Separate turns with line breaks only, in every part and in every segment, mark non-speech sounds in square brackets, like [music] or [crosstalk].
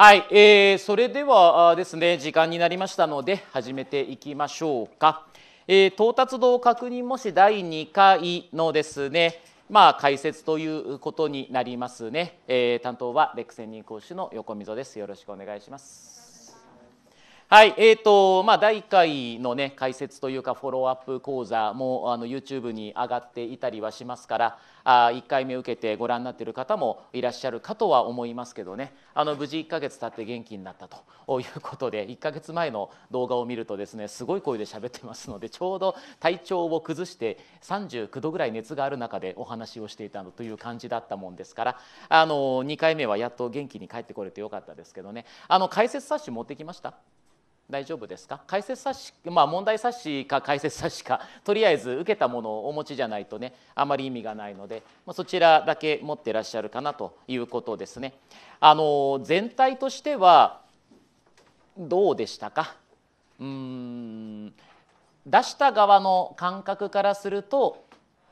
はい、えー、それではですね時間になりましたので始めていきましょうか、えー、到達度確認模試第2回のですねまあ解説ということになりますね、えー、担当はレックン人講師の横溝ですよろしくお願いしますはい、えーとまあ、第1回の、ね、解説というかフォローアップ講座もあの YouTube に上がっていたりはしますからあ1回目受けてご覧になっている方もいらっしゃるかとは思いますけどねあの無事1ヶ月経って元気になったということで1ヶ月前の動画を見るとですねすごい声で喋ってますのでちょうど体調を崩して39度ぐらい熱がある中でお話をしていたという感じだったもんですからあの2回目はやっと元気に帰ってこれてよかったですけどねあの解説冊子持ってきました大丈夫ですか解説冊子まあ問題冊子か解説冊子かとりあえず受けたものをお持ちじゃないとねあまり意味がないので、まあ、そちらだけ持ってらっしゃるかなということですね。あの全体としてはどうでしたかうん出した側の感覚からすると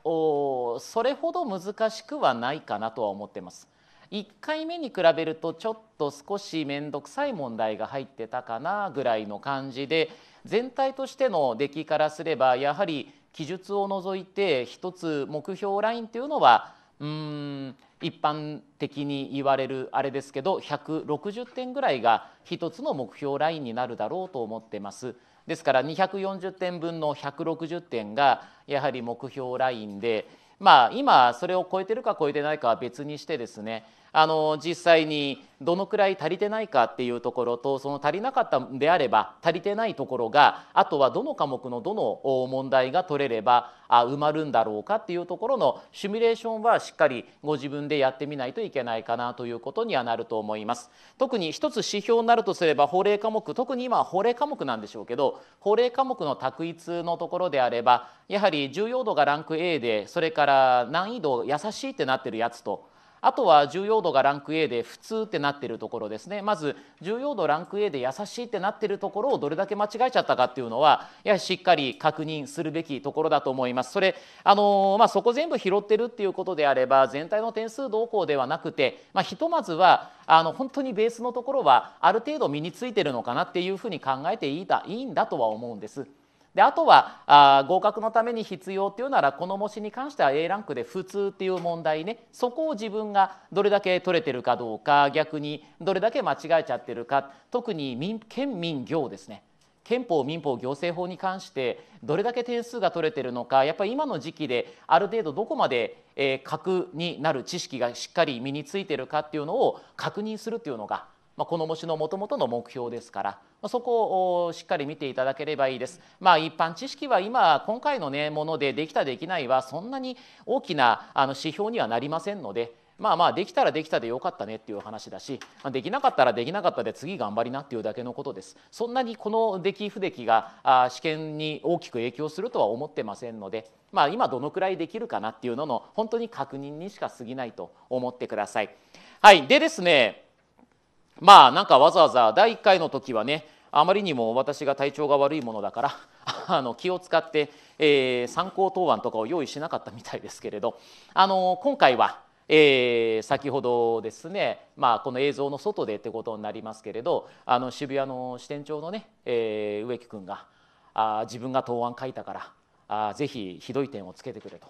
おそれほど難しくはないかなとは思ってます。1回目に比べるとちょっと少し面倒くさい問題が入ってたかなぐらいの感じで全体としての出来からすればやはり記述を除いて一つ目標ラインっていうのはうん一般的に言われるあれですけど160点ぐらいが一つの目標ラインになるだろうと思ってます。ですから240点分の160点がやはり目標ラインでまあ今それを超えてるか超えてないかは別にしてですねあの実際にどのくらい足りてないかっていうところとその足りなかったんであれば足りてないところがあとはどの科目のどの問題が取れれば埋まるんだろうかっていうところのシミュレーションはしっかりご自分でやってみないといけないかなということにはなると思います。特に一つ指標になるとすれば法令科目特に今は法令科目なんでしょうけど法令科目の択一のところであればやはり重要度がランク A でそれから難易度優しいってなってるやつとあとは重要度がランク A で普通ってなってるところですねまず重要度ランク A で優しいってなってるところをどれだけ間違えちゃったかっていうのはやはりしっかり確認するべきところだと思いますそれあのまあそこ全部拾ってるっていうことであれば全体の点数どうこうではなくて、まあ、ひとまずはあの本当にベースのところはある程度身についてるのかなっていうふうに考えていいだいいんだとは思うんです。であとはあ合格のために必要っていうならこの模試に関しては A ランクで普通っていう問題ねそこを自分がどれだけ取れてるかどうか逆にどれだけ間違えちゃってるか特に民県民行ですね憲法民法行政法に関してどれだけ点数が取れてるのかやっぱり今の時期である程度どこまで、えー、核になる知識がしっかり身についてるかっていうのを確認するっていうのがまあ、この模試のもともとの目標ですから、まあ、そこをしっかり見ていただければいいです。まあ、一般知識は今今回の、ね、ものでできたできないはそんなに大きなあの指標にはなりませんので。まあまあできたらできたでよかったねっていう話だしできなかったらできなかったで次頑張りなっていうだけのことですそんなにこの出来不出来が試験に大きく影響するとは思ってませんので、まあ、今どのくらいできるかなっていうのの本当に確認にしか過ぎないと思ってください。はい、でですねまあなんかわざわざ第1回の時はねあまりにも私が体調が悪いものだから [laughs] あの気を使って、えー、参考答案とかを用意しなかったみたいですけれど、あの今回は、えー、先ほどですね、まあ、この映像の外でってことになりますけれどあの渋谷の支店長のね、えー、植木君があ自分が答案書いたからあぜひひどい点をつけてくれと。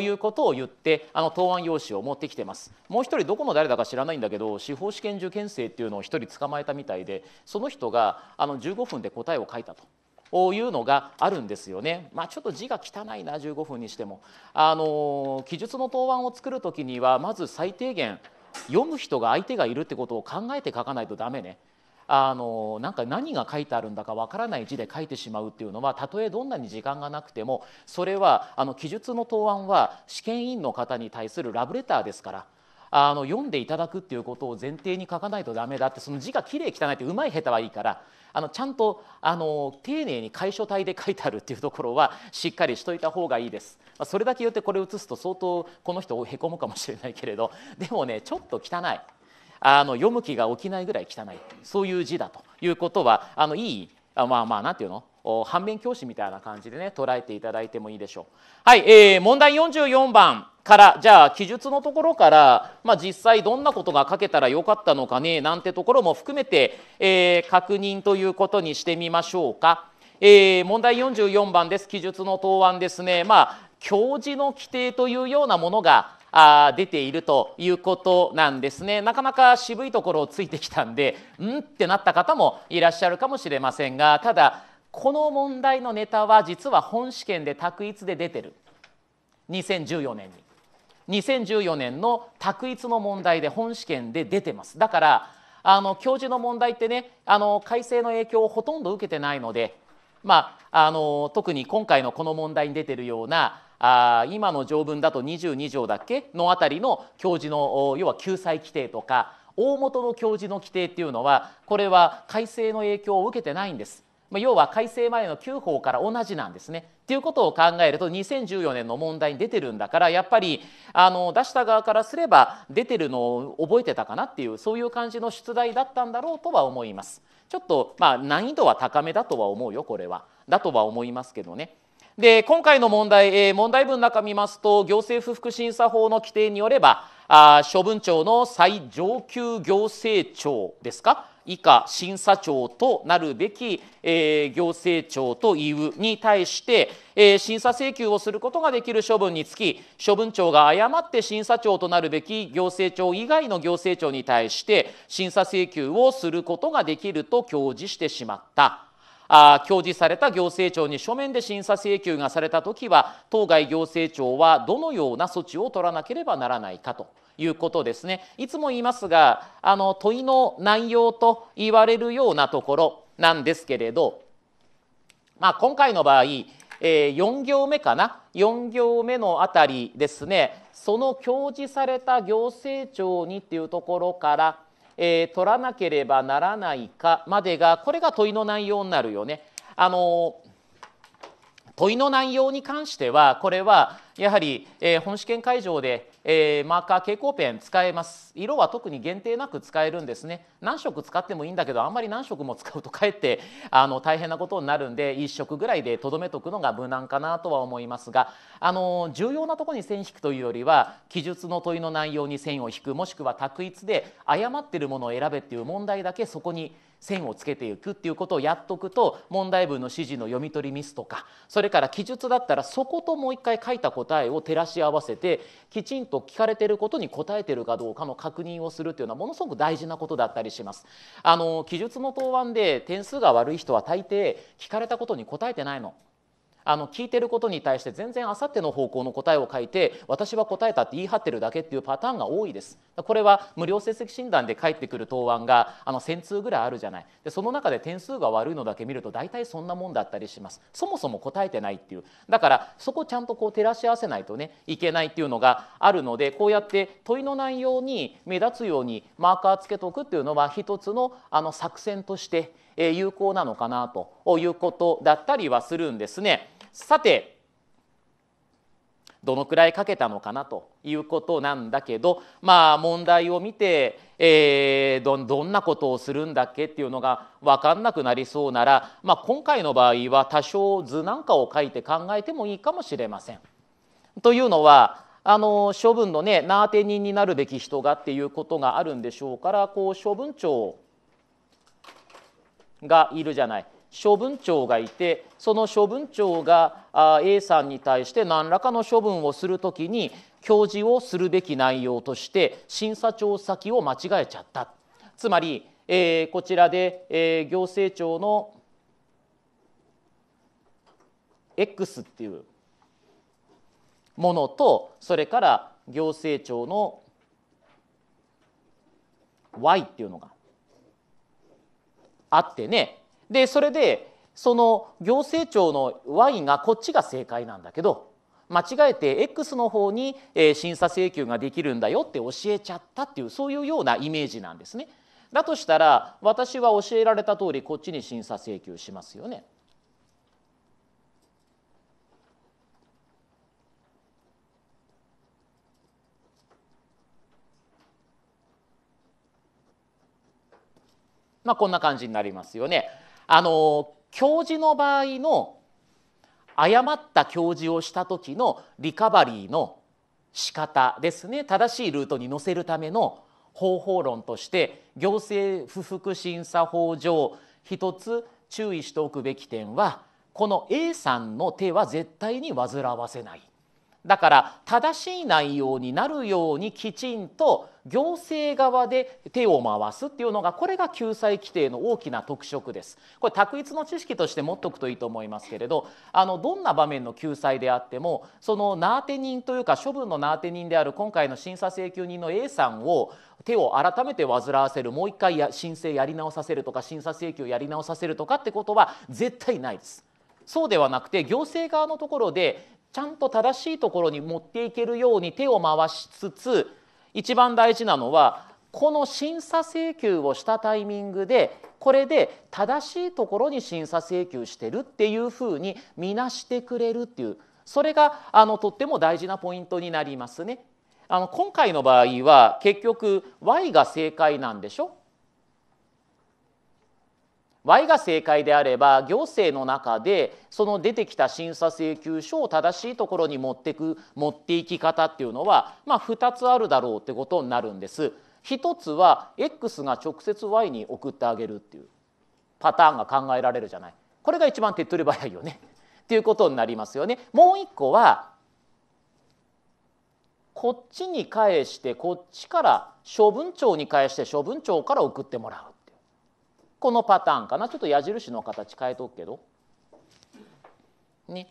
いうことを言ってあの答案用紙を持ってきてますもう一人どこの誰だか知らないんだけど司法試験受験生っていうのを一人捕まえたみたいでその人があの15分で答えを書いたとこういうのがあるんですよね。まあ、ちょっと字が汚いな15分にしても。あの記述の答案を作る時にはまず最低限読む人が相手がいるってことを考えて書かないとダメね。あのなんか何が書いてあるんだかわからない字で書いてしまうっていうのはたとえどんなに時間がなくてもそれはあの記述の答案は試験委員の方に対するラブレターですから。あの読んでいただくっていうことを前提に書かないとダメだってその字がきれい汚いってうまい下手はいいからあのちゃんとあの丁寧に解書体で書いてあるっていうところはしっかりしといた方がいいです。まあ、それだけ言ってこれ写すと相当この人へこむかもしれないけれどでもねちょっと汚い。あの読む気が起きないぐらい汚いそういう字だということはあのいいあまあまあなんていうの反面教師みたいな感じでね捉えていただいてもいいでしょう。はい、えー、問題44番からじゃあ記述のところから、まあ、実際どんなことが書けたらよかったのかねなんてところも含めて、えー、確認ということにしてみましょうか。えー、問題44番です記述の答案ですね、まあ、教授の規定というようなものがあ出ているということなんですねなかなか渋いところをついてきたんでうんってなった方もいらっしゃるかもしれませんがただこの問題のネタは実は本試験で択一で出てる2014年に2014年の択一の問題で本試験で出てますだからあの教授の問題ってねあの改正の影響をほとんど受けてないのでまあ、あの特に今回のこの問題に出てるようなあ今の条文だと22条だっけのあたりの教授の要は救済規定とか大元の教授の規定っていうのはこれは改正の影響を受けてないんです。要は改正前の9法から同じなんですね。っていうことを考えると2014年の問題に出てるんだからやっぱりあの出した側からすれば出てるのを覚えてたかなっていうそういう感じの出題だったんだろうとは思います。ちょっとまあ難易度は高めだとは思うよこれは。だとは思いますけどね。で今回の問題、えー、問題文の中見ますと行政不服審査法の規定によればあ処分庁の最上級行政庁ですか以下審査庁となるべき、えー、行政庁というに対して、えー、審査請求をすることができる処分につき処分庁が誤って審査庁となるべき行政庁以外の行政庁に対して審査請求をすることができると表示してしまった。あ表示された行政庁に書面で審査請求がされた時は当該行政庁はどのような措置を取らなければならないかということですね。いつも言いますがあの問いの内容と言われるようなところなんですけれど、まあ、今回の場合、えー、4行目かな4行目のあたりですねその表示された行政庁にっていうところからえー、取らなければならないかまでがこれが問いの内容になるよね。あの問いの内容に関してはこれはやはり、えー、本試験会場でえー、マーカー蛍光ペン使えます色は特に限定なく使えるんですね何色使ってもいいんだけどあんまり何色も使うとかえってあの大変なことになるんで1色ぐらいでとどめとくのが無難かなとは思いますがあの重要なとこに線引くというよりは記述の問いの内容に線を引くもしくは択一で誤ってるものを選べっていう問題だけそこに線をつけていくっていうことをやっとくと問題文の指示の読み取りミスとかそれから記述だったらそこともう一回書いた答えを照らし合わせてきちんと聞かれてることに答えてるかどうかの確認をするっていうのはものすごく大事なことだったりします。あの記述の答案で点数が悪い人は大抵聞かれたことに答えてないの。あの聞いてることに対して全然あさっての方向の答えを書いて私は答えたって言い張ってるだけっていうパターンが多いですこれは無料成績診断で返ってくる答案があの1000通ぐらいあるじゃないでその中で点数が悪いのだけ見ると大体そんなもんだったりしますそもそも答えてないっていうだからそこちゃんとこう照らし合わせないとねいけないっていうのがあるのでこうやって問いの内容に目立つようにマーカーつけておくっていうのは一つのあの作戦として有効なのかなということだったりはするんですね。さてどのくらいかけたのかなということなんだけどまあ問題を見て、えー、どんなことをするんだっけっていうのが分かんなくなりそうなら、まあ、今回の場合は多少図なんかを書いて考えてもいいかもしれません。というのはあの処分のね名当て人になるべき人がっていうことがあるんでしょうからこう処分長がいるじゃない。処分長がいてその処分長が A さんに対して何らかの処分をするときに教示をするべき内容として審査庁先を間違えちゃったつまり、えー、こちらで、えー、行政庁の X っていうものとそれから行政庁の Y っていうのがあってねでそれでその行政庁の Y がこっちが正解なんだけど間違えて X の方に審査請求ができるんだよって教えちゃったっていうそういうようなイメージなんですね。だとしたら私は教えられた通りこっちに審査請求しますよね。まあ、こんな感じになりますよね。あの教授の場合の誤った教授をした時のリカバリーの仕方ですね正しいルートに乗せるための方法論として行政不服審査法上一つ注意しておくべき点はこの A さんの手は絶対に煩わせないだから正しい内容になるようにきちんと行政側で手を回すっていうのがこれが救済規定の大きな特色です。これ卓一の知識として持っておくといいと思いますけれどあのどんな場面の救済であってもその名当て人というか処分の名当て人である今回の審査請求人の A さんを手を改めて煩わせるもう一回や申請やり直させるとか審査請求やり直させるとかってことは絶対ないです。そうではなくて行政側のところでちゃんと正しいところに持っていけるように手を回しつつ一番大事なのはこの審査請求をしたタイミングでこれで正しいところに審査請求してるっていうふうに見なしてくれるっていうそれがあのとっても大事なポイントになりますね。あの今回の場合は結局 Y が正解なんでしょ Y が正解であれば行政の中でその出てきた審査請求書を正しいところに持ってく持っていき方っていうのは、まあ、2つあるだろうってことになるんです。1つは X が直接 Y に送ってあげるっていうパターンが考えられるじゃないこれが一番手っ取り早いよね [laughs] っていうことになりますよね。もう1個はこっちに返してこっちから処分庁に返して処分庁から送ってもらう。このパターンかなちょっと矢印の形変えとくけど。ね。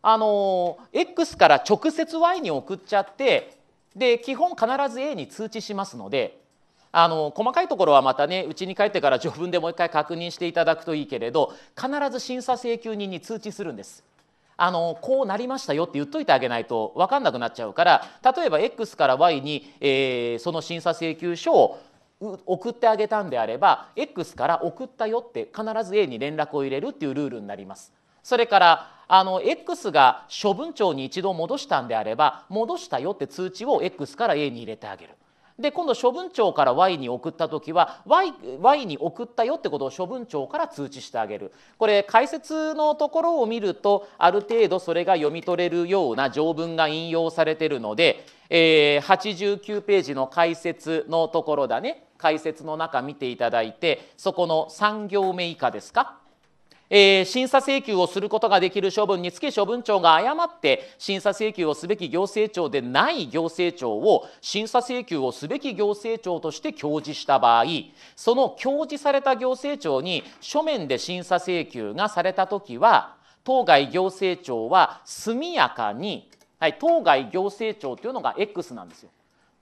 あの X から直接 Y に送っちゃってで基本必ず A に通知しますのであの細かいところはまたねうちに帰ってから序文でもう一回確認していただくといいけれど必ず審査請求人に通知するんです。あのこうなりましたよって言っといてあげないと分かんなくなっちゃうから例えば X から Y に、えー、その審査請求書を送ってあげたんであれば X から送ったよって必ず A に連絡を入れるっていうルールになります。それからあの X が処分帳に一度戻したんであれば戻したよって通知を X から A に入れてあげる。で今度処分庁から Y に送った時は y, y に送ったよってことを処分庁から通知してあげるこれ解説のところを見るとある程度それが読み取れるような条文が引用されてるので、えー、89ページの解説のところだね解説の中見ていただいてそこの3行目以下ですかえー、審査請求をすることができる処分につき処分庁が誤って審査請求をすべき行政庁でない行政庁を審査請求をすべき行政庁として表示した場合その表示された行政庁に書面で審査請求がされた時は当該行政庁は速やかに、はい、当該行政庁というのが X なんですよ。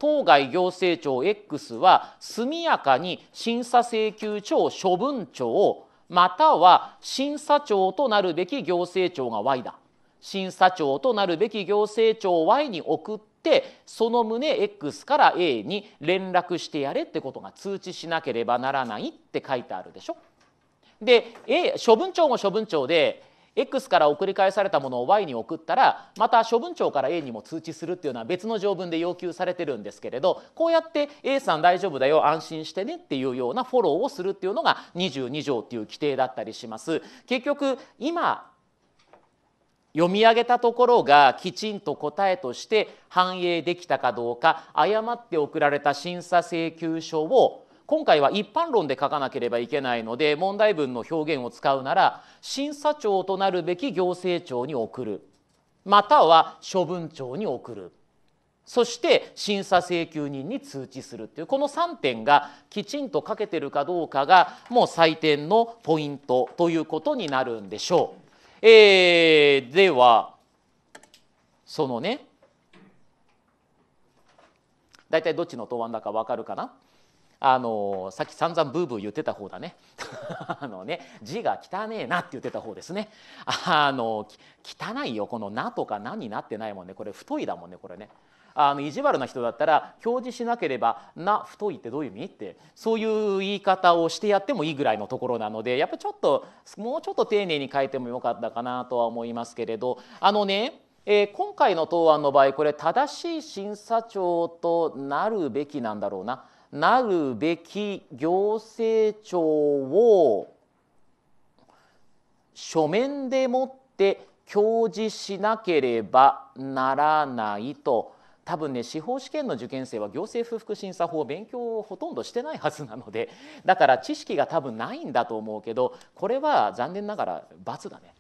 当該行政庁 X は速やかに審査請求を処分庁または審査庁となるべき行政庁が Y だ審査庁となるべき行政庁 Y に送ってその旨 X から A に連絡してやれってことが通知しなければならないって書いてあるでしょ。で A 処分庁も処分庁で X から送り返されたものを Y に送ったらまた処分長から A にも通知するっていうのは別の条文で要求されてるんですけれどこうやって A さん大丈夫だよ安心してねっていうようなフォローをするっていうのが22条っていう規定だったりします。結局今読み上げたところがきちんと答えとして反映できたかどうか誤って送られた審査請求書を今回は一般論で書かなければいけないので問題文の表現を使うなら審査庁となるべき行政庁に送るまたは処分庁に送るそして審査請求人に通知するっていうこの3点がきちんと書けてるかどうかがもう採点のポイントということになるんでしょう。えー、ではそのね大体どっちの答案だか分かるかなあのさっき散々ブーブー言ってた方だね [laughs] あのね字が汚ねえなって言ってた方ですねあの汚いよこの「な」とか「な」になってないもんねこれ太いだもんねこれね。あの意地悪な人だったら表示しなければ「な太い」ってどういう意味ってそういう言い方をしてやってもいいぐらいのところなのでやっぱちょっともうちょっと丁寧に書いてもよかったかなとは思いますけれどあのねえー、今回の答案の場合これ正しい審査長となるべきなんだろうな。なるべき行政庁を書面でもって表示しなければならないと多分ね司法試験の受験生は行政不服審査法勉強をほとんどしてないはずなのでだから知識が多分ないんだと思うけどこれは残念ながら罰だね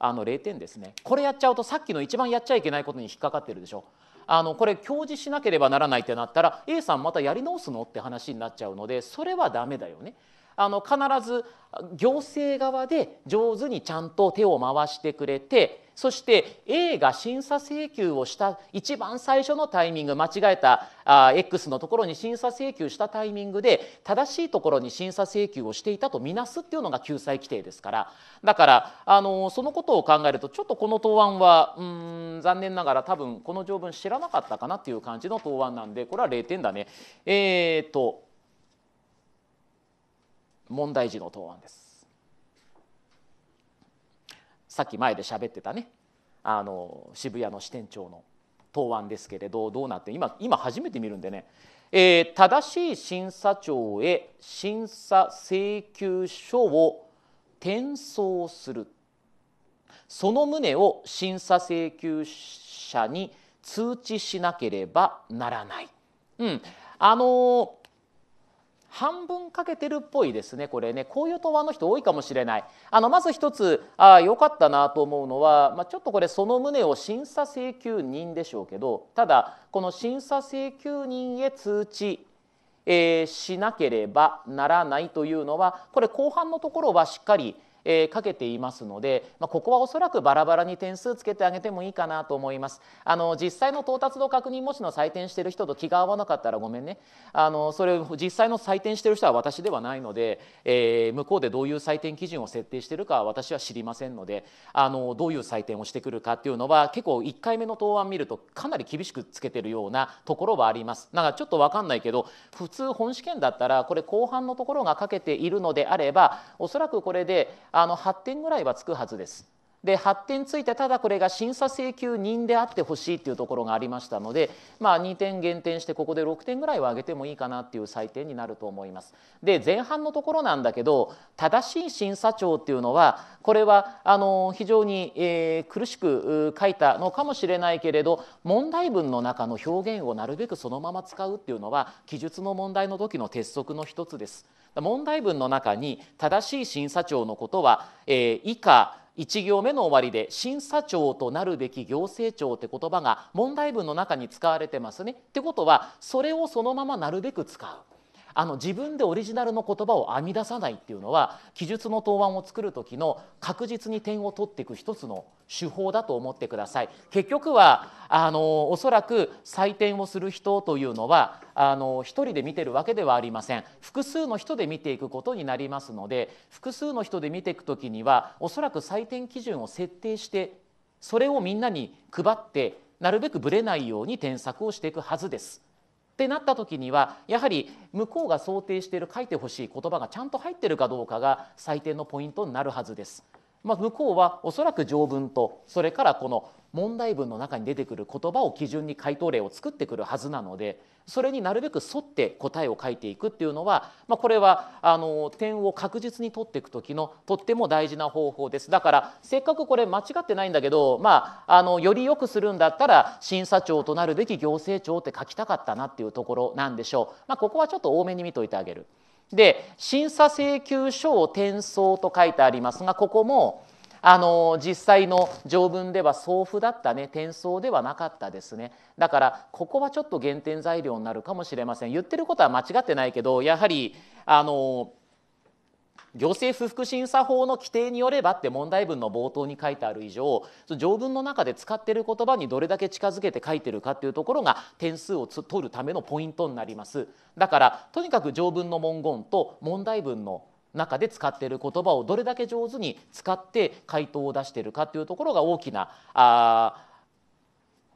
あの0点ですねこれやっちゃうとさっきの一番やっちゃいけないことに引っかかってるでしょあのこれ表示しなければならないってなったら A さんまたやり直すのって話になっちゃうのでそれはダメだよね。あの必ず行政側で上手にちゃんと手を回してくれてそして A が審査請求をした一番最初のタイミング間違えたあ X のところに審査請求したタイミングで正しいところに審査請求をしていたとみなすっていうのが救済規定ですからだからあのそのことを考えるとちょっとこの答案はうん残念ながら多分この条文知らなかったかなっていう感じの答案なんでこれは0点だね。えー、っと問題児の答案です。さっき前で喋ってたねあの渋谷の支店長の答案ですけれどどうなって今今初めて見るんでね、えー、正しい審査庁へ審査請求書を転送するその旨を審査請求者に通知しなければならない。うん、あのー半分かけてるっぽいですねこれねこういう答案の人多いかもしれないあのまず一つああ良かったなと思うのは、まあ、ちょっとこれその旨を審査請求人でしょうけどただこの審査請求人へ通知えー、しなければならないというのはこれ後半のところはしっかりえー、かけていますので、まあ、ここはおそらくバラバラに点数つけてあげてもいいかなと思います。あの実際の到達度確認模試の採点してる人と気が合わなかったらごめんねあのそれ実際の採点してる人は私ではないので、えー、向こうでどういう採点基準を設定してるかは私は知りませんのであのどういう採点をしてくるかっていうのは結構1回目の答案見るとかなり厳しくつけてるようなところはあります。なんかちょっと分かんないけど普通本試験だったらこれ後半のところが書けているのであればおそらくこれであの8点ぐらいはつくはずです。で発展についてただこれが審査請求人であってほしいっていうところがありましたので、まあ、2点減点してここで6点ぐらいは上げてもいいかなっていう採点になると思います。で前半のところなんだけど正しい審査長っていうのはこれはあの非常に、えー、苦しく書いたのかもしれないけれど問題文の中の表現をなるべくそのまま使うっていうのは記述の問題の時の鉄則の一つです。問題文の中に正しい審査長のことは、えー、以下1行目の終わりで審査庁となるべき行政庁って言葉が問題文の中に使われてますね。ってことはそれをそのままなるべく使う。あの自分でオリジナルの言葉を編み出さないっていうのは記述の答案を作る時の確実に点を取っていく一つの手法だと思ってください。結局はあのおそらく採点をする人というのはあの一人で見てるわけではありません。複数の人で見ていくことになりますので複数の人で見ていく時にはおそらく採点基準を設定してそれをみんなに配ってなるべくぶれないように添削をしていくはずです。ってなった時にはやはり向こうが想定している書いてほしい言葉がちゃんと入ってるかどうかが採点のポイントになるはずです。まあ、向こうはおそらく条文とそれからこの問題文の中に出てくる言葉を基準に回答例を作ってくるはずなのでそれになるべく沿って答えを書いていくっていうのは、まあ、これはあの点を確実に取っていく時のとっても大事な方法ですだからせっかくこれ間違ってないんだけど、まあ、あのより良くするんだったら審査長となるべき行政長って書きたかったなっていうところなんでしょう、まあ、ここはちょっと多めに見といてあげる。で審査請求書を転送と書いてありますがここもあの実際の条文では送付だったね転送ではなかったですねだからここはちょっと減点材料になるかもしれません言ってることは間違ってないけどやはりあの行政不服審査法の規定によればって問題文の冒頭に書いてある以上条文の中で使ってる言葉にどれだけ近づけて書いてるかっていうところが点数を取るためのポイントになります。だからとにかく条文の文言と問題文の中で使っている言葉をどれだけ上手に使って回答を出しているかっていうところが大きなあ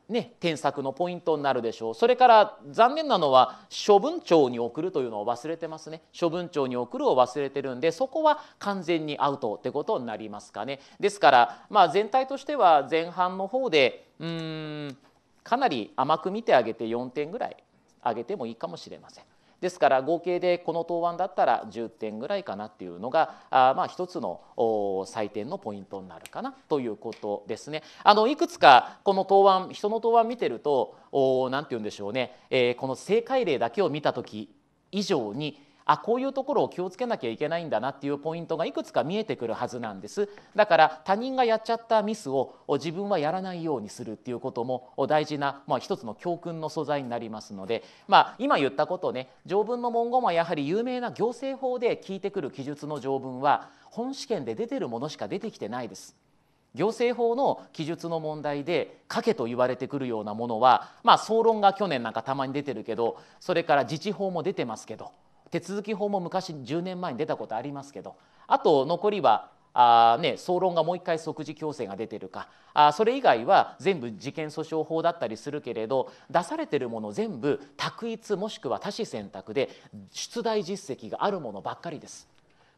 ね、添削のポイントになるでしょうそれから残念なのは処分庁に送るというのを忘れてますね処分庁に送るを忘れてるんでそこは完全にアウトってことになりますかねですから、まあ、全体としては前半の方でうんかなり甘く見てあげて4点ぐらい上げてもいいかもしれません。ですから合計でこの答案だったら10点ぐらいかなっていうのがあまあ一つの採点のポイントになるかなということですね。あのいくつかこの答案人の答案見てると何て言うんでしょうね、えー、この正解例だけを見た時以上にあこういうところを気をつけなきゃいけないんだなっていうポイントがいくつか見えてくるはずなんですだから他人がやっちゃったミスを自分はやらないようにするっていうことも大事な、まあ、一つの教訓の素材になりますので、まあ、今言ったことね条文の文言はやはり有名な行政法で聞いてくる記述の条文は本試験で出てるものしか出てきてないです。行政法の記述の問題で「賭け」と言われてくるようなものはまあ総論が去年なんかたまに出てるけどそれから自治法も出てますけど手続き法も昔10年前に出たことありますけどあと残りはあね、総論がもう一回即時強制が出てるかあそれ以外は全部事件訴訟法だったりするけれど出されてるもの全部択一もしくは多種選択で出題実績があるものばっかりです。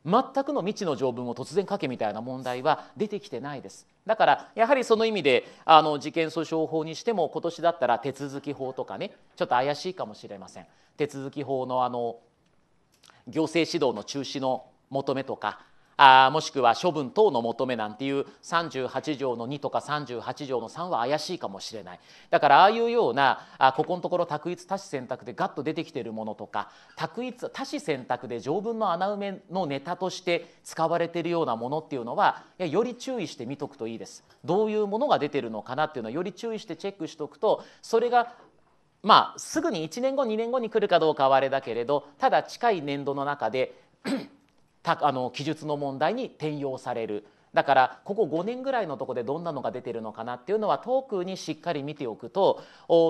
全くの未知の条文を突然書けみたいな問題は出てきてないですだからやはりその意味であの事件訴訟法にしても今年だったら手続き法とかねちょっと怪しいかもしれません手続き法のあの行政指導の中止の求めとかあもしくは処分等の求めなんていう38条の2とか38条の3は怪しいかもしれないだからああいうようなあここのところ択一多子選択でガッと出てきてるものとか択一多子選択で条文の穴埋めのネタとして使われてるようなものっていうのはいより注意して見とくといいですどういうものが出てるのかなっていうのはより注意してチェックしておくとそれがまあすぐに1年後2年後に来るかどうかはあれだけれどただ近い年度の中で [clears throat] あの記述の問題に転用されるだからここ5年ぐらいのところでどんなのが出てるのかなっていうのは遠くにしっかり見ておくと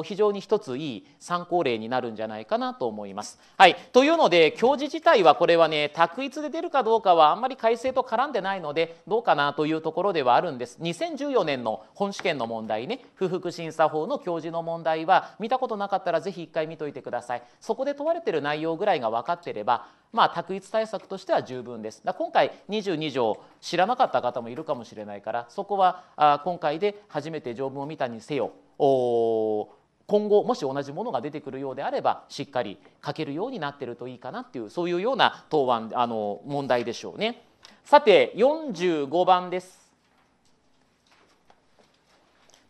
非常に一ついい参考例になるんじゃないかなと思います。はい、というので教授自体はこれはね択一で出るかどうかはあんまり改正と絡んでないのでどうかなというところではあるんです。2014年の本試験の問題ね不服審査法の教授の問題は見たことなかったらぜひ一回見といてください。そこで問われてる内容ぐらいが分かってればまあ、択一対策としては十分です。だ今回22条知らなかった方もいるかもしれないからそこはあ今回で初めて条文を見たにせよ今後もし同じものが出てくるようであればしっかり書けるようになっているといいかなっていうそういうような答案あの問題でしょうね。さて45番です。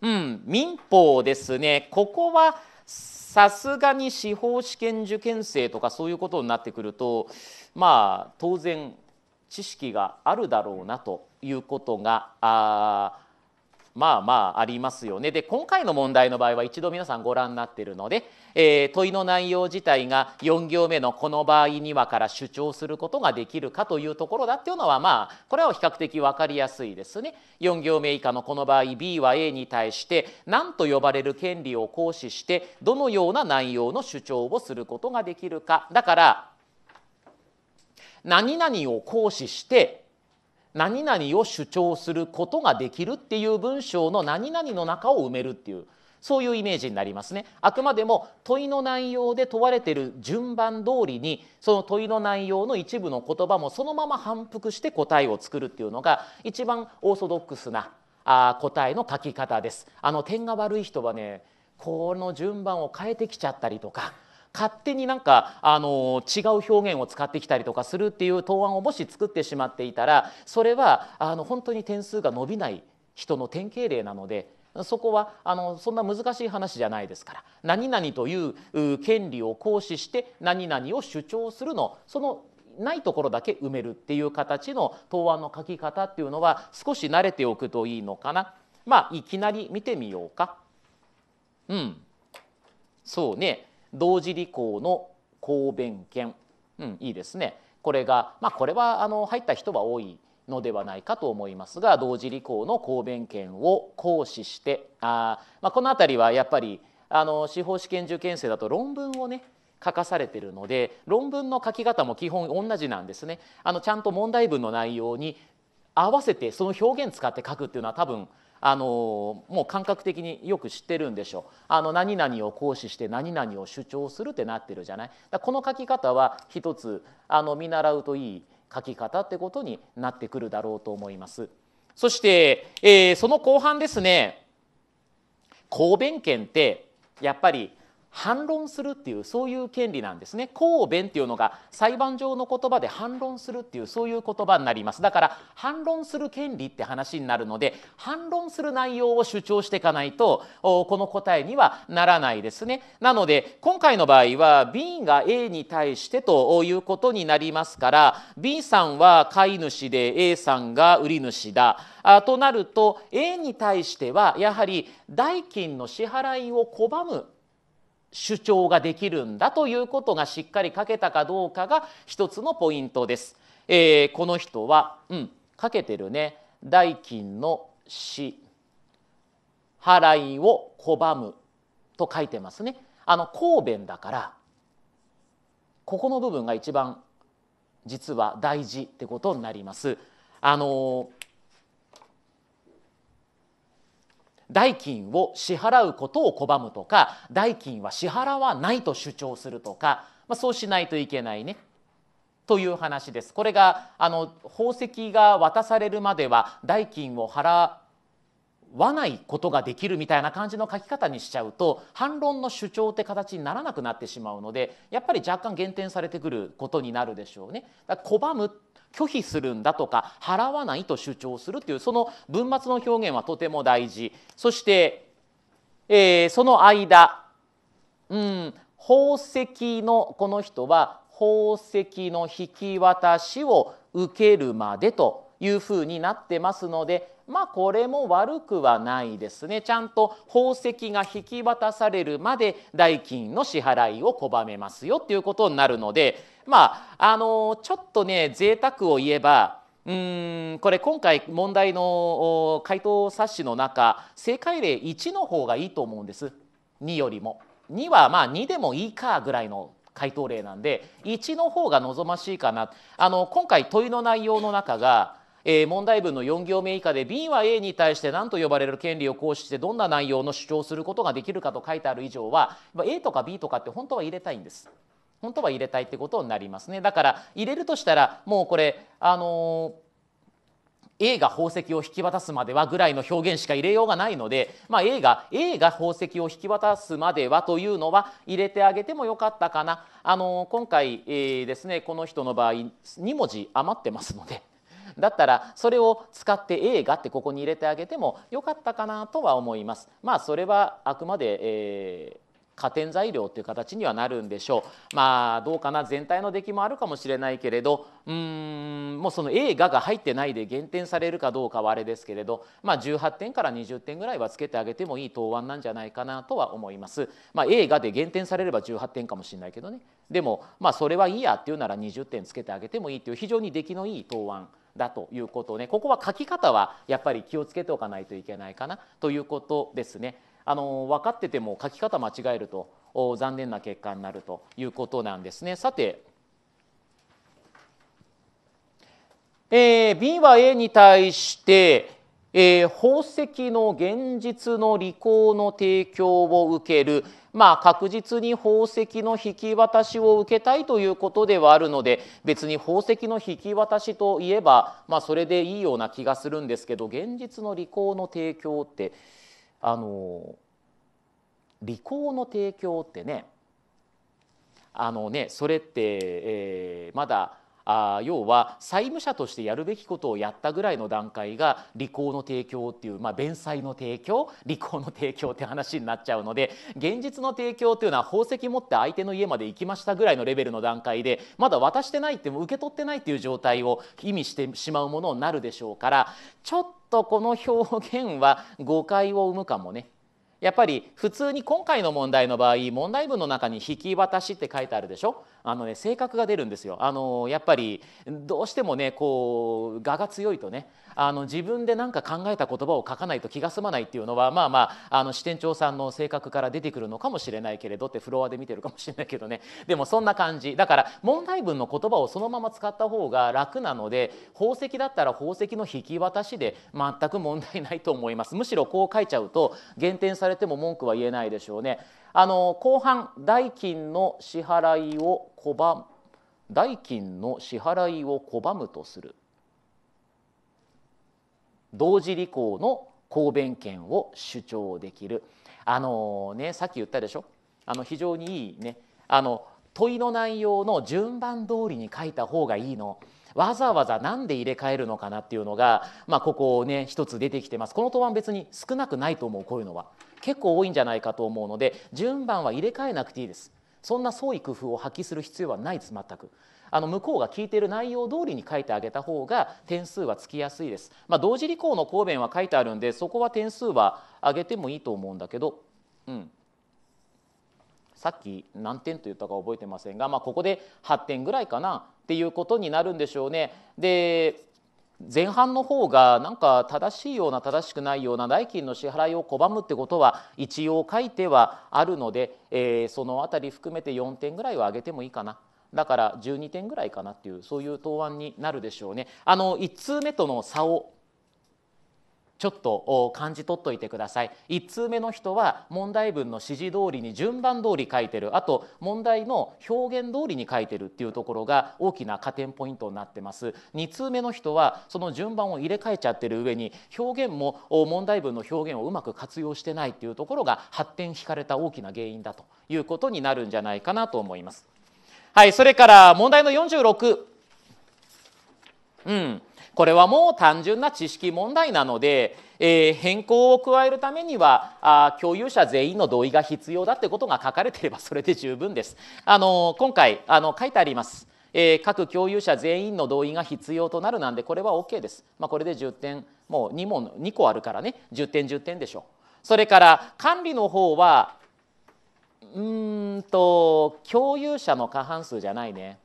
うん、民法ですね。ここはさすがに司法試験受験生とかそういうことになってくるとまあ当然知識があるだろうなということがあまあまあありますよね。で今回の問題の場合は一度皆さんご覧になっているので、えー、問いの内容自体が4行目の「この場合には」から主張することができるかというところだっていうのはまあこれは比較的分かりやすいですね。4行目以下のこの場合 B は A に対して何と呼ばれる権利を行使してどのような内容の主張をすることができるか。だから何々を行使して何々を主張することができるっていう文章の何々の中を埋めるっていうそういうイメージになりますねあくまでも問いの内容で問われてる順番通りにその問いの内容の一部の言葉もそのまま反復して答えを作るっていうのが一番オーソドックスなあ答えの書き方ですあの点が悪い人はねこの順番を変えてきちゃったりとか勝手になんかあの違う表現を使ってきたりとかするっていう答案をもし作ってしまっていたらそれはあの本当に点数が伸びない人の典型例なので [laughs] そこはあのそんな難しい話じゃないですから何々という権利を行使して何々を主張するのそのないところだけ埋めるっていう形の答案の書き方っていうのは少し慣れておくといいのかな。まあいきなり見てみようか。うん、そうね同時履行の公弁権、うん、いいですねこれが、まあ、これはあの入った人は多いのではないかと思いますが同時履行の公弁権を行使してあ、まあ、この辺りはやっぱりあの司法試験受験生だと論文をね書かされてるので論文の書き方も基本同じなんですね。あのちゃんと問題文の内容に合わせてその表現使って書くっていうのは多分あのもう感覚的によく知ってるんでしょうあの何々を行使して何々を主張するってなってるじゃないだこの書き方は一つあの見習うといい書き方ってことになってくるだろうと思います。そして、えー、その後半ですね公弁権ってやっぱり反論するっていうそういう権利なんですね公弁っていうのが裁判上の言葉で反論するっていうそういう言葉になりますだから反論する権利って話になるので反論する内容を主張していかないとこの答えにはならないですねなので今回の場合は B が A に対してということになりますから B さんは飼い主で A さんが売り主だあとなると A に対してはやはり代金の支払いを拒む主張ができるんだということがしっかり書けたかどうかが一つのポイントです。えー、この人は、うん、書けてるね代金の支払いを拒むと書いてますね。あの公弁だからここの部分が一番実は大事ってことになります。あの代金を支払うことを拒むとか代金は支払わないと主張するとか、まあ、そうしないといけないねという話です。これがあの宝石が渡されるまでは代金を払わないことができるみたいな感じの書き方にしちゃうと反論の主張って形にならなくなってしまうのでやっぱり若干減点されてくることになるでしょうね。だ拒むっ拒否するんだとか払わないと主張するというその文末の表現はとても大事そして、えー、その間、うん、宝石のこの人は宝石の引き渡しを受けるまでというふうになってますのでまあこれも悪くはないですねちゃんと宝石が引き渡されるまで代金の支払いを拒めますよっていうことになるのでまああのちょっとね贅沢を言えばうんこれ今回問題の回答冊子の中正解例1の方がいいと思うんです2よりも。2はまあ2でもいいかぐらいの回答例なんで1の方が望ましいかなあの今回問いの内容の中がえー、問題文の4行目以下で B は A に対して何と呼ばれる権利を行使してどんな内容の主張することができるかと書いてある以上は A とか B とかって本当は入れたいんです。本当は入れたいってことになりますね。だから入れるとしたらもうこれあのー A が宝石を引き渡すまではぐらいの表現しか入れようがないので、まあ、A が A が宝石を引き渡すまではというのは入れてあげてもよかったかな。あの今回、えー、ですねこの人の場合2文字余ってますので。だったらそれを使って映画ってここに入れてあげてもよかったかなとは思います。まあそれはあくまで、えー加点材料という形にはなるんでしょうまあどうかな全体の出来もあるかもしれないけれどうーんもうその映画が入ってないで減点されるかどうかはあれですけれど、まあ、18点から20点ぐらいはつけてあげてもいい答案なんじゃないかなとは思います、まあ、映画で減点されれば18点かもしれないけどねでもまあそれはいいやっていうなら20点つけてあげてもいいっていう非常に出来のいい答案だということをねここは書き方はやっぱり気をつけておかないといけないかなということですね。あの分かってても書き方間違えると残念な結果になるということなんですね。さて、えー、B は A に対して、えー、宝石の現実の履行の提供を受けるまあ、確実に宝石の引き渡しを受けたいということではあるので別に宝石の引き渡しといえば、まあ、それでいいような気がするんですけど現実の利口の提供ってあの利口の提供ってねあのねそれって、えー、まだあ要は債務者としてやるべきことをやったぐらいの段階が履行の提供っていう、まあ、弁済の提供履行の提供って話になっちゃうので現実の提供っていうのは宝石持って相手の家まで行きましたぐらいのレベルの段階でまだ渡してないって受け取ってないっていう状態を意味してしまうものになるでしょうからちょっとこの表現は誤解を生むかもね。やっぱり普通に今回の問題の場合問題文の中に「引き渡し」って書いてあるでしょあのね、性格が出るんですよあのやっぱりどうしてもねこう蛾が強いとねあの自分で何か考えた言葉を書かないと気が済まないっていうのはまあまああの支店長さんの性格から出てくるのかもしれないけれどってフロアで見てるかもしれないけどねでもそんな感じだから問題文の言葉をそのまま使った方が楽なので宝石だったら宝石の引き渡しで全く問題ないと思いますむしろこう書いちゃうと減点されても文句は言えないでしょうねあの後半代金の支払いを拒む代金の支払いを拒むとする同時履行の公弁権を主張できるあのねさっき言ったでしょあの非常にいいねあの問いの内容の順番通りに書いた方がいいのわざわざ何で入れ替えるのかなっていうのが、まあ、ここをね一つ出てきてますこの答案別に少なくないと思うこういうのは。結構多いんじゃないかと思うので順番は入れ替えなくていいですそんな創意工夫を発揮する必要はないです全くあの向こうが聞いている内容通りに書いてあげた方が点数はつきやすいです、まあ、同時履行の答弁は書いてあるんでそこは点数は上げてもいいと思うんだけど、うん、さっき何点と言ったか覚えてませんが、まあ、ここで8点ぐらいかなっていうことになるんでしょうね。で前半の方がなんか正しいような正しくないような代金の支払いを拒むってことは一応書いてはあるので、えー、その辺り含めて4点ぐらいは上げてもいいかな。だから12点ぐらいかなっていうそういう答案になるでしょうね。あの1通目との差をちょっと感じ取っおいてください1通目の人は問題文の指示通りに順番通り書いてるあと問題の表現通りに書いてるっていうところが大きな加点ポイントになってます2通目の人はその順番を入れ替えちゃってる上に表現も問題文の表現をうまく活用してないっていうところが発展引かれた大きな原因だということになるんじゃないかなと思いますはいそれから問題の46うんこれはもう単純な知識問題なので、えー、変更を加えるためにはあ共有者全員の同意が必要だってことが書かれていればそれで十分です。あの今回あの書いてあります。えー、各共有者全員の同意が必要となるなんでこれは OK です。まあ、これで10点もう 2, 問2個あるからね10点10点でしょそれから管理の方はうんと共有者の過半数じゃないね。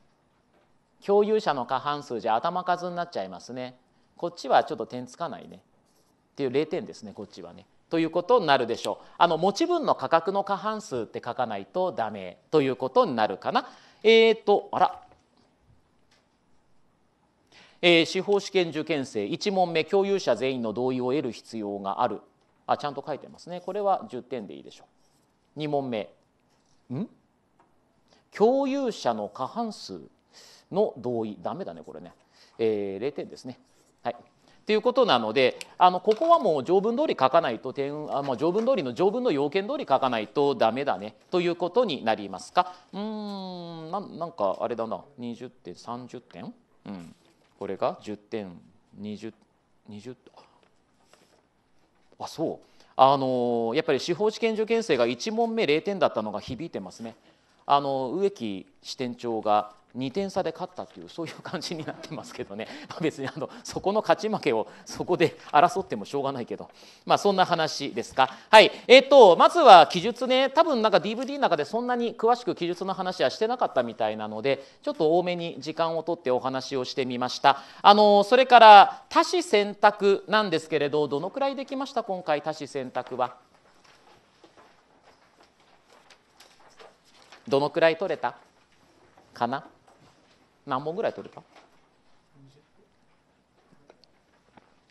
共有者の過半数じゃ頭数になっちゃいますねこっちはちょっと点つかないねっていう0点ですねこっちはね。ということになるでしょう。あの持ち分の価格の過半数って書かないとダメということになるかな。えっ、ー、とあらえー、司法試験受験生1問目共有者全員の同意を得る必要があるあちゃんと書いてますねこれは10点でいいでしょう2問目ん共有者の過半数の同意ダメだねこれね、えー、0点ですね。はいということなのであのここはもう条文通り書かないと点あまあ、条文通りの条文の要件通り書かないとダメだねということになりますかうんななんかあれだな20点30点、うん、これが10点2020 20あそうあのやっぱり司法試験受験生が1問目0点だったのが響いてますね。あの植木支店長が2点差で勝ったというそういう感じになってますけどね、[laughs] まあ、別にあのそこの勝ち負けをそこで争ってもしょうがないけど、まあ、そんな話ですか、はいえーと、とまずは記述ね多分なんか DVD の中でそんなに詳しく記述の話はしてなかったみたいなのでちょっと多めに時間を取ってお話をしてみましたあのそれから多子選択なんですけれどどのくらいできました今回多子選択はどのくらい取れたかな何本ぐらい取れた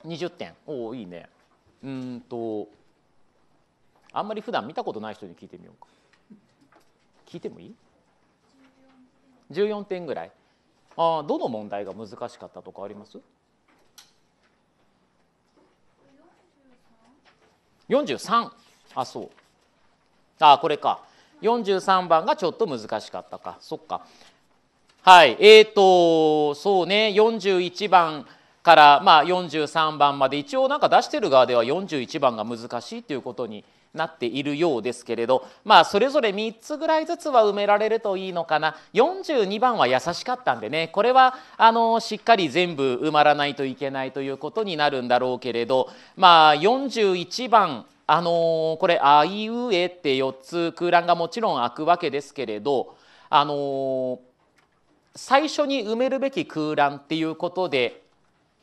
?20 点おおいいねうんとあんまり普段見たことない人に聞いてみようか聞いてもいい ?14 点ぐらいああどの問題が難しかったとかあります ?43 あそうあこれか43番がちょっと難しかったかそっかはい、えーと、そうね、41番から、まあ、43番まで、一応なんか出してる側では41番が難しいということになっているようですけれど、まあ、それぞれ3つぐらいずつは埋められるといいのかな42番は優しかったんでねこれはあのしっかり全部埋まらないといけないということになるんだろうけれど、まあ、41番あのこれ「あいうえ」って4つ空欄がもちろん開くわけですけれどあのー最初に埋めるべき空欄っていうことで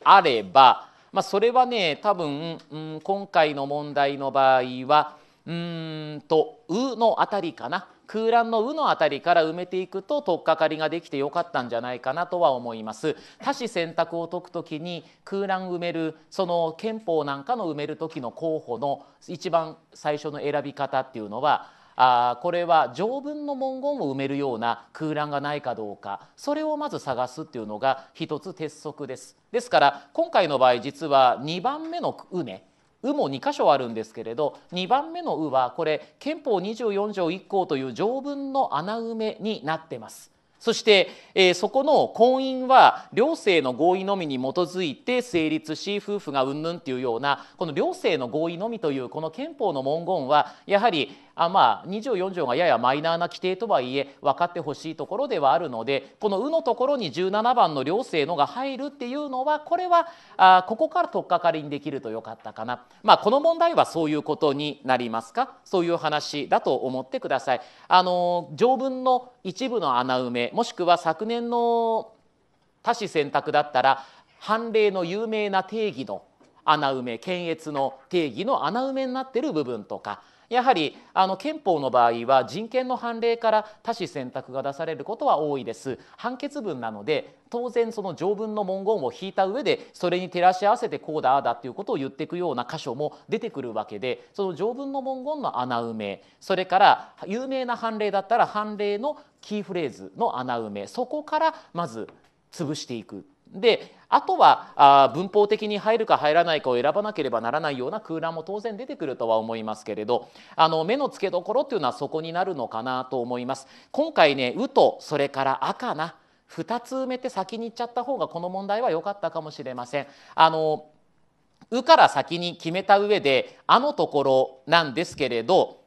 あれば、まあ、それはね多分、うん、今回の問題の場合はうんと「う」のあたりかな空欄の「う」のあたりから埋めていくと取っかかりができてよかったんじゃないかなとは思います。他詞選択を解くときに空欄埋めるその憲法なんかの埋める時の候補の一番最初の選び方っていうのはあこれは条文の文言を埋めるような空欄がないかどうかそれをまず探すっていうのが一つ鉄則です。ですから今回の場合実は2番目の「う」ねうも2箇所あるんですけれど2番目のうはこれ憲法24条1項という条文の穴埋めになってます。そして、えー、そこの婚姻は両性の合意のみに基づいて成立し夫婦がうんぬんっていうようなこの両性の合意のみというこの憲法の文言はやはりあまあ2条4条がややマイナーな規定とはいえ分かってほしいところではあるのでこの「う」のところに17番の「両性の」が入るっていうのはこれはあここから取っかかりにできるとよかったかな、まあ、この問題はそういうことになりますかそういう話だと思ってください。あの条文の一部の穴埋めもしくは昨年の多子選択だったら判例の有名な定義の穴埋め検閲の定義の穴埋めになってる部分とかやはりあの憲法の場合は人権の判例から多種選択が出されることは多いです判決文なので当然その条文の文言を引いた上でそれに照らし合わせてこうだあだっていうことを言っていくような箇所も出てくるわけでその条文の文言の穴埋めそれから有名な判例だったら判例のキーフレーズの穴埋めそこからまず潰していくであとはあ文法的に入るか入らないかを選ばなければならないような空欄も当然出てくるとは思いますけれどあの目の付けどころっていうのはそこになるのかなと思います。今回ね「う」とそれから「赤な2つ埋めて先に行っちゃった方がこの問題は良かったかもしれません。あの「う」から先に決めた上で「あ」のところなんですけれど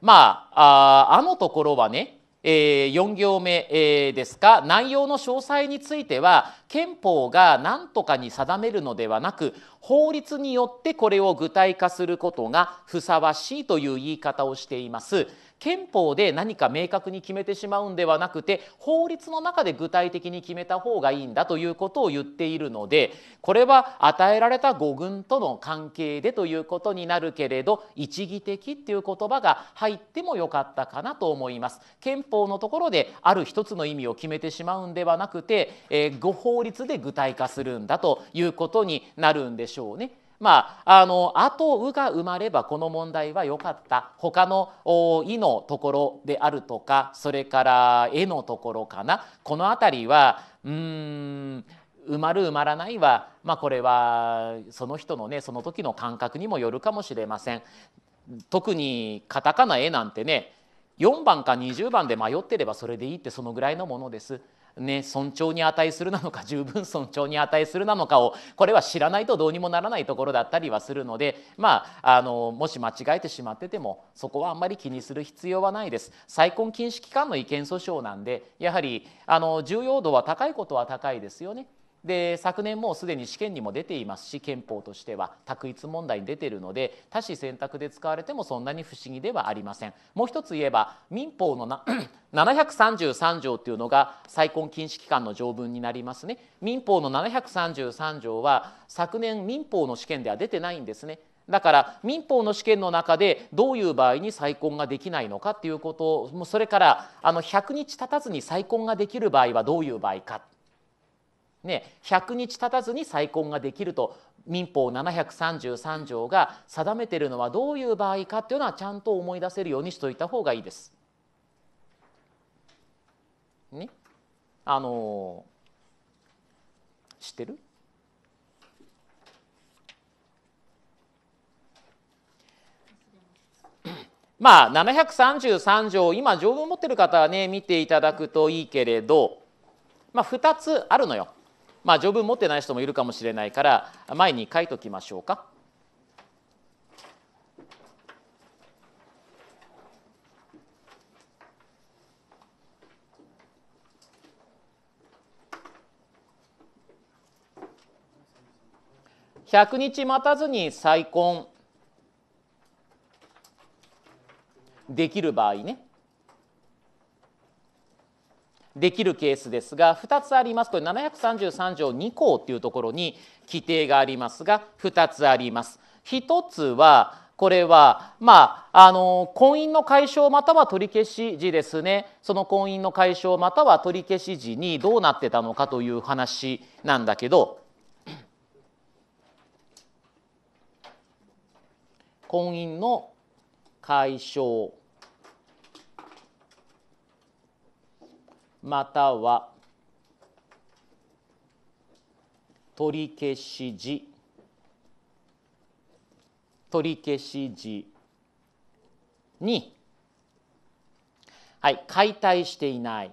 まああのところはねえ4行目、えですが内容の詳細については憲法が何とかに定めるのではなく法律によってこれを具体化することがふさわしいという言い方をしています。憲法で何か明確に決めてしまうんではなくて法律の中で具体的に決めた方がいいんだということを言っているのでこれは与えられた五軍との関係でということになるけれど一義的っていう言葉が入ってもよかったかなと思います。憲法のところである一つの意味を決めてしまうんではなくて、えー、法律で具体化するんだということになるんでしょうね。まあ、あの、後とうが埋まればこの問題は良かった。他のいのところであるとか、それからえのところかな。この辺りは、うーん、埋まる埋まらないは、まあ、これはその人のねその時の感覚にもよるかもしれません特にカタカナ絵なんてね4番か20番で迷ってればそれでいいってそのぐらいのものですね、尊重に値するなのか [laughs] 十分尊重に値するなのかをこれは知らないとどうにもならないところだったりはするので、まあ、あのもし間違えてしまっててもそこはあんまり気にする必要はないです。再婚禁止期間の違憲訴訟なんでやはりあの重要度は高いことは高いですよね。で昨年もうすでに試験にも出ていますし憲法としては択一問題に出てるので多子選択で使われてもそんなに不思議ではありません。もう一つ言えば民法のな733 [clears throat] 条というのが再婚禁止期間の条文になりますね。民法の733条は昨年民法の試験では出てないんですね。だから民法の試験の中でどういう場合に再婚ができないのかっていうことをそれからあの100日経たずに再婚ができる場合はどういう場合かね、100日経たずに再婚ができると民法733条が定めてるのはどういう場合かっていうのはちゃんと思い出せるようにしといた方がいいです。ね、あの知ってる [coughs] まあ733条今条文持ってる方はね見ていただくといいけれど、まあ、2つあるのよ。まあ、条文持ってない人もいるかもしれないから前に書いときましょうか。100日待たずに再婚できる場合ね。できるケースですが2つありますこれ733条2項っていうところに規定がありますが2つあります。1つはこれは、まあ、あの婚姻の解消または取り消し時ですねその婚姻の解消または取り消し時にどうなってたのかという話なんだけど婚姻の解消または取り消し時取り消し時に、はい、解体していない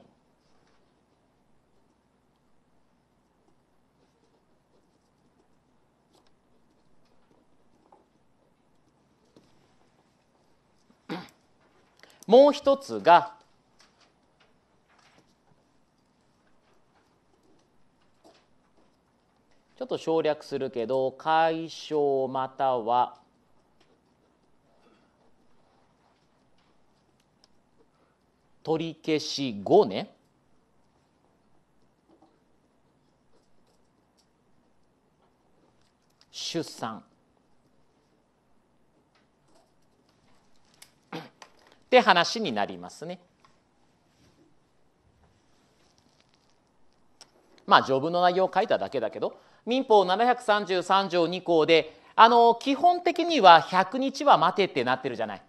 もう一つがちょっと省略するけど解消または取り消し後ね出産 [coughs] って話になりますね。まあ条文の内容を書いただけだけど民法733条2項であの基本的には100日は待てってなってるじゃない。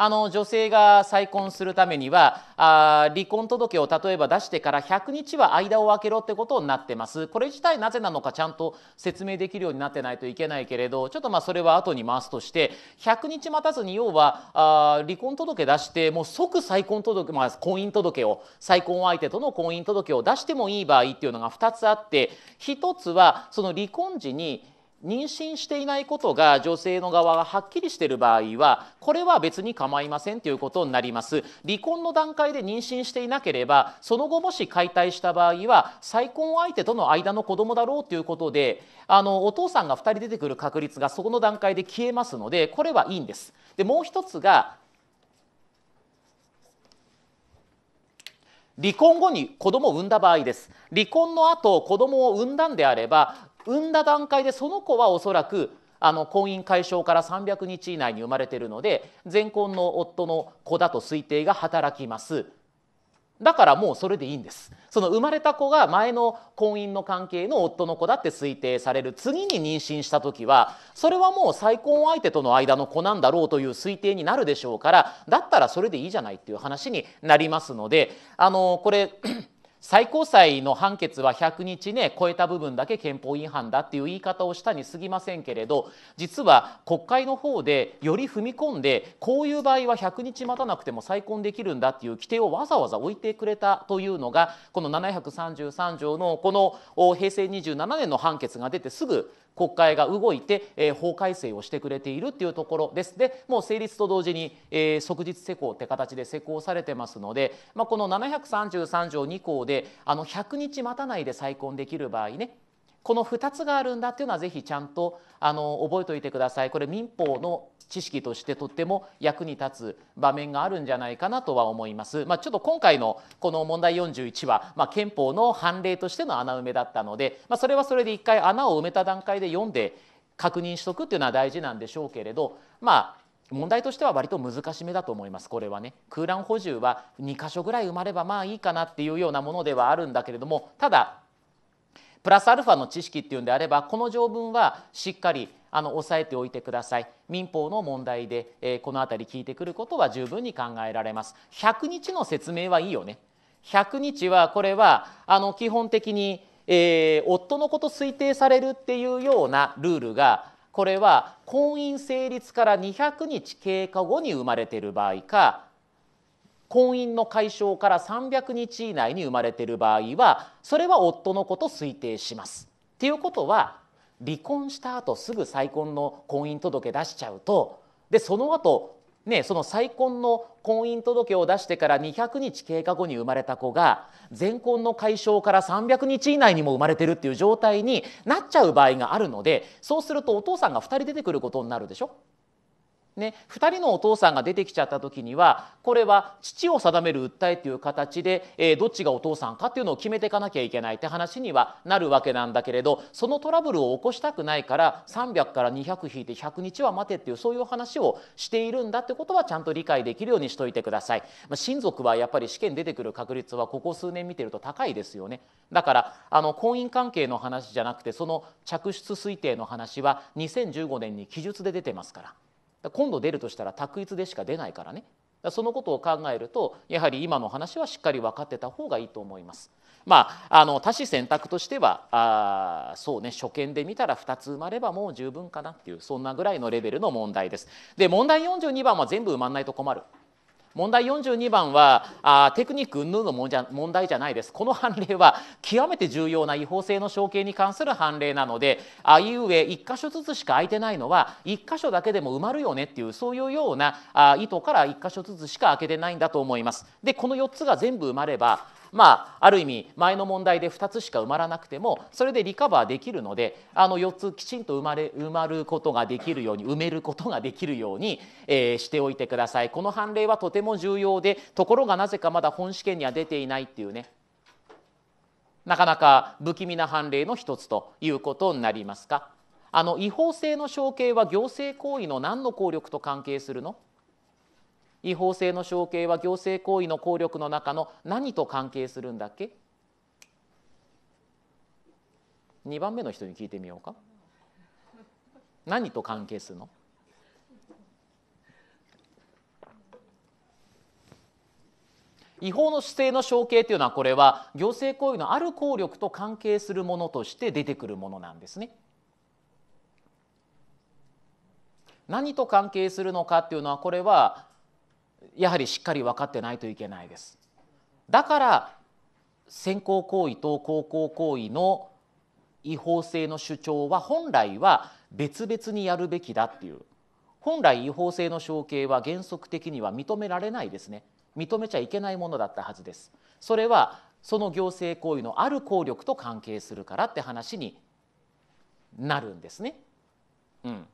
あの女性が再婚するためにはあ離婚届を例えば出してから100日は間を空けろってことになってますこれ自体なぜなのかちゃんと説明できるようになってないといけないけれどちょっとまあそれは後に回すとして100日待たずに要はあ離婚届出してもう即再婚届、まあ、婚姻届を再婚相手との婚姻届を出してもいい場合っていうのが2つあって1つはその離婚時に妊娠していないことが女性の側がはっきりしている場合はこれは別に構いませんということになります離婚の段階で妊娠していなければその後もし解体した場合は再婚相手との間の子供だろうということであのお父さんが2人出てくる確率がそこの段階で消えますのでこれはいいんです。でもう一つが離婚後に子供を産んだ場合です離婚の後子供を産んだんであれば産んだ段階でその子はおそらくあの婚姻解消から300日以内に生まれてるので前婚の夫の子だと推定が働きますだからもうそれでいいんですその生まれた子が前の婚姻の関係の夫の子だって推定される次に妊娠した時はそれはもう再婚相手との間の子なんだろうという推定になるでしょうからだったらそれでいいじゃないっていう話になりますのであのこれ最高裁の判決は100日ね超えた部分だけ憲法違反だっていう言い方をしたにすぎませんけれど実は国会の方でより踏み込んでこういう場合は100日待たなくても再婚できるんだっていう規定をわざわざ置いてくれたというのがこの733条のこの平成27年の判決が出てすぐ国会が動いて、えー、法改正をしてくれているっていうところです。でもう成立と同時に、えー、即日施行って形で施行されてますので、まあ、この733条2項であの100日待たないで再婚できる場合ねこの2つがあるんだっていうのはぜひちゃんとあの覚えておいてください。これ民法の知識としてとっても役に立つ場面があるんじゃないかなとは思います。まあ、ちょっと今回のこの問題41は、まあ、憲法の判例としての穴埋めだったので、まあ、それはそれで一回穴を埋めた段階で読んで確認しとくっていうのは大事なんでしょうけれど、まあ、問題としては割と難しめだと思いますこれはね空欄補充は2箇所ぐらい埋まればまあいいかなっていうようなものではあるんだけれどもただプラスアルファの知識っていうんであればこの条文はしっかりあの抑えておいてください民法の問題で、えー、この辺り聞いてくることは十分に考えられます100日の説明はいいよね100日はこれはあの基本的に、えー、夫のこと推定されるっていうようなルールがこれは婚姻成立から200日経過後に生まれている場合か婚姻の解消から300日以内に生まれている場合はそれは夫の子と推定します。っていうことは離婚した後すぐ再婚の婚姻届出しちゃうとでその後ね、その再婚の婚姻届を出してから200日経過後に生まれた子が全婚の解消から300日以内にも生まれてるっていう状態になっちゃう場合があるのでそうするとお父さんが2人出てくることになるでしょね、2人のお父さんが出てきちゃった時にはこれは父を定める訴えという形で、えー、どっちがお父さんかっていうのを決めていかなきゃいけないって話にはなるわけなんだけれどそのトラブルを起こしたくないから300から200引いて100日は待てっていうそういう話をしているんだってことはちゃんと理解できるようにしといてください。まあ、親族はやっぱり試験出てくる確率はここ数年見てると高いですよね。だからあの婚姻関係の話じゃなくてその嫡出推定の話は2015年に記述で出てますから。今度出るとしたら択一でしか出ないからねそのことを考えるとやはり今の話はしっかり分かってた方がいいと思います。まあ、あの多子選択としてはあそうね初見で見たら2つ埋まればもう十分かなっていうそんなぐらいのレベルの問題です。で問題42番は全部埋まんないと困る。問題42番はあテクニック云々の問じゃ問題じゃないですこの判例は極めて重要な違法性の承継に関する判例なのであいうえ1箇所ずつしか空いてないのは1箇所だけでも埋まるよねっていうそういうようなあ意図から1箇所ずつしか空けてないんだと思います。でこの4つが全部埋まればまあ、ある意味前の問題で2つしか埋まらなくてもそれでリカバーできるのであの4つきちんと埋まれ埋まることができるように埋めることができるように、えー、しておいてください。この判例はとても重要でところがなぜかまだ本試験には出ていないっていうねなかなか不気味な判例の一つということになりますか。あの違法性の承継は行政行為の何の効力と関係するの違法性の承継は行政行為の効力の中の何と関係するんだっけ2番目の人に聞いてみようか何と関係するの違法の姿勢の承継というのはこれは行政行為のある効力と関係するものとして出てくるものなんですね。何と関係するのかっていうのはこれはやはりしっかり分かってないといけないです。だから先行行為と後行行為の違法性の主張は本来は別々にやるべきだっていう本来違法性の承継は原則的には認められないですね認めちゃいけないものだったはずですそれはその行政行為のある効力と関係するからって話になるんですねうん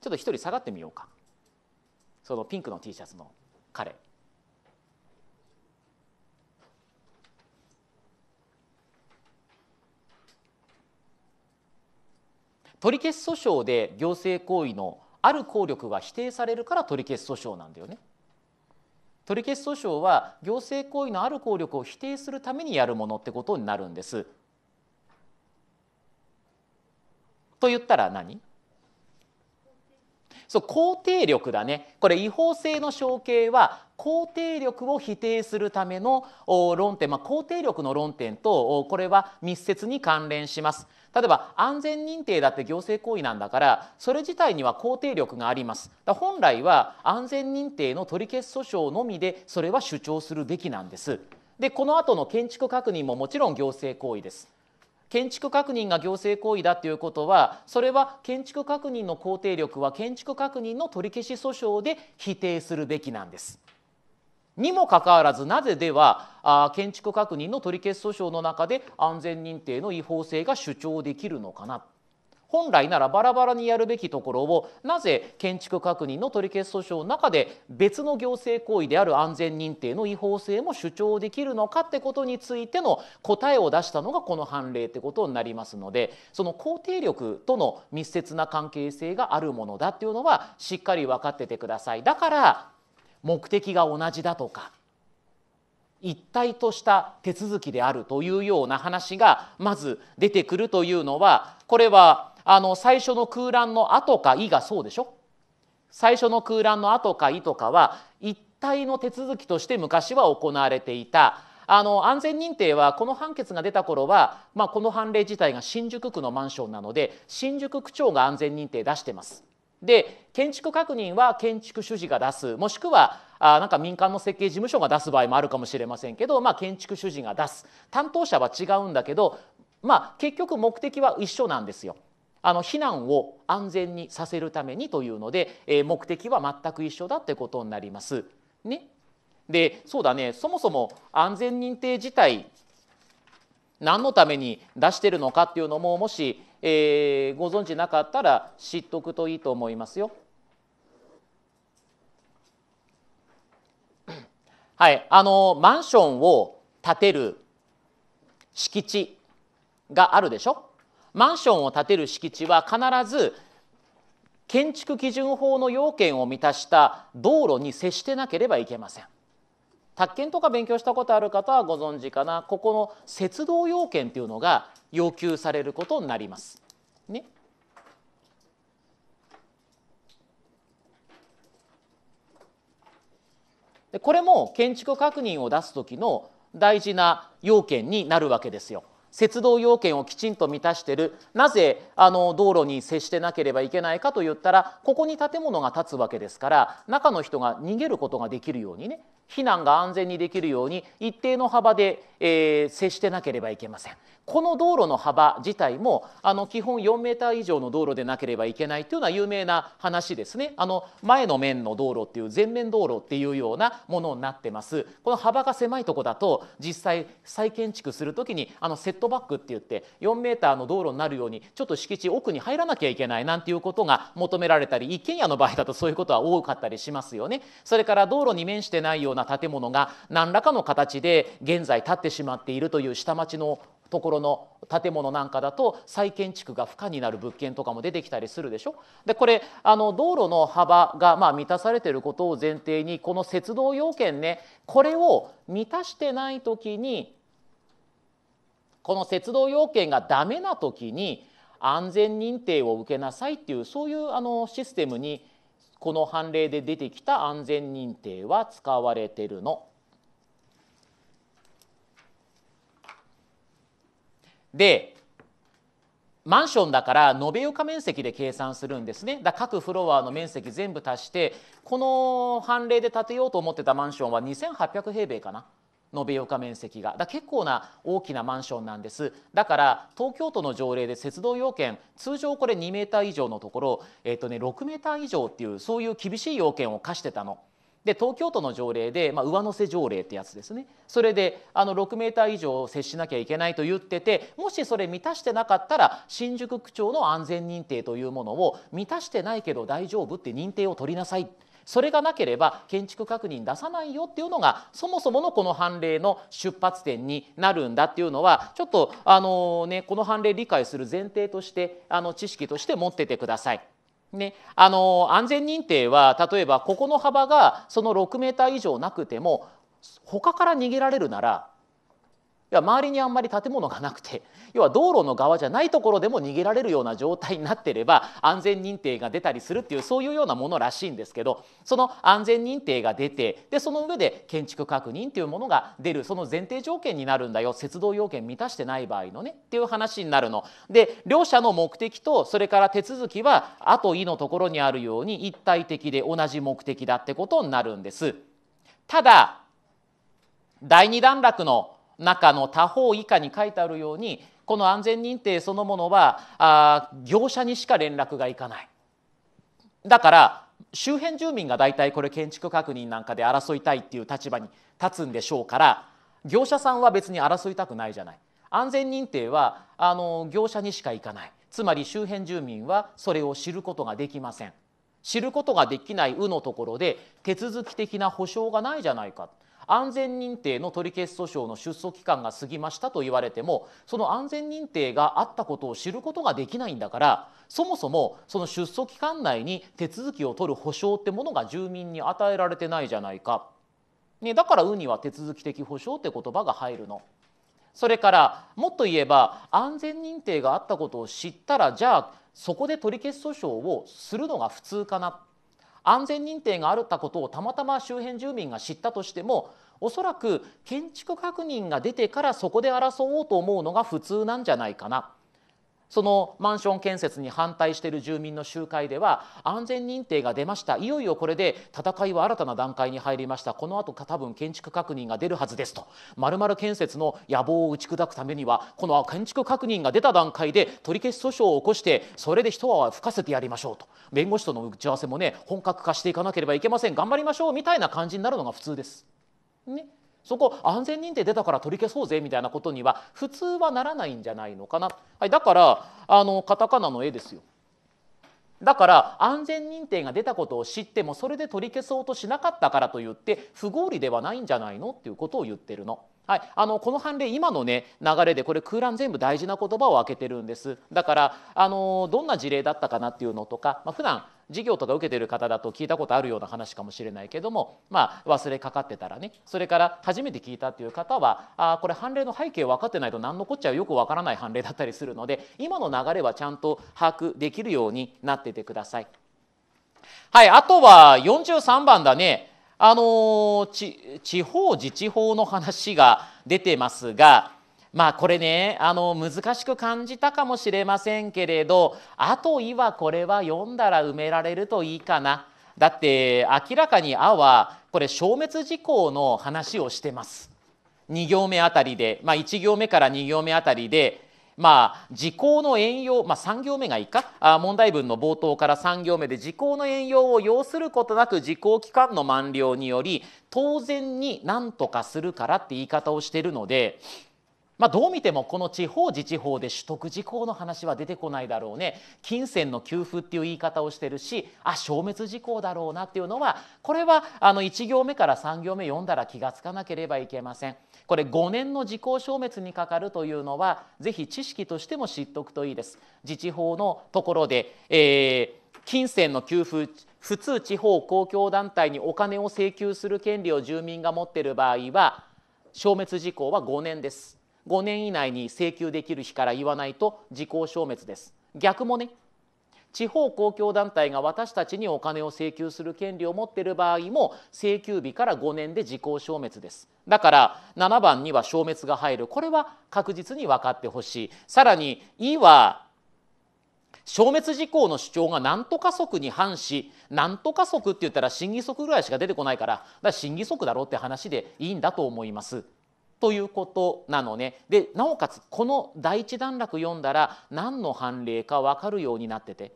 ちょっと一人下がってみようかそのピンクの T シャツの彼取消訴訟で行政行為のある効力が否定されるから取消訴訟なんだよね。取消訴訟は行政行為のある効力を否定するためにやるものってことになるんです。と言ったら何そう肯定力だねこれ違法性の承継は肯定力を否定するための論点、まあ、肯定力の論点とこれは密接に関連します。例えば安全認定だって行政行為なんだからそれ自体には肯定力があります本来は安全認定の取り消し訴訟のみでそれは主張するべきなんですでこの後の建築確認ももちろん行政行為です建築確認が行政行為だということはそれは建築確認の肯定力は建築確認の取り消し訴訟で否定するべきなんです。にもかかわらずなぜでは建築確認の取り消し訴訟の中で安全認定の違法性が主張できるのかな本来ならバラバラにやるべきところをなぜ建築確認の取り消し訴訟の中で別の行政行為である安全認定の違法性も主張できるのかってことについての答えを出したのがこの判例ってことになりますのでその肯定力との密接な関係性があるものだっていうのはしっかり分かっててください。だから目的が同じだとか一体とした手続きであるというような話がまず出てくるというのはこれはあの最初の空欄の「あ」とか「い」がそうでしょ最初の空欄の「あ」とか「い」とかは一体の手続きとして昔は行われていたあの安全認定はこの判決が出た頃は、まあ、この判例自体が新宿区のマンションなので新宿区長が安全認定出してます。で建築確認は建築主事が出すもしくはあなんか民間の設計事務所が出す場合もあるかもしれませんけど、まあ、建築主事が出す担当者は違うんだけど、まあ、結局目的は一緒なんですよ。あの避難を安全にさせるためにというので、えー、目的は全く一緒だってことになります。ね、でそうだねそもそも安全認定自体何のために出してるのかっていうのももし、えー、ご存知なかったら知っとくといいと思いますよ。[coughs] はい、あのマンションを建てる敷地があるでしょマンションを建てる敷地は必ず建築基準法の要件を満たした道路に接してなければいけません。宅建とか勉強したことある方はご存知かなここの接道要件というのが要求されることになります。ね、でこれも建築確認を出す時の大事な要件になるわけですよ。接道要件をきちんと満たしてるなぜあの道路に接してなければいけないかといったらここに建物が建つわけですから中の人が逃げることができるようにね避難が安全にできるように一定の幅で、えー、接してなければいけません。この道路の幅自体もあの基本4メーター以上の道路でなければいけないというのは有名な話ですねあの前の面の道路っていう前面道路っていうようなものになってますこの幅が狭いとこだと実際再建築する時にあのセットバックって言って4メーターの道路になるようにちょっと敷地奥に入らなきゃいけないなんていうことが求められたり一軒家の場合だとそういうことは多かったりしますよねそれから道路に面してないような建物が何らかの形で現在建ってしまっているという下町のところの建物なんかだと再建築が不可になる物件とかも出てきたりするでしょでこれあの道路の幅がま満たされてることを前提にこの接道要件ねこれを満たしてない時にこの接道要件が駄目な時に安全認定を受けなさいっていうそういうあのシステムにこの判例で出てきた安全認定は使われてるの。でマンションだから延べ床面積で計算するんですねだ各フロアの面積全部足してこの判例で建てようと思ってたマンションは2800平米かな延べ床面積がだ結構な大きなマンションなんですだから東京都の条例で鉄道要件通常これ2メーター以上のところ、えっとね、6メーター以上っていうそういう厳しい要件を課してたの。で東京都の条例で、まあ、上乗せ条例ってやつですねそれであの6メーター以上接しなきゃいけないと言っててもしそれ満たしてなかったら新宿区長の安全認定というものを満たしてないけど大丈夫って認定を取りなさいそれがなければ建築確認出さないよっていうのがそもそものこの判例の出発点になるんだっていうのはちょっとあの、ね、この判例理解する前提としてあの知識として持っててください。ね、あの安全認定は例えばここの幅がその6メーター以上なくても他から逃げられるなら要は周りにあんまり建物がなくて要は道路の側じゃないところでも逃げられるような状態になってれば安全認定が出たりするっていうそういうようなものらしいんですけどその安全認定が出てでその上で建築確認っていうものが出るその前提条件になるんだよ接道要件満たしてない場合のねっていう話になるの。で両者の目的とそれから手続きは「あ」と「い」のところにあるように一体的で同じ目的だってことになるんです。ただ第2段落の中の他方以下に書いてあるようにこの安全認定そのものはあ業者にしか連絡がいかない。だから周辺住民が大体これ建築確認なんかで争いたいっていう立場に立つんでしょうから業者さんは別に争いたくないじゃない。安全認定はあの業者にしか行かないつまり周辺住民はそれを知ることができません知ることができない「う」のところで手続き的な保障がないじゃないか安全認定の取り消し訴訟の出訴期間が過ぎましたと言われてもその安全認定があったことを知ることができないんだからそもそもその出訴期間内に手続きを取る保証ってものが住民に与えられてないじゃないか。ね、だから「う」には手続き的保証って言葉が入るの。それからもっと言えば安全認定があったことを知ったらじゃあそこで取り消し訴訟をするのが普通かな安全認定があったことをたまたま周辺住民が知ったとしてもおそらく建築確認が出てからそこで争おうと思うのが普通なんじゃないかなそのマンション建設に反対している住民の集会では安全認定が出ましたいよいよこれで戦いは新たな段階に入りましたこのあと多分建築確認が出るはずですと丸々建設の野望を打ち砕くためにはこの建築確認が出た段階で取り消し訴訟を起こしてそれで一泡吹かせてやりましょうと弁護士との打ち合わせもね本格化していかなければいけません頑張りましょうみたいな感じになるのが普通です。ね、そこ安全認定出たから取り消そうぜみたいなことには普通はならないんじゃないのかな、はい、だからあのカタカナの絵ですよ。だから安全認定が出たことを知ってもそれで取り消そうとしなかったからといって不合理ではないんじゃないのっていうことを言ってるの。はい、あのこの判例今のね流れでこれ空欄全部大事な言葉を開けてるんですだからあのどんな事例だったかなっていうのとか、まあ、普段授業とか受けてる方だと聞いたことあるような話かもしれないけども、まあ、忘れかかってたらねそれから初めて聞いたっていう方はあこれ判例の背景分かってないと何のこっちゃよく分からない判例だったりするので今の流れはちゃんと把握できるようになっててください。はい、あとは43番だね。あのち地方自治法の話が出てますがまあこれねあの難しく感じたかもしれませんけれどあといはこれは読んだら埋められるといいかなだって明らかに「あ」はこれ消滅事項の話をしてます。2行目あたりで、まあ、1行目から2行目あたりでまあ、時効の援用、まあ、3行目がいいかあ問題文の冒頭から3行目で時効の援用を要することなく時効期間の満了により当然に何とかするからって言い方をしているのでまあ、どう見てもこの地方自治法で取得時効の話は出てこないだろうね金銭の給付っていう言い方をしてるしあ消滅時効だろうなっていうのはこれはあの1行目から3行目読んだら気が付かなければいけません。これ5年の時効消滅にかかるというのはぜひ知識としても知っておくといいです。自治法のところで、えー、金銭の給付普通地方公共団体にお金を請求する権利を住民が持っている場合は消滅時効は5年です5年以内に請求できる日から言わないと時効消滅です逆もね地方公共団体が私たちにお金を請求する権利を持っている場合も請求日から5年で時効消滅ですだから7番には消滅が入るこれは確実に分かってほしいさらに「い」は消滅事項の主張が何とか則に反し何とか則って言ったら審議則ぐらいしか出てこないからだから審議則だろうって話でいいんだと思います。ということなのねでなおかつこの第一段落読んだら何の判例か分かるようになってて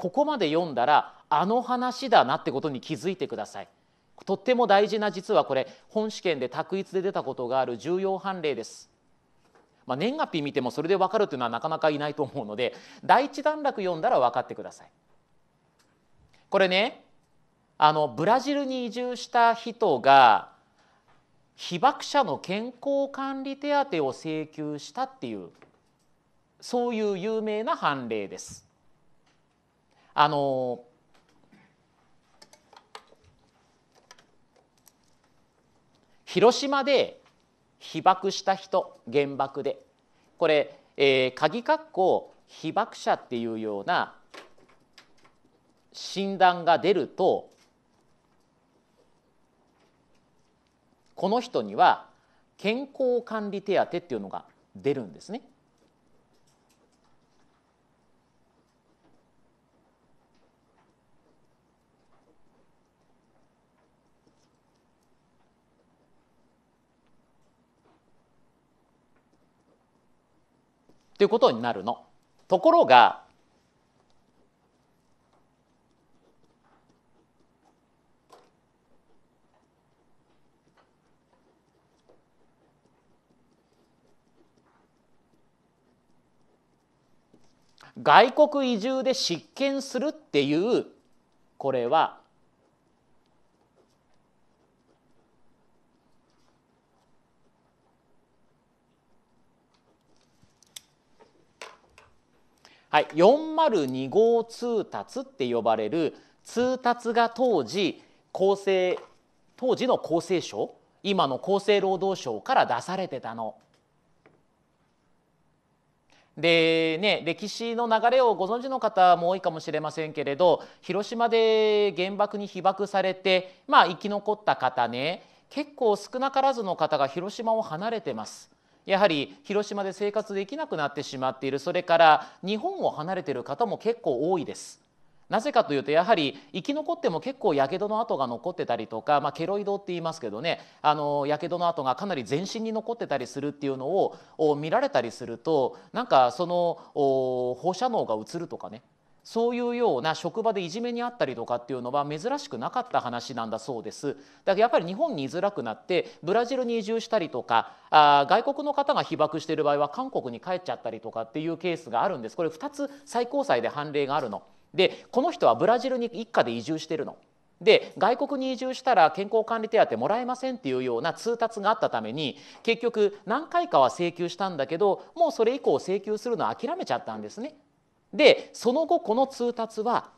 ここまで読んだらあの話だなってことに気づいてください。とっても大事な実はこれ本試験で択一で出たことがある重要判例です。まあ、年月日見てもそれで分かるというのはなかなかいないと思うので第一段落読んだら分かってください。これねあのブラジルに移住した人が被爆者の健康管理手当を請求したっていうそういう有名な判例です。あの広島で被爆した人原爆でこれ、えー、鍵括弧被爆者っていうような診断が出るとこの人には健康管理手当っていうのが出るんですね。ということになるの。ところが外国移住で執権するっていうこれははい、402号通達って呼ばれる通達が当時厚生当時の厚生省今の厚生労働省から出されてたの。でね歴史の流れをご存知の方も多いかもしれませんけれど広島で原爆に被爆されてまあ生き残った方ね結構少なからずの方が広島を離れてます。やはり広島で生活できなくなってしまっているそれから日本を離れている方も結構多いです。なぜかというとやはり生き残っても結構やけどの跡が残ってたりとか、まあ、ケロイドって言いますけどねあのやけどの跡がかなり全身に残ってたりするっていうのを見られたりするとなんかその放射能がうつるとかねそういうような職場でいじめにあったりとかっていうのは珍しくなかった話なんだそうです。だからやっぱり日本に居づらくなってブラジルに移住したりとかあ外国の方が被爆している場合は韓国に帰っちゃったりとかっていうケースがあるんです。これ2つ最高裁で判例があるの。でこの人はブラジルに一家で移住してるの。で外国に移住したら健康管理手当もらえませんっていうような通達があったために結局何回かは請求したんだけどもうそれ以降請求するのは諦めちゃったんですね。でその後この通達は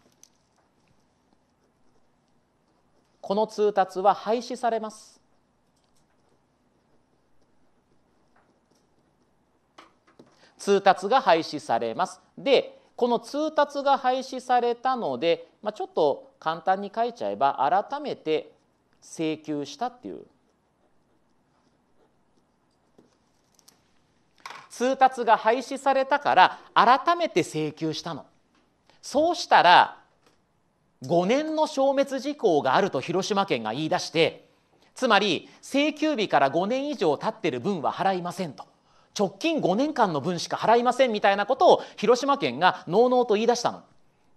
この通達は廃止されます。通達が廃止されます。でこの通達が廃止されたので、まあ、ちょっと簡単に書いちゃえば改めて請求したっていう通達が廃止されたから改めて請求したのそうしたら5年の消滅事項があると広島県が言い出してつまり請求日から5年以上経ってる分は払いませんと直近5年間の分しか払いませんみたいなことを広島県がのうのうと言い出したの。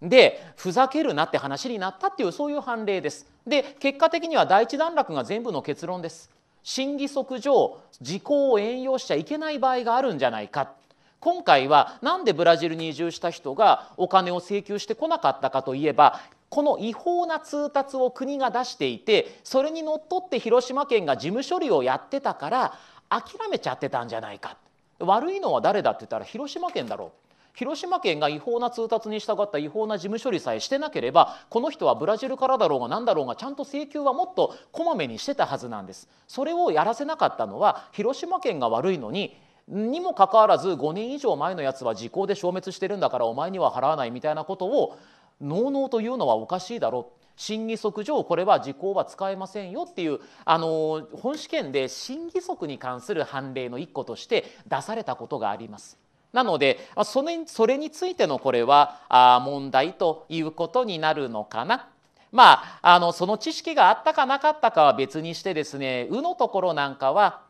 でふざけるなって話になったっていうそういう判例です。で結果的には第一段落が全部の結論です。真偽則上時効を援用しちゃいけない場合があるんじゃないか今回は何でブラジルに移住した人がお金を請求してこなかったかといえばこの違法な通達を国が出していてそれにのっとって広島県が事務処理をやってたから諦めちゃってたんじゃないか悪いのは誰だって言ったら広島県だろう広島県が違法な通達に従った違法な事務処理さえしてなければこの人はブラジルからだろうが何だろうがちゃんと請求はもっとこまめにしてたはずなんです。それをやらせなかったのは広島県が悪いのににもかかわらず5年以上前のやつは時効で消滅してるんだからお前には払わないみたいなことをのうのうというのはおかしいだろう審議則上これは時効は使えませんよっていうあの本試験で審議則に関する判例の一個として出されたことがあります。なのでそれそれについてのこれは問題ということになるのかなまあ、あのその知識があったかなかったかは別にしてですね「う」のところなんかは、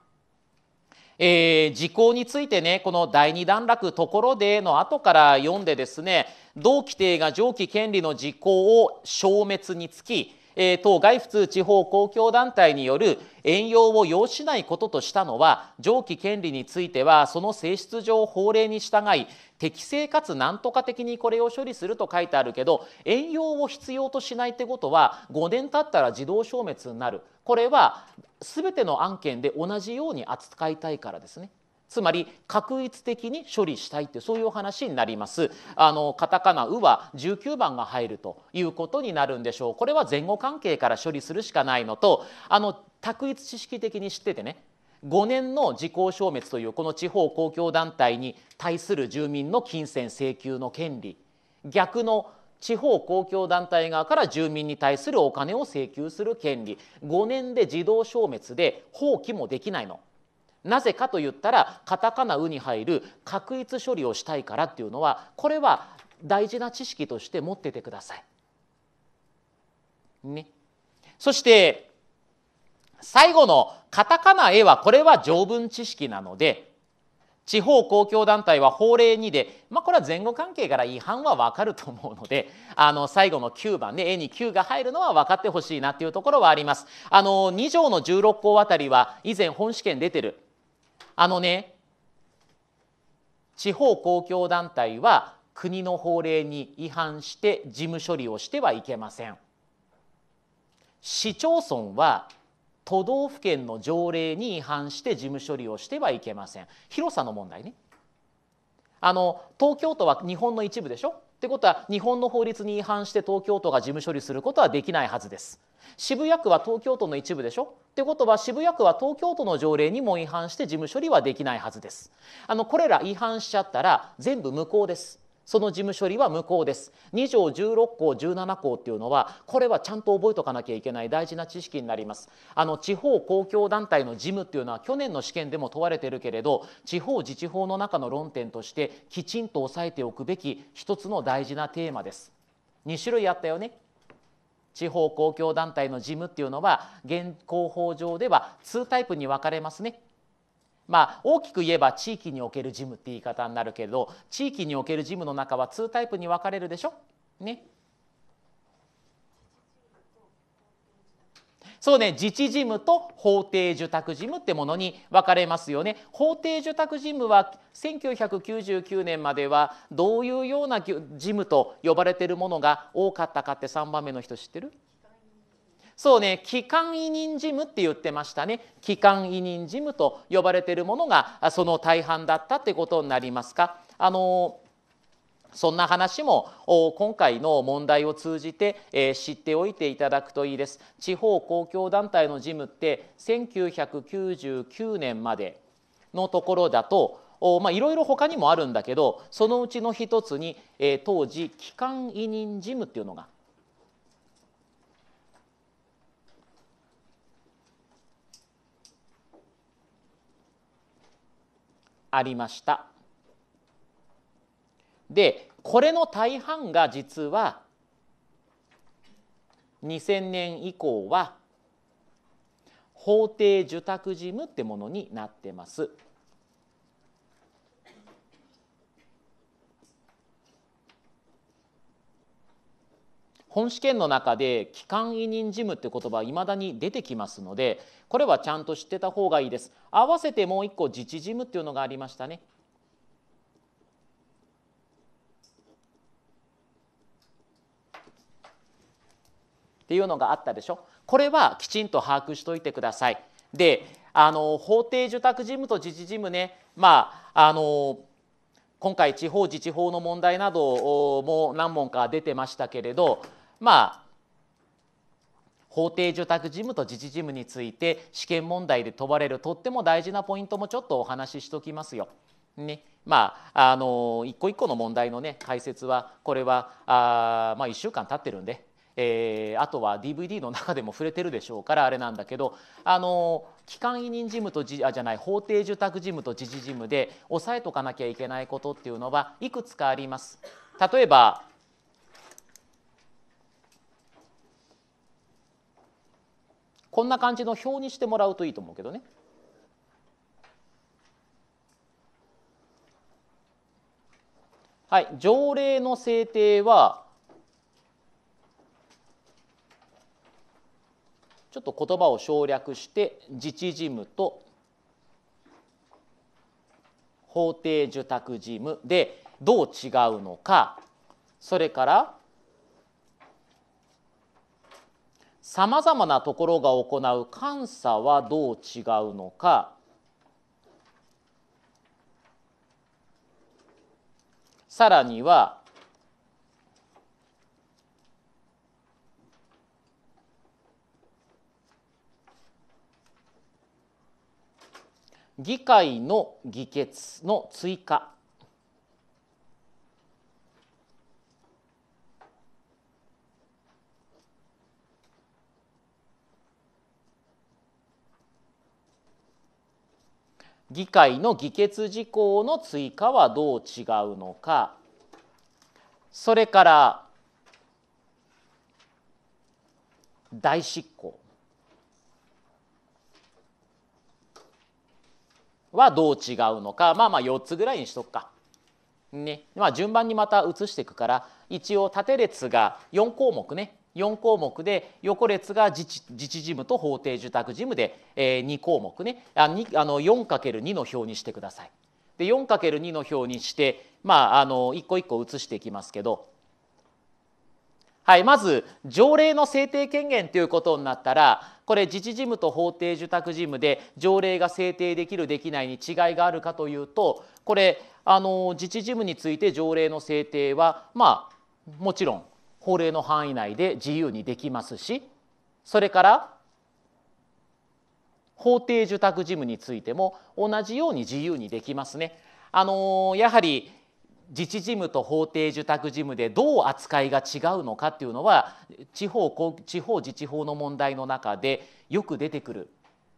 えー、時効についてねこの第二段落「ところで」の後から読んでですね同規定が上記権利の時効を消滅につきえー、当外普通地方公共団体による援用を要しないこととしたのは上記権利についてはその性質上法令に従い適正かつ何とか的にこれを処理すると書いてあるけど援用を必要としないってことは5年経ったら自動消滅になるこれは全ての案件で同じように扱いたいからですね。つまり確率的に処理したいってそういうお話になりますあのカタカナ「ウは19番が入るということになるんでしょうこれは前後関係から処理するしかないのとあの択一知識的に知っててね5年の時効消滅というこの地方公共団体に対する住民の金銭請求の権利逆の地方公共団体側から住民に対するお金を請求する権利5年で自動消滅で放棄もできないのなぜかと言ったらカタカナ「ウ」に入る確率処理をしたいからっていうのはこれは大事な知識として持っててください。ね、そして最後のカタカナ「絵はこれは条文知識なので地方公共団体は法令2で、まあ、これは前後関係から違反は分かると思うのであの最後の9番ね絵に9が入るのは分かってほしいなっていうところはあります。あの2条の16項あたりは以前本試験出てるあのね地方公共団体は国の法令に違反して事務処理をしてはいけません市町村は都道府県の条例に違反して事務処理をしてはいけません広さの問題ねあの東京都は日本の一部でしょってことは日本の法律に違反して東京都が事務処理することはできないはずです。渋谷区は東京都の一部でしょってことは渋谷区は東京都の条例にも違反して事務処理はできないはずです。あのこれら違反しちゃったら全部無効です。その事務処理は無効です2条16項17項っていうのはこれはちゃんと覚えとかなきゃいけない大事な知識になりますあの地方公共団体の事務っていうのは去年の試験でも問われてるけれど地方自治法の中の論点としてきちんと押さえておくべき一つの大事なテーマです2種類あったよね地方公共団体の事務っていうのは現行法上では2タイプに分かれますねまあ、大きく言えば地域における事務って言い方になるけれど地域における事務の中は2タイプに分かれるでしょねそうね自治事務と法定受託事務ってものに分かれますよね法定受託事務は1999年まではどういうような事務と呼ばれているものが多かったかって3番目の人知ってるそうね機関委任事務って言ってましたね機関委任事務と呼ばれているものがその大半だったってことになりますか。あのそんな話も今回の問題を通じて、えー、知っておいていただくといいです。地方公共団体の事務って1999年までのところだとまあいろいろ他にもあるんだけどそのうちの一つに、えー、当時機関委任事務っていうのがありました。でこれの大半が実は2000年以降は法定受託事務ってものになってます。本試験の中で機関委任事務って言葉いまだに出てきますのでこれはちゃんと知ってた方がいいです合わせてもう一個自治事務っていうのがありましたねっていうのがあったでしょこれはきちんと把握しておいてくださいであの法定受託事務と自治事務ねまああの今回地方自治法の問題なども何問か出てましたけれどまあ法定受託事務と自治事務について試験問題で問われるとっても大事なポイントもちょっとお話ししときますよ。ねまあ、あの一個一個の問題の、ね、解説はこれはあ、まあ、1週間経ってるんで、えー、あとは DVD の中でも触れてるでしょうからあれなんだけどあの機関委任事務とじあじゃない法定受託事務と自治事務で押さえとかなきゃいけないことっていうのはいくつかあります。例えばこんな感じの表にしてもらうといいと思うけどね。はい、条例の制定はちょっと言葉を省略して自治事務と法定受託事務でどう違うのかそれからさまざまなところが行う監査はどう違うのかさらには議会の議決の追加議会の議決事項の追加はどう違うのかそれから代執行はどう違うのかまあまあ4つぐらいにしとくか。ねまあ、順番にまた移していくから一応縦列が4項目ね4項目で横列が自治自治事務と法定受託事務で、えー、2項目ねああの 4×2 の表にしてください。で 4×2 の表にして、まあ、あの一個一個移していきますけど、はい、まず条例の制定権限ということになったらこれ自治事務と法定受託事務で条例が制定できるできないに違いがあるかというとこれあの自治事務について条例の制定はまあもちろん法令の範囲内で自由にできますしそれから法定受託事務についても同じように自由にできますね。あのー、やはり自治事務と法定受託事務でどう扱いが違うのかっていうのは地方公地方自治法の問題の中でよく出てくる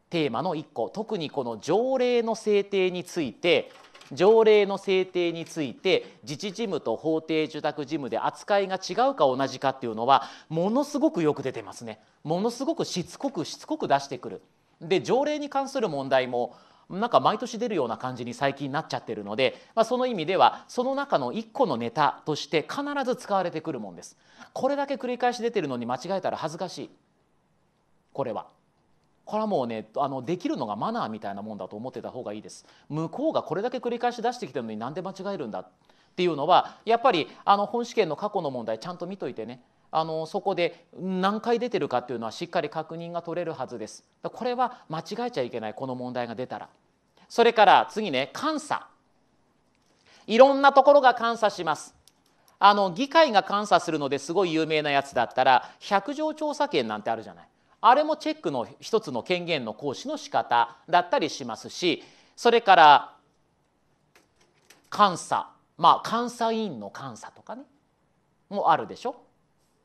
テーマの1個特にこの条例の制定について条例の制定について自治事務と法定受託事務で扱いが違うか同じかっていうのはものすごくよく出てますねものすごくしつこくしつこく出してくるで条例に関する問題もなんか毎年出るような感じに最近なっちゃってるので、まあ、その意味ではその中の1個のネタとして必ず使われてくるもんですこれだけ繰り返し出てるのに間違えたら恥ずかしいこれはこれはもうねあのできるのがマナーみたいなもんだと思ってた方がいいです向こうがこれだけ繰り返し出してきてるのになんで間違えるんだっていうのはやっぱりあの本試験の過去の問題ちゃんと見といてねあのそこで何回出てるかっていうのはしっかり確認が取れるはずですこれは間違えちゃいけないこの問題が出たらそれから次ね監査いろんなところが監査しますあの議会が監査するのですごい有名なやつだったら百条調査権なんてあるじゃないあれもチェックの一つの権限の行使の仕方だったりしますしそれから監査まあ監査委員の監査とかねもあるでしょ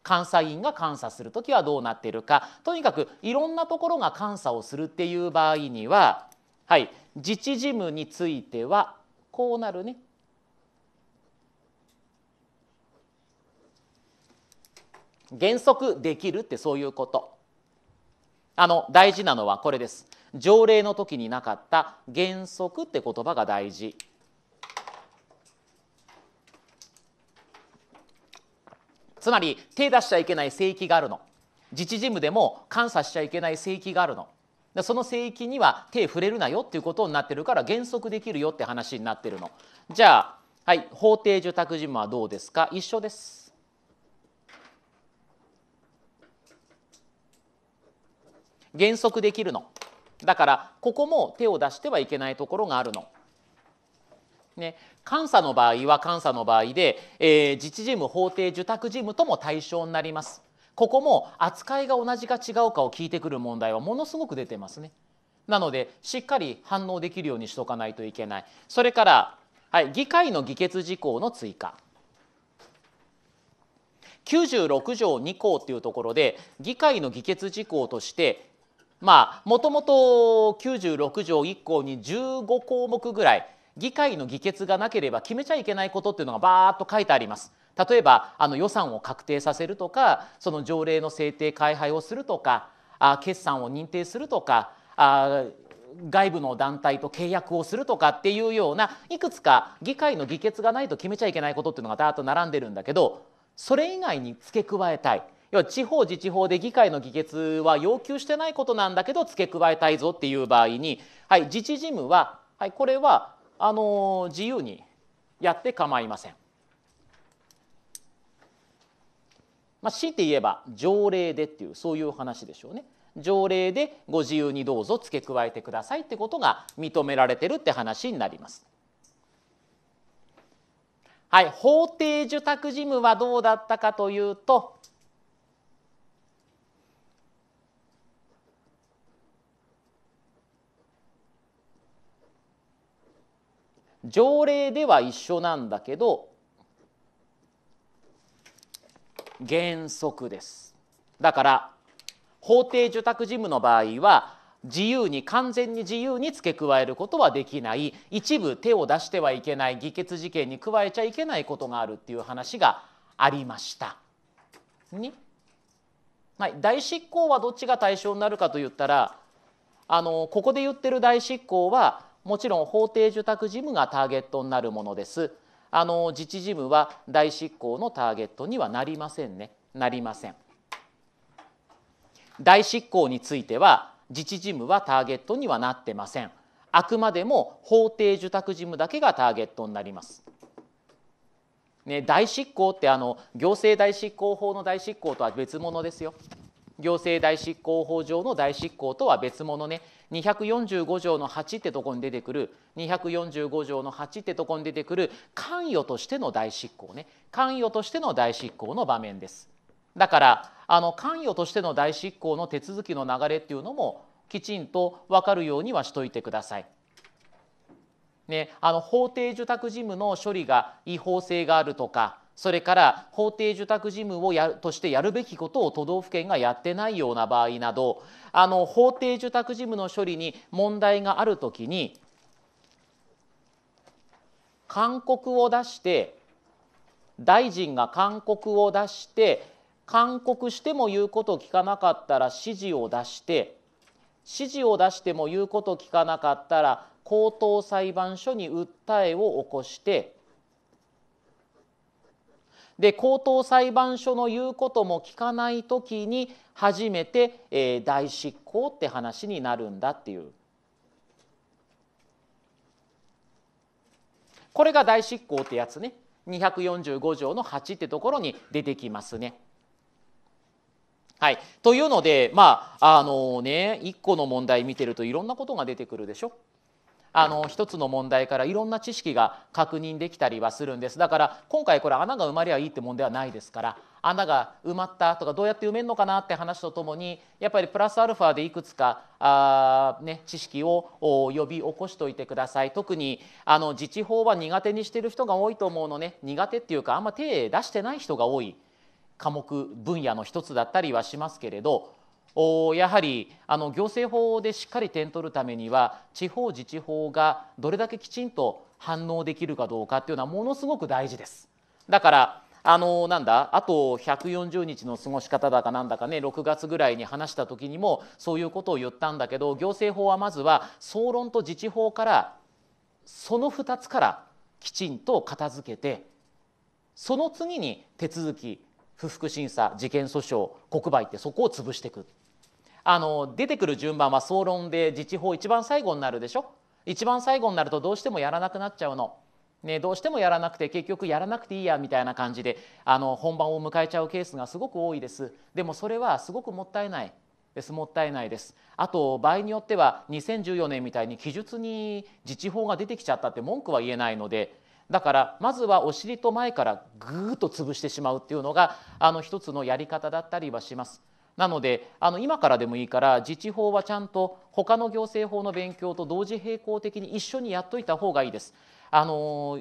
監査員が監査する時はどうなっているかとにかくいろんなところが監査をするっていう場合には、はい、自治事務についてはこうなるね。原則できるってそういうことあの大事なのはこれです条例の時になかった原則って言葉が大事つまり手出しちゃいけない聖域があるの自治事務でも監査しちゃいけない聖域があるのその聖域には手触れるなよっていうことになってるから原則できるよって話になってるのじゃあ、はい、法定受託事務はどうですか一緒です減速できるのだからここも手を出してはいけないところがあるの。ね、監査の場合は監査の場合で、えー、自治事務法定受託事務とも対象になります。ここも扱いが同じか違うかを聞いてくる問題はものすごく出てますね。なのでしっかり反応できるようにしとかないといけない。それから、はい、議会の議決事項の追加。96条2項というところで議会の議決事項としてまあもともと96条1項に15項目ぐらい議会の議決がなければ決めちゃいけないことっていうのがバーッと書いてあります。例えばあの予算を確定させるとかその条例の制定改廃をするとかあ決算を認定するとかあ外部の団体と契約をするとかっていうようないくつか議会の議決がないと決めちゃいけないことっていうのがだーっと並んでるんだけどそれ以外に付け加えたい要は地方自治法で議会の議決は要求してないことなんだけど付け加えたいぞっていう場合に、はい、自治事務は、はい、これはあの自由にやって構いません。まあ、強いて言えば条例でっていうそういう話でしょうね。条例でご自由にどうぞ付け加えてくださいってことが認められてるって話になります。はい、法定受託事務はどうだったかというと条例では一緒なんだけど原則ですだから法定受託事務の場合は自由に完全に自由に付け加えることはできない一部手を出してはいけない議決事件に加えちゃいけないことがあるっていう話がありました。ねはい、大執行はどっちが対象になるかといったらあのここで言ってる大執行はもちろん法定受託事務がターゲットになるものですあの自治事務は大執行のターゲットにはなりませんねなりません大執行については自治事務はターゲットにはなってませんあくまでも法定受託事務だけがターゲットになりますね、大執行ってあの行政代執行法の大執行とは別物ですよ。行政代執行法上の代執行とは別物ね245条の8ってとこに出てくる245条の8ってとこに出てくる関与としての代執行ね関与としての代執行の場面です。だからあの関与としての代執行の手続きの流れっていうのもきちんと分かるようにはしといてください。ね、あの法定受託事務の処理が違法性があるとかそれから法定受託事務をやとしてやるべきことを都道府県がやってないような場合などあの法定受託事務の処理に問題があるときに勧告を出して大臣が勧告を出して勧告しても言うことを聞かなかったら指示を出して指示を出しても言うことを聞かなかったら高等裁判所に訴えを起こしてで高等裁判所の言うことも聞かない時に初めて、えー、大執行って話になるんだっていうこれが大執行ってやつね245条の8ってところに出てきますね。はい、というのでまああのね1個の問題見てるといろんなことが出てくるでしょ。あの一つの問題からいろんな知識が確認できたりはするんですだから今回これ穴が埋まりゃいいってもんではないですから穴が埋まったとかどうやって埋めるのかなって話とともにやっぱりプラスアルファでいくつかあ、ね、知識を呼び起こしておいてください特にあの自治法は苦手にしてる人が多いと思うのね苦手っていうかあんま手出してない人が多い科目分野の一つだったりはしますけれどやはりあの行政法でしっかり点取るためには地方自治法がどれだけきちんと反応できるかどうかっていうのはものすごく大事です。だからあのなんだあと140日の過ごし方だかなんだかね6月ぐらいに話した時にもそういうことを言ったんだけど行政法はまずは総論と自治法からその2つからきちんと片付けてその次に手続き不服審査事件訴訟国賠ってそこを潰していくあの出てくる順番は総論で自治法一番最後になるでしょ一番最後になるとどうしてもやらなくなっちゃうの。ね、どうしてもやらなくて結局やらなくていいやみたいな感じであの本番を迎えちゃうケースがすごく多いですでもそれはすごくもったいないですもったいないですあと場合によっては2014年みたいに記述に自治法が出てきちゃったって文句は言えないのでだからまずはお尻と前からぐーっと潰してしまうっていうのがあの一つのやり方だったりはします。なのであの今からでもいいから自治法はちゃんと他の行政法の勉強と同時並行的に一緒にやっといた方がいいです。あの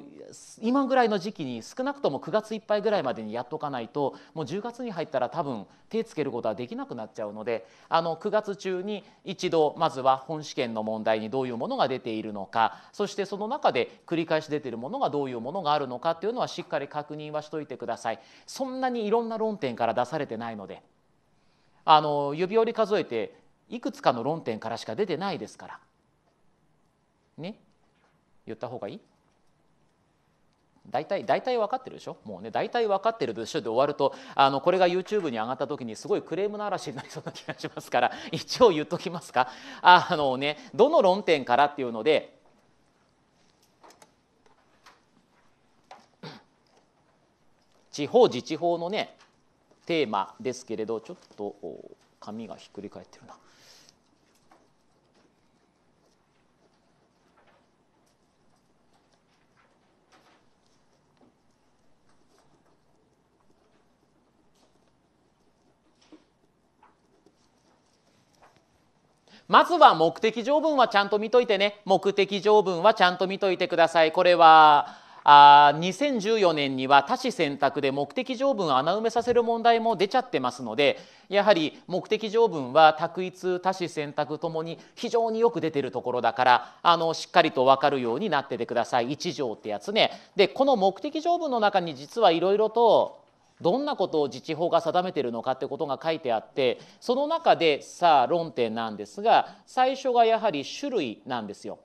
今ぐらいの時期に少なくとも9月いっぱいぐらいまでにやっとかないともう10月に入ったら多分手つけることはできなくなっちゃうのであの9月中に一度まずは本試験の問題にどういうものが出ているのかそしてその中で繰り返し出ているものがどういうものがあるのかというのはしっかり確認はしといてください。そんなにいろんな論点から出されてないので。あの指折り数えていくつかの論点からしか出てないですからね言った方がいい大体大体分かってるでしょもうね大体分かってるでしょで終わるとあのこれが YouTube に上がった時にすごいクレームの嵐になりそうな気がしますから [laughs] 一応言っときますかあのねどの論点からっていうので地方自治法のねテーマですけれどちょっと紙がひっくり返ってるな。まずは目的条文はちゃんと見といてね目的条文はちゃんと見といてくださいこれはあ2014年には多子選択で目的条文を穴埋めさせる問題も出ちゃってますのでやはり目的条文は択一多子選択ともに非常によく出てるところだからあのしっかりと分かるようになっててください1条ってやつね。でこの目的条文の中に実はいろいろとどんなことを自治法が定めてるのかってことが書いてあってその中でさあ論点なんですが最初がやはり種類なんですよ。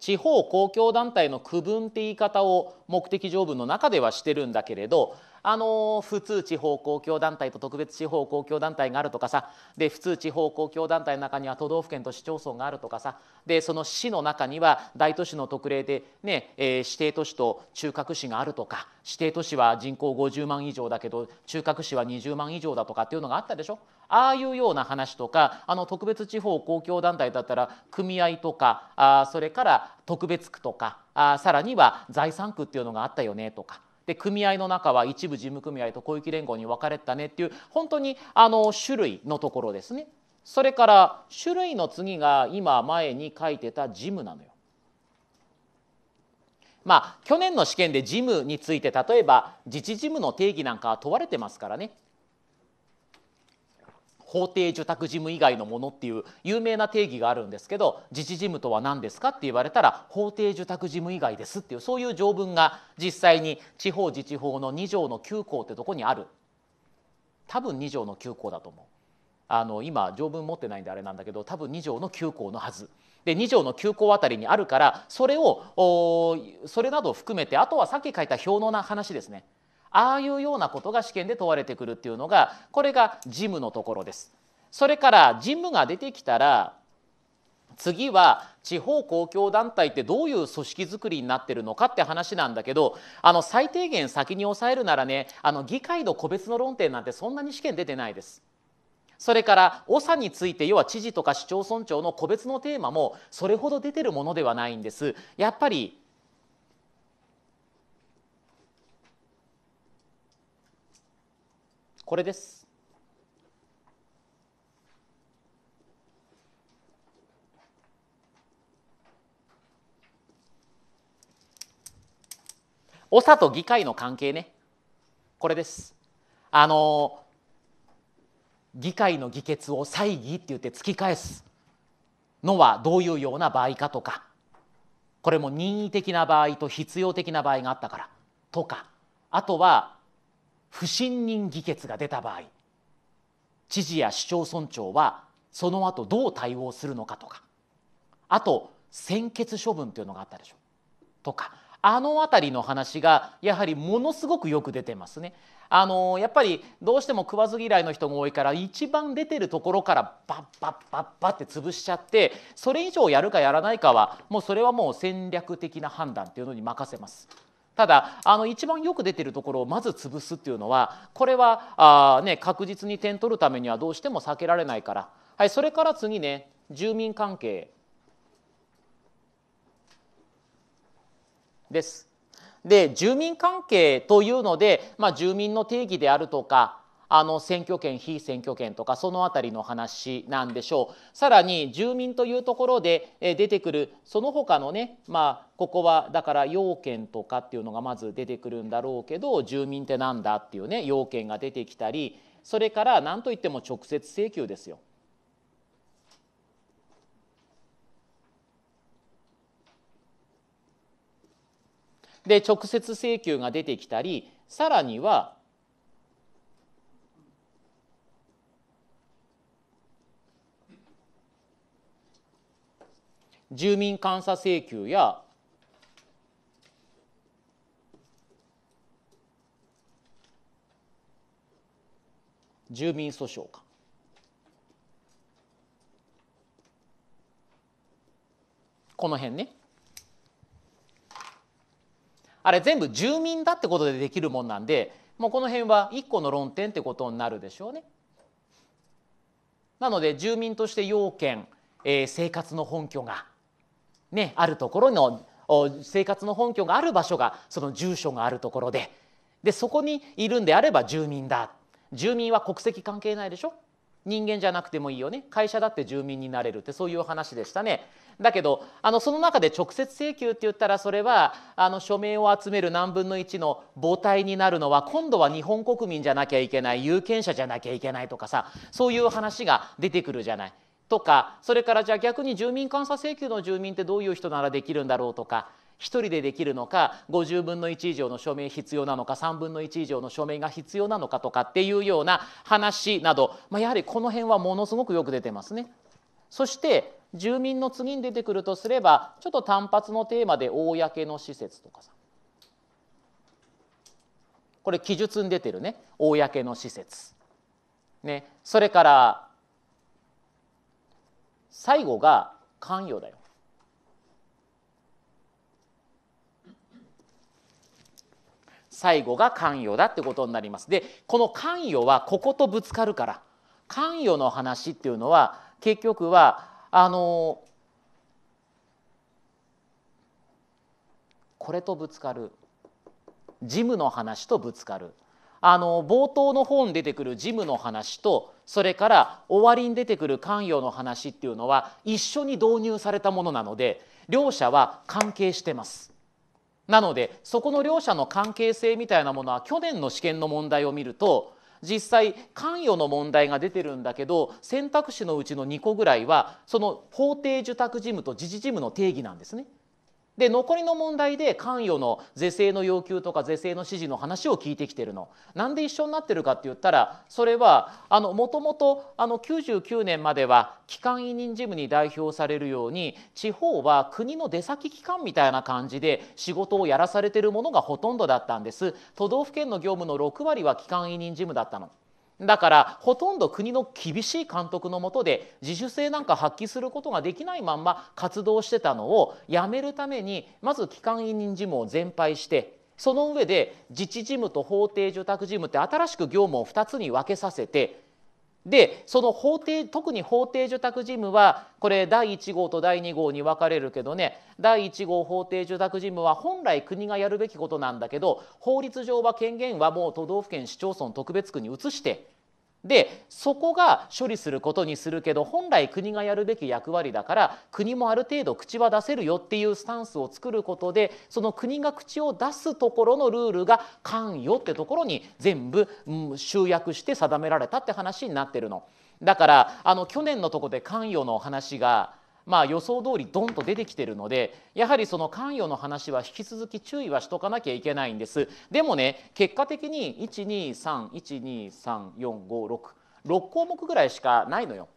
地方公共団体の区分って言い方を目的条文の中ではしてるんだけれどあの普通地方公共団体と特別地方公共団体があるとかさで普通地方公共団体の中には都道府県と市町村があるとかさでその市の中には大都市の特例でね、えー、指定都市と中核市があるとか指定都市は人口50万以上だけど中核市は20万以上だとかっていうのがあったでしょ。ああいうような話とかあの特別地方公共団体だったら組合とかあそれから特別区とかあさらには財産区っていうのがあったよねとかで組合の中は一部事務組合と広域連合に分かれたねっていう本当にあの種類のところですね。それから種類の次が今前に書いてた事務なのよ。まあ去年の試験で事務について例えば自治事務の定義なんかは問われてますからね。法定受託事務以外のものっていう有名な定義があるんですけど自治事務とは何ですかって言われたら法定受託事務以外ですっていうそういう条文が実際に地方自治法の2条の9項ってとこにある多分2条の9項だと思う。あの今条文持ってないんであれなんだけど多分2条の9項のはず。で2条の9項あたりにあるからそれをそれなどを含めてあとはさっき書いた表のな話ですねああいうようなことが試験で問われてくるっていうのがこれが事務のところです。それから事務が出てきたら次は地方公共団体ってどういう組織づくりになってるのかって話なんだけどあの最低限先に抑えるならねあの議会の個別の論点なんてそんなに試験出てないです。それから長について要は知事とか市町村長の個別のテーマもそれほど出てるものではないんです。やっぱりこれですおさと議会の関係ねこれですあの議会の議決を再議って言って突き返すのはどういうような場合かとかこれも任意的な場合と必要的な場合があったからとかあとは不信任議決が出た場合知事や市町村長はその後どう対応するのかとかあと専決処分というのがあったでしょとかあの辺りの話がやはりものすごくよく出てますね。あのやっぱりどうしても食わず嫌いの人が多いから一番出てるところからバッバッバッバッって潰しちゃってそれ以上やるかやらないかはもうそれはもう戦略的な判断っていうのに任せます。ただあの一番よく出てるところをまず潰すっていうのはこれはあ、ね、確実に点取るためにはどうしても避けられないから、はい、それから次ね住民関係です。で住民関係というので、まあ、住民の定義であるとかあの選挙権非選挙権とかその辺りの話なんでしょうさらに住民というところで出てくるその他のねまあここはだから要件とかっていうのがまず出てくるんだろうけど住民ってなんだっていうね要件が出てきたりそれから何といっても直接請求ですよ。で直接請求が出てきたりさらには住民監査請求や住民訴訟かこの辺ねあれ全部住民だってことでできるもんなんでもうこの辺は1個の論点ってことになるでしょうね。なので住民として要件、えー、生活の本拠がね、あるところの生活の本拠がある場所がその住所があるところででそこにいるんであれば住民だ住民は国籍関係ないでしょ人間じゃなくてもいいよね会社だって住民になれるってそういう話でしたね。だけどあのその中で直接請求って言ったらそれはあの署名を集める何分の1の母体になるのは今度は日本国民じゃなきゃいけない有権者じゃなきゃいけないとかさそういう話が出てくるじゃない。とかそれからじゃあ逆に住民監査請求の住民ってどういう人ならできるんだろうとか1人でできるのか50分の1以上の署名必要なのか3分の1以上の署名が必要なのかとかっていうような話など、まあ、やはりこの辺はものすごくよく出てますね。そして住民の次に出てくるとすればちょっと単発のテーマで公の施設とかさこれ記述に出てるね公の施設、ね、それから最後が関与だよ。最後が関与だってことになります。でこの関与はこことぶつかるから関与の話っていうのは結局はあのこれとぶつかる事務の話とぶつかるあの冒頭の本に出てくる事務の話とそれから終わりに出てくる関与の話っていうのは一緒に導入されたものなので両者は関係してます。なのでそこの両者の関係性みたいなものは去年の試験の問題を見ると実際関与の問題が出てるんだけど選択肢のうちの2個ぐらいはその法定受託事務と自治事務の定義なんですね。で残りの問題で関与の是正の要求とか是正の指示の話を聞いてきてるの。なんで一緒になってるかって言ったらそれはもともと99年までは機関委任事務に代表されるように地方は国の出先機関みたいな感じで仕事をやらされてるものがほとんどだったんです。都道府県の業務の6割は機関委任事務だったの。だからほとんど国の厳しい監督のもとで自主性なんか発揮することができないまんま活動してたのをやめるためにまず機関委任事務を全廃してその上で自治事務と法定受託事務って新しく業務を2つに分けさせてでその法定特に法定受託事務はこれ第1号と第2号に分かれるけどね第1号法定受託事務は本来国がやるべきことなんだけど法律上は権限はもう都道府県市町村特別区に移してでそこが処理することにするけど本来国がやるべき役割だから国もある程度口は出せるよっていうスタンスを作ることでその国が口を出すところのルールが関与ってところに全部、うん、集約して定められたって話になってるの。だからあの去年のとこで関与の話がまあ、予想通りドンと出てきてるのでやはりその関与の話は引き続き注意はしとかなきゃいけないんですでもね結果的に123123456 6項目ぐらいしかないのよ。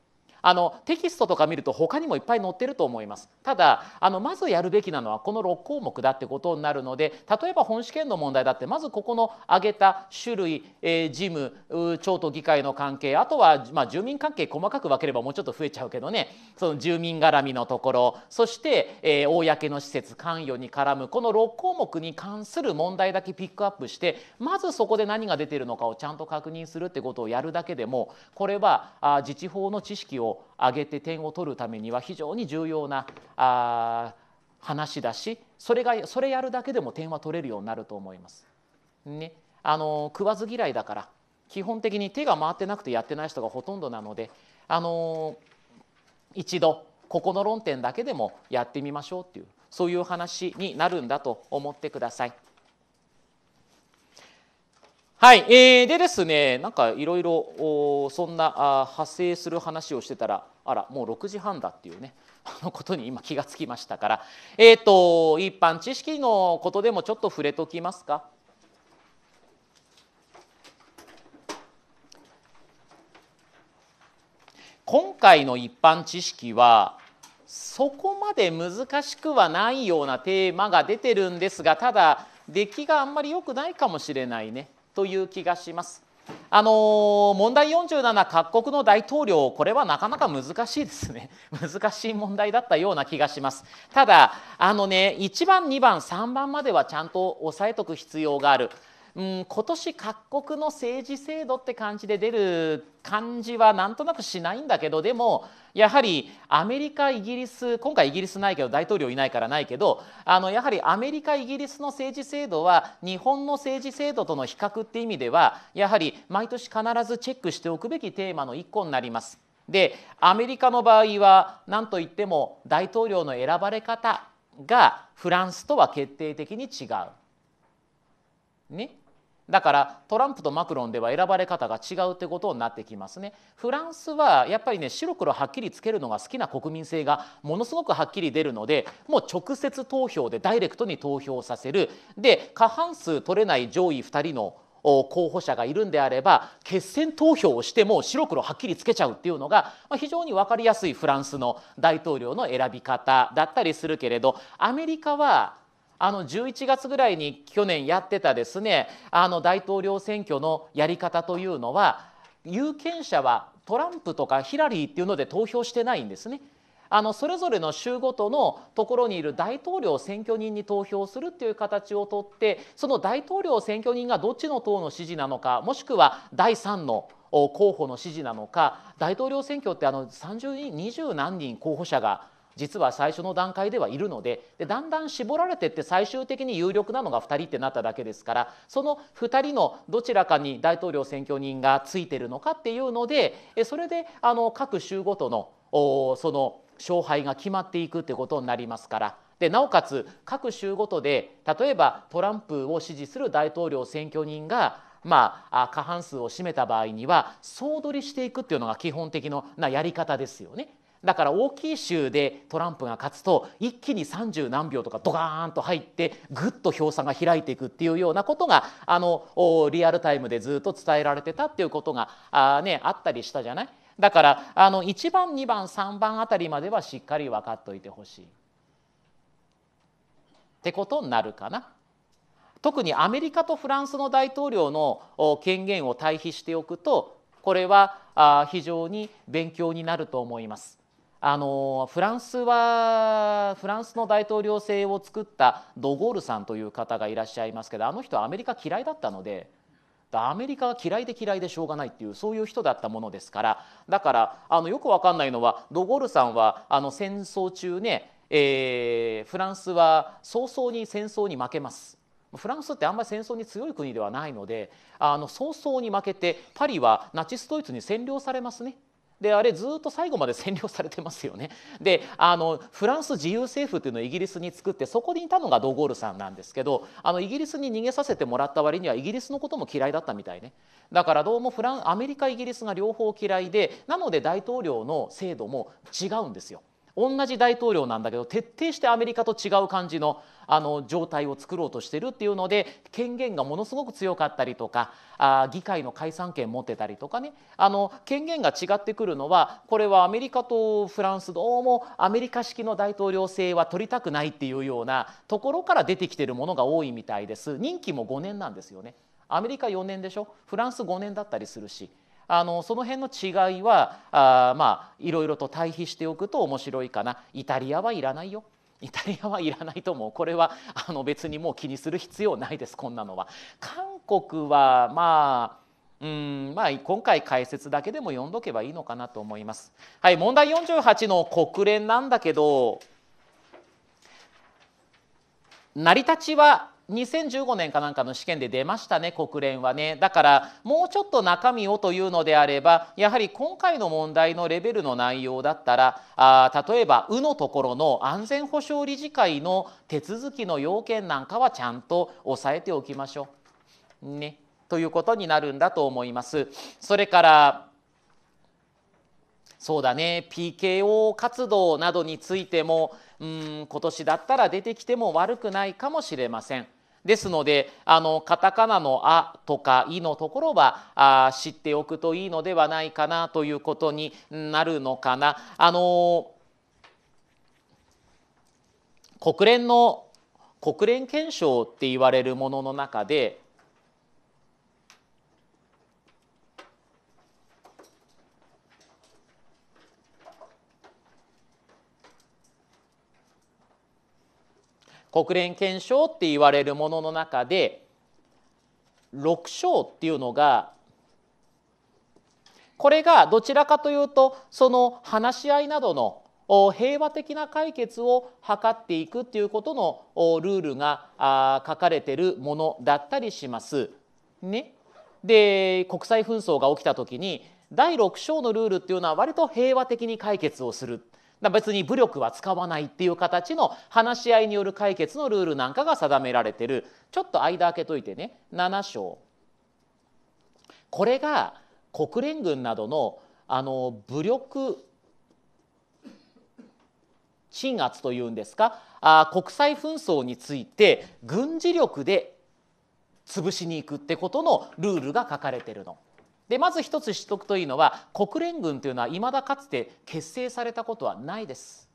あのテキストとか見ると他にもいっぱい載ってると思いますただあのまずやるべきなのはこの6項目だってことになるので例えば本試験の問題だってまずここの挙げた種類、えー、事務町と議会の関係あとは、まあ、住民関係細かく分ければもうちょっと増えちゃうけどねその住民絡みのところそして、えー、公の施設関与に絡むこの6項目に関する問題だけピックアップしてまずそこで何が出てるのかをちゃんと確認するってことをやるだけでもこれはあ自治法の知識をを上げて点を取るためには非常に重要なあ話だしそれがそれやるだけでも点は取れるようになると思います。ね、あの食わず嫌いだから基本的に手が回ってなくてやってない人がほとんどなのであの一度ここの論点だけでもやってみましょうっていうそういう話になるんだと思ってください。はい、えー、でですねなんかいろいろそんなあ派生する話をしてたらあらもう6時半だっていうね [laughs] あのことに今気がつきましたから、えーと、と一般知識のことでもちょっと触れときますか。今回の一般知識はそこまで難しくはないようなテーマが出てるんですがただ出来があんまり良くないかもしれないね。という気がします。あのー、問題47各国の大統領これはなかなか難しいですね [laughs] 難しい問題だったような気がしますただあのね1番2番3番まではちゃんと押さえとく必要があるうん、今年各国の政治制度って感じで出る感じはなんとなくしないんだけどでもやはりアメリカイギリス今回イギリスないけど大統領いないからないけどあのやはりアメリカイギリスの政治制度は日本の政治制度との比較って意味ではやはり毎年必ずチェックしておくべきテーマの一個になります。でアメリカの場合は何といっても大統領の選ばれ方がフランスとは決定的に違う。ね、だからトランプとマクロンでは選ばれ方が違うってことになってきますね。フランスはやっぱりね白黒はっきりつけるのが好きな国民性がものすごくはっきり出るのでもう直接投票でダイレクトに投票させるで過半数取れない上位2人の候補者がいるんであれば決選投票をしても白黒はっきりつけちゃうっていうのが非常に分かりやすいフランスの大統領の選び方だったりするけれどアメリカはあの11月ぐらいに去年やってたですねあの大統領選挙のやり方というのは有権者はトランプとかヒラリーっていうので投票してないんですね。あのそれぞれの州ごとのところにいる大統領選挙人に投票するっていう形をとってその大統領選挙人がどっちの党の支持なのかもしくは第3の候補の支持なのか大統領選挙ってあの30人20何人候補者が実は最初の段階ではいるのででだんだん絞られてって最終的に有力なのが2人ってなっただけですからその2人のどちらかに大統領選挙人がついてるのかっていうのでそれであの各州ごとのその勝敗が決まっていくってことになりますから。でなおかつ各州ごとで例えばトランプを支持する大統領選挙人がまあ、過半数を占めた場合には総取りしていくっていうのが基本的なやり方ですよね。だから大きい州でトランプが勝つと一気に30何秒とかドカーンと入ってぐっと票差が開いていくっていうようなことがあのリアルタイムでずっと伝えられてたっていうことがあ,、ね、あったりしたじゃないだからあの1番2番3番あたりまではしっかり分かっといてほしい。ってことになるかな。特にアメリカとフランスの大統領の権限を対比しておくとこれは非常に勉強になると思います。あのフランスはフランスの大統領制を作ったド・ゴールさんという方がいらっしゃいますけどあの人はアメリカ嫌いだったのでアメリカは嫌いで嫌いでしょうがないっていうそういう人だったものですからだからあのよく分かんないのはド・ゴールさんはあの戦争中ね、えー、フランスは早々に戦争に負けます。フランスってあんまり戦争に強い国ではないのであの早々に負けてパリはナチス・ドイツに占領されますね。であれずっと最後まで占領されてますよね。であのフランス自由政府っていうのをイギリスに作ってそこにいたのがドゴールさんなんですけどあのイギリスに逃げさせてもらった割にはイギリスのことも嫌いだったみたいね。だからどうもフランアメリカイギリスが両方嫌いでなので大統領の制度も違うんですよ。同じ大統領なんだけど徹底してアメリカと違う感じのあの状態を作ろうとしてるっていうので権限がものすごく強かったりとかあ議会の解散権持ってたりとかねあの権限が違ってくるのはこれはアメリカとフランスどうもアメリカ式の大統領制は取りたくないっていうようなところから出てきてるものが多いみたいです任期も5年なんですよねアメリカ4年でしょフランス5年だったりするしあのその辺の違いはあまあいろいろと対比しておくと面白いかなイタリアはいらないよ。イタリアはいらないと思うこれはあの別にもう気にする必要ないですこんなのは。韓国はまあうんまあ、今回解説だけでも読んどけばいいのかなと思います。はい、問題48の国連なんだけど成り立ちは2015年かなんかの試験で出ましたね国連はねだからもうちょっと中身をというのであればやはり今回の問題のレベルの内容だったらあ例えば「う」のところの安全保障理事会の手続きの要件なんかはちゃんと押さえておきましょう。ね、ということになるんだと思います。それからそうだね PKO 活動などについてもうん今年だったら出てきても悪くないかもしれません。ですのであのカタカナの「あ」とか「い」のところはあ知っておくといいのではないかなということになるのかな。あの国連の国連憲章って言われるものの中で国連憲章って言われるものの中で6章っていうのがこれがどちらかというとその話し合いなどの平和的な解決を図っていくっていうことのルールが書かれてるものだったりします。ね、で国際紛争が起きた時に第6章のルールっていうのは割と平和的に解決をする別に武力は使わないっていう形の話し合いによる解決のルールなんかが定められてるちょっと間開けといてね7章これが国連軍などのあの武力鎮圧というんですかあ国際紛争について軍事力で潰しに行くってことのルールが書かれてるの。でまず一つ知っておくというのは国連軍というのは未だかつて結成されたことはないです。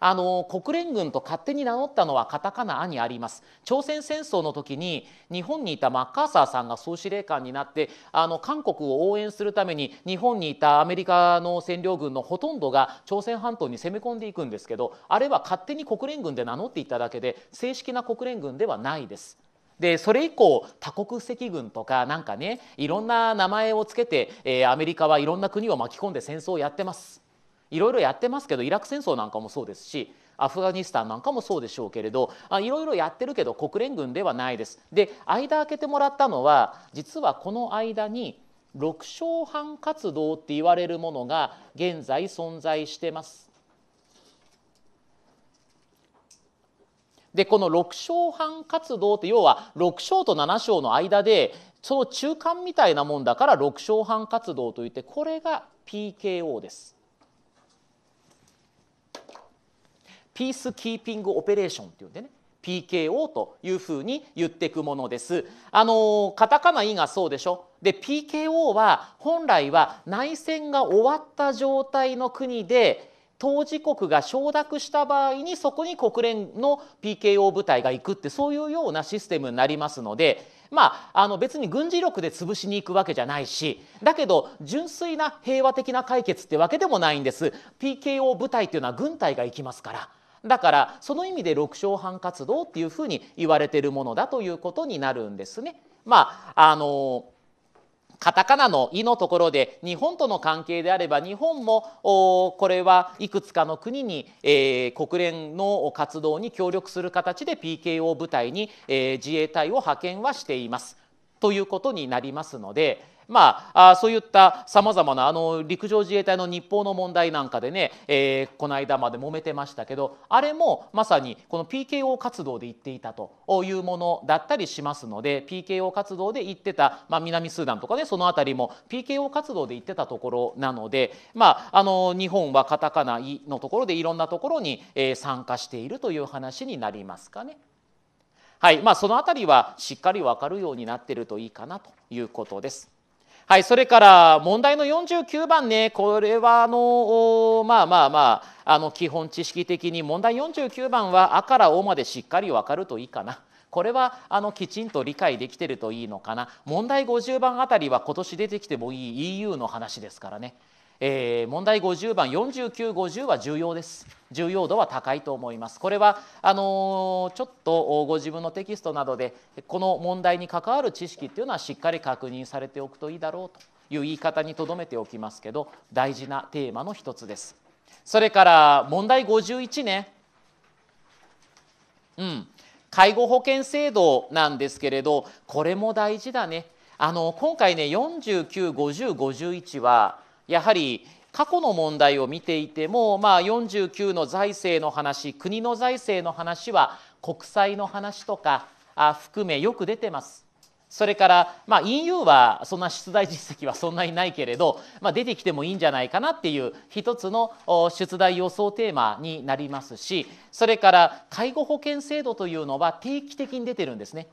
あの国連軍と勝手に名乗ったのはカタカナ「ア」にあります朝鮮戦争の時に日本にいたマッカーサーさんが総司令官になってあの韓国を応援するために日本にいたアメリカの占領軍のほとんどが朝鮮半島に攻め込んでいくんですけどあれは勝手に国連軍で名乗っていただけで正式な国連軍ではないです。でそれ以降多国籍軍とかなんかねいろんな名前をつけて、えー、アメリカはいろんな国を巻き込んで戦争をやってます。いろいろやってますけどイラク戦争なんかもそうですしアフガニスタンなんかもそうでしょうけれどいろいろやってるけど国連軍ではないです。で間開けてもらったのは実はこの間に6勝半活動って言われるものが現在存在してます。でこの六章半活動って要は六章と七章の間でその中間みたいなもんだから六章半活動といってこれが PKO です。ピースキーピングオペレーションって言うんでね PKO というふうに言っていくものです。あのカタカナ「イ」がそうでしょで PKO は本来は内戦が終わった状態の国で当事国が承諾した場合にそこに国連の PKO 部隊が行くってそういうようなシステムになりますのでまあ、あの別に軍事力で潰しに行くわけじゃないしだけど純粋な平和的な解決ってわけでもないんです PKO 部隊っていうのは軍隊が行きますからだからその意味で六勝半活動っていうふうに言われてるものだということになるんですね。まああのーカタカナの「イ」のところで日本との関係であれば日本もこれはいくつかの国に、えー、国連の活動に協力する形で PKO 部隊に、えー、自衛隊を派遣はしていますということになりますので。まあそういったさまざまなあの陸上自衛隊の日報の問題なんかでね、えー、この間まで揉めてましたけどあれもまさにこの PKO 活動で言っていたというものだったりしますので PKO 活動で言ってた、まあ、南スーダンとかねその辺りも PKO 活動で言ってたところなので、まあ、あの日本はカタカナ「イ」のところでいろんなところに、えー、参加しているという話になりますかね。はいまあ、その辺りはしっかり分かるようになってるといいかなということです。はい、それから問題の49番ね、これはあのまあまあまあ、あの基本知識的に問題49番は「あ」から「お」までしっかり分かるといいかな。これはあのきちんと理解できてるといいのかな問題50番あたりは今年出てきてもいい EU の話ですからねえー、問題50番4950は重要です重要度は高いと思いますこれはあのー、ちょっとご自分のテキストなどでこの問題に関わる知識っていうのはしっかり確認されておくといいだろうという言い方にとどめておきますけど大事なテーマの一つですそれから問題51ねうん介護保険制度なんですけれどこれも大事だねあの今回ね495051はやはり過去の問題を見ていても、まあ、49の財政の話国の財政の話は国債の話とかあ含めよく出てます。それから、まあ、EU はそんな出題実績はそんなにないけれど、まあ、出てきてもいいんじゃないかなっていう一つの出題予想テーマになりますしそれから介護保険制度というのは定期的に出てるんですね。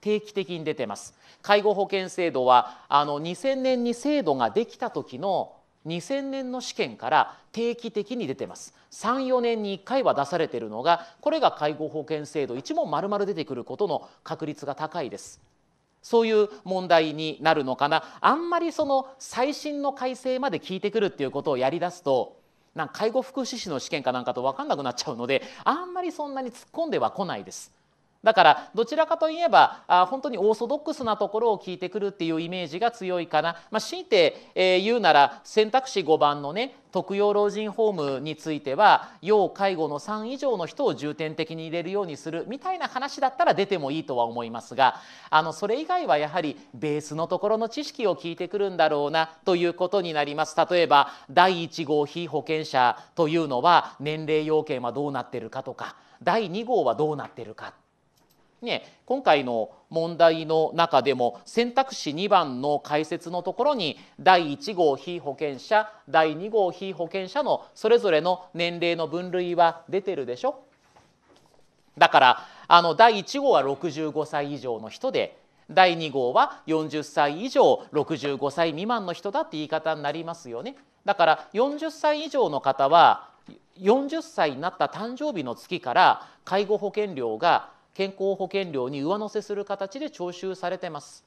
定期的に出てます介護保険制度はあの2000年に制度ができた時の2000年の試験から定期的に出てます34年に1回は出されてるのがこれが介護保険制度1問丸々出てくることの確率が高いですそういう問題になるのかなあんまりその最新の改正まで聞いてくるっていうことをやりだすとなん介護福祉士の試験かなんかと分かんなくなっちゃうのであんまりそんなに突っ込んではこないです。だからどちらかといえばあ本当にオーソドックスなところを聞いてくるっていうイメージが強いかな、まあ、強いて、えー、言うなら選択肢5番のね特養老人ホームについては要介護の3以上の人を重点的に入れるようにするみたいな話だったら出てもいいとは思いますがあのそれ以外はやはりベースのところの知識を聞いてくるんだろうなということになります例えば第1号被保険者というのは年齢要件はどうなってるかとか第2号はどうなってるかね、今回の問題の中でも選択肢2番の解説のところに第1号被保険者第2号被保険者のそれぞれの年齢の分類は出てるでしょだからあの第1号は65歳以上の人で第2号は40歳以上65歳未満の人だって言い方になりますよね。だから40歳以上の方は40歳になった誕生日の月から介護保険料が健康保険料に上乗せする形で徴収されてます。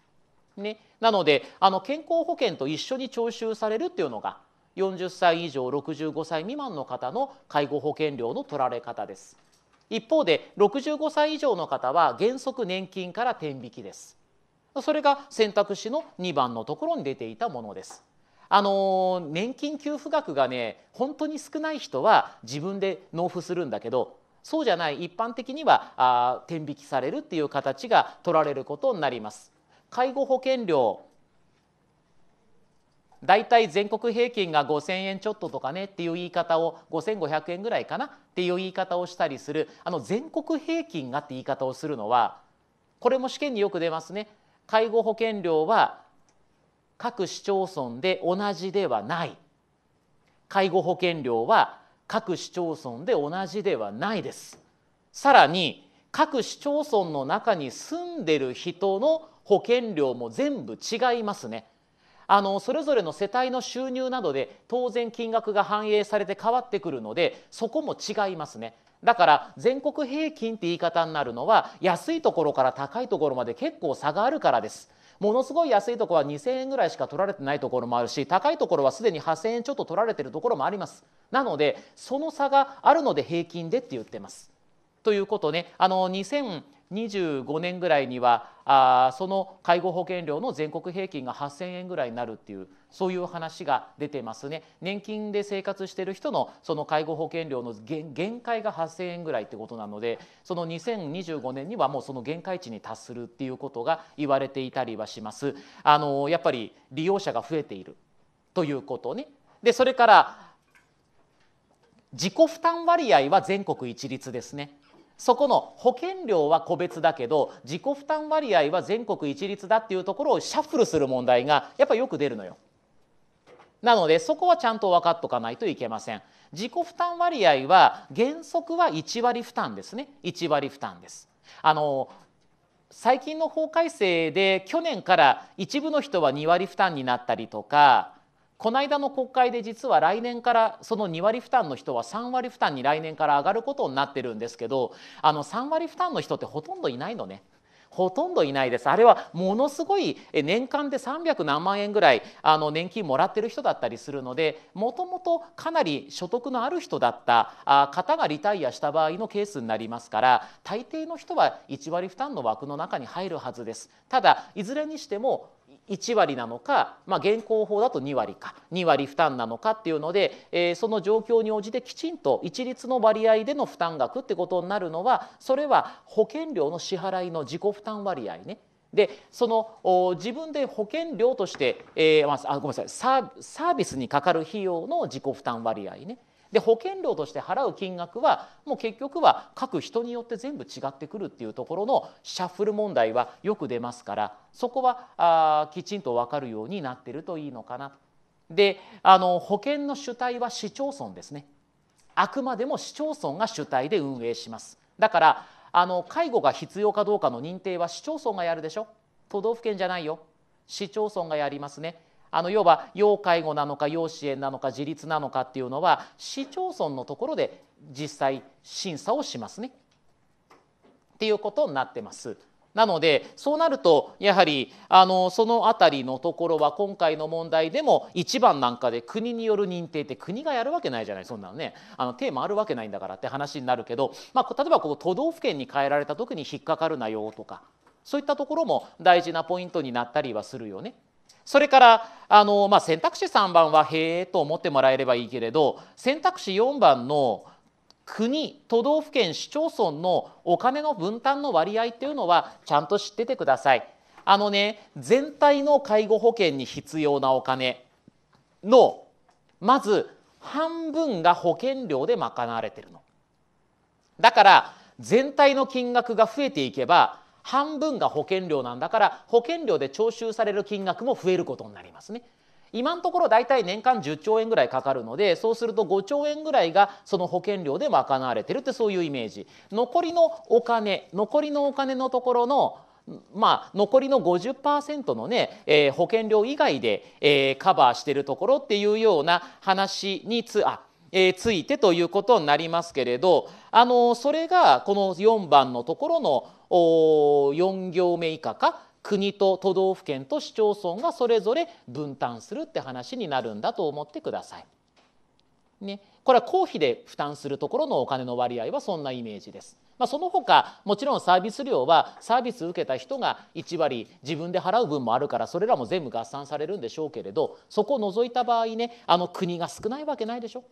ね、なのであの健康保険と一緒に徴収されるっていうのが40歳以上65歳未満の方の介護保険料の取られ方です。一方で65歳以上の方は原則年金から転引きです。それが選択肢の2番のところに出ていたものです。あの年金給付額がね本当に少ない人は自分で納付するんだけどそうじゃない一般的にはあ天引きされるっていう形が取られることになります。介護保険料大体全国平均が5,000円ちょっととかねっていう言い方を5,500円ぐらいかなっていう言い方をしたりするあの全国平均がって言い方をするのはこれも試験によく出ますね。介護保険料は各市町村で同じではない介護保険料は各市町村で同じではないですさらに各市町村の中に住んでる人の保険料も全部違いますねあのそれぞれの世帯の収入などで当然金額が反映されて変わってくるのでそこも違いますねだから全国平均って言い方になるのは安いところから高いところまで結構差があるからです。ものすごい安いとこは2,000円ぐらいしか取られてないところもあるし高いところはすでに8,000円ちょっと取られてるところもありますなのでその差があるので平均でって言ってます。ということねあの2025年ぐらいにはあその介護保険料の全国平均が8,000円ぐらいになるっていうそういう話が出てますね年金で生活してる人のその介護保険料の限界が8,000円ぐらいってことなのでその2025年にはもうその限界値に達するっていうことが言われていたりはします。あのやっぱり利用者が増えているということね。でそれから自己負担割合は全国一律ですね。そこの保険料は個別だけど自己負担割合は全国一律だっていうところをシャッフルする問題がやっぱよく出るのよ。なのでそこはちゃんと分かっとかないといけません。自己負担割合は原則は1割負担ですね1割負担です。あの最近の法改正で去年から一部の人は2割負担になったりとかこの間の国会で実は来年からその2割負担の人は3割負担に来年から上がることになってるんですけどあの3割負担の人ってほとんどいないのね。ほとんどいないですあれはものすごい年間で300何万円ぐらいあの年金もらってる人だったりするのでもともとかなり所得のある人だった方がリタイアした場合のケースになりますから大抵の人は1割負担の枠の中に入るはずです。ただいずれにしても1割なのか、まあ、現行法だと2割か2割負担なのかっていうので、えー、その状況に応じてきちんと一律の割合での負担額ってことになるのはそれは保険料の支払いの自己負担割合ね。でその自分で保険料として、えー、あごめんなさいサービスにかかる費用の自己負担割合ね。で保険料として払う金額はもう結局は各人によって全部違ってくるっていうところのシャッフル問題はよく出ますからそこはあきちんと分かるようになってるといいのかなであの保険の主体は市町村ですねあくまでも市町村が主体で運営しますだからあの介護が必要かどうかの認定は市町村がやるでしょ都道府県じゃないよ市町村がやりますねあの要は要介護なのか要支援なのか自立なのかっていうのは市町村のところで実際審査をしますねっていうことになってます。なのでそうなるとやはりあのその辺りのところは今回の問題でも1番なんかで国による認定って国がやるわけないじゃないそんなのねあのテーマあるわけないんだからって話になるけど、まあ、例えばここ都道府県に変えられた時に引っかかるなよとかそういったところも大事なポイントになったりはするよね。それからあの、まあ、選択肢3番は「へえ」と思ってもらえればいいけれど選択肢4番の国都道府県市町村のお金の分担の割合っていうのはちゃんと知っててください。あのね全体の介護保険に必要なお金のまず半分が保険料で賄われてるの。だから全体の金額が増えていけば半分が保険料なんだから保険料で徴収される金額も増えることになりますね。今のところ大体年間10兆円ぐらいかかるのでそうすると5兆円ぐらいがその保険料で賄われてるってそういうイメージ残りのお金残りのお金のところのまあ、残りの50%のね、えー、保険料以外で、えー、カバーしてるところっていうような話につあえー、ついてということになりますけれどあのそれがこの4番のところのお4行目以下か国と都道府県と市町村がそれぞれ分担するって話になるんだと思ってください。ね、これは公費で負担するところのお金の割合はそんなイメージです。まあ、その他もちろんサービス料はサービス受けた人が1割自分で払う分もあるからそれらも全部合算されるんでしょうけれどそこを除いた場合ねあの国が少ないわけないでしょ。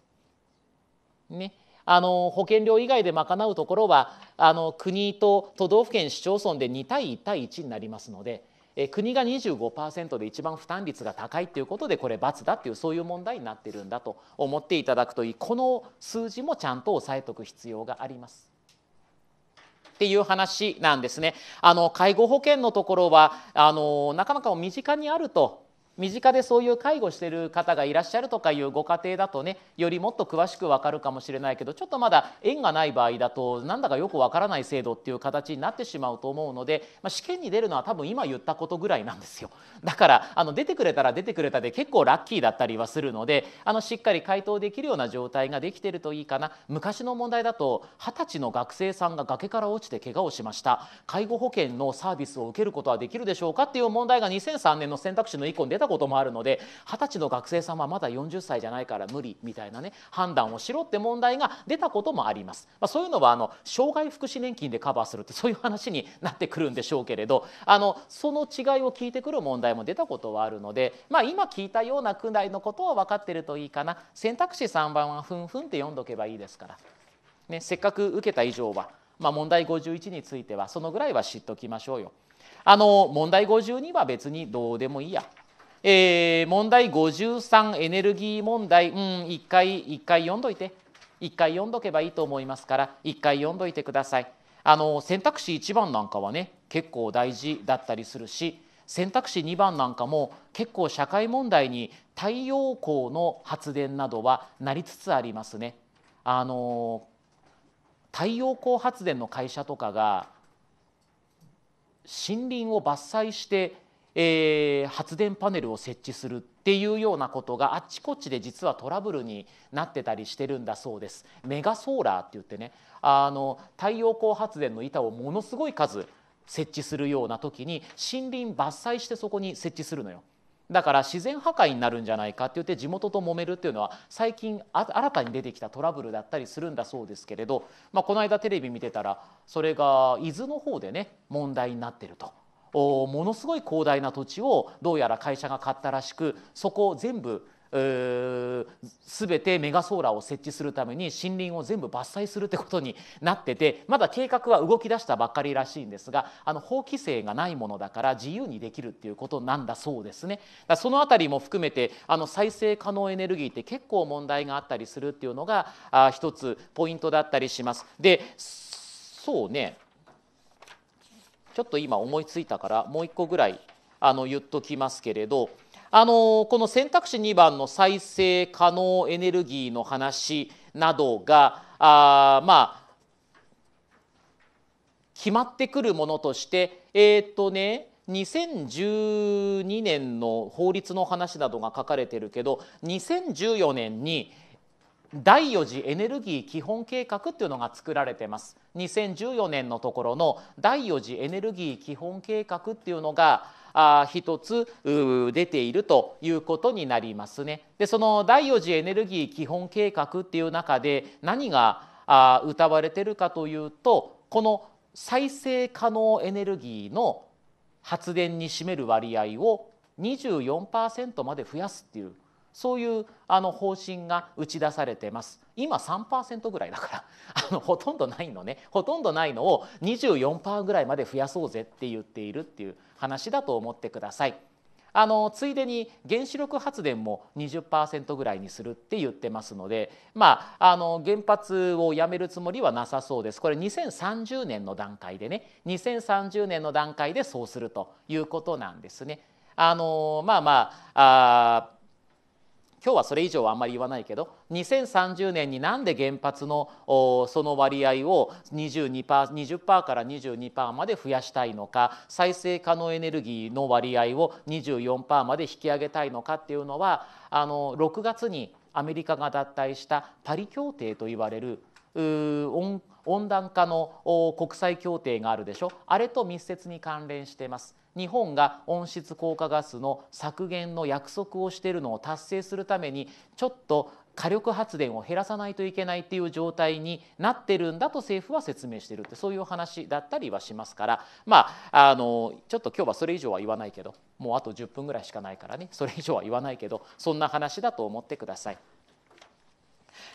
ね、あの保険料以外で賄うところはあの国と都道府県市町村で2対1対1になりますのでえ国が25%で一番負担率が高いということでこれ罰だっていうそういう問題になってるんだと思っていただくといいこの数字もちゃんと押さえておく必要があります。っていう話なんですねあの介護保険のところはあのなかなか身近にあると身近でそういう介護してる方がいらっしゃるとかいうご家庭だとねよりもっと詳しく分かるかもしれないけどちょっとまだ縁がない場合だとなんだかよく分からない制度っていう形になってしまうと思うので、まあ、試験に出るのは多分今言ったことぐらいなんですよ [laughs] だからあの出てくれたら出てくれたで結構ラッキーだったりはするのであのしっかり回答できるような状態ができてるといいかな昔の問題だと20歳の学生さんが崖から落ちて怪我をしました介護保険のサービスを受けることはできるでしょうかっていう問題が2003年の選択肢の以降に出たこともあるので二十歳の学生さんはまだ40歳じゃないから無理みたいなね判断をしろって問題が出たこともあります。まあ、そういうのはあの障害福祉年金でカバーするってそういう話になってくるんでしょうけれどあのその違いを聞いてくる問題も出たことはあるので、まあ、今聞いたような区内のことは分かってるといいかな選択肢3番は「ふんふん」って読んどけばいいですから、ね、せっかく受けた以上は、まあ、問題51についてはそのぐらいは知っておきましょうよ。あの問題52は別にどうでもいいやえー、問題53エネルギー問題うん1回1回読んどいて1回読んどけばいいと思いますから1回読んどいてくださいあの選択肢1番なんかはね結構大事だったりするし選択肢2番なんかも結構社会問題に太陽光の発電などはなりつつありますねあの太陽光発電の会社とかが森林を伐採してえー、発電パネルを設置するっていうようなことがあちこちで実はトラブルになってたりしてるんだそうですメガソーラーって言ってねあの太陽光発電の板をものすごい数設置するような時に森林伐採してそこに設置するのよ。だから自然破壊になるんじゃないかって言って地元と揉めるっていうのは最近新たに出てきたトラブルだったりするんだそうですけれど、まあ、この間テレビ見てたらそれが伊豆の方でね問題になってるとものすごい広大な土地をどうやら会社が買ったらしくそこを全部全てメガソーラーを設置するために森林を全部伐採するってことになっててまだ計画は動き出したばっかりらしいんですがあの法規制がないものだから自由にできるっていうことなんだそうですね。だその辺りも含めてあの再生可能エネルギーって結構問題があったりするっていうのがあ一つポイントだったりします。でそうねちょっと今思いついたからもう1個ぐらいあの言っときますけれどあのこの選択肢2番の再生可能エネルギーの話などがあまあ決まってくるものとしてえー、っとね2012年の法律の話などが書かれてるけど2014年に第4次エネルギー基本計画っていうのが作られてます2014年のところの第4次エネルギー基本計画っていうのがあ一つ出ているということになりますね。でその第4次エネルギー基本計画っていう中で何があ歌われてるかというとこの再生可能エネルギーの発電に占める割合を24%まで増やすっていうそういうあの方針が打ち出されてます今3%ぐらいだから [laughs] あのほとんどないのねほとんどないのを24%ぐらいまで増やそうぜって言っているっていう話だと思ってください。あのついでに原子力発電も20%ぐらいにするって言ってますので、まあ、あの原発をやめるつもりはなさそうですこれ2030年の段階でね2030年の段階でそうするということなんですね。あのまあまああ今日はそれ以上はあんまり言わないけど2030年になんで原発のその割合を 22%, 20%から22%まで増やしたいのか再生可能エネルギーの割合を24%まで引き上げたいのかっていうのはあの6月にアメリカが脱退したパリ協定といわれる温温暖化の国際協定があるでしょあれと密接に関連しています。日本が温室効果ガスの削減の約束をしているのを達成するためにちょっと火力発電を減らさないといけないっていう状態になってるんだと政府は説明してるってそういう話だったりはしますからまああのちょっと今日はそれ以上は言わないけどもうあと10分ぐらいしかないからねそれ以上は言わないけどそんな話だと思ってください。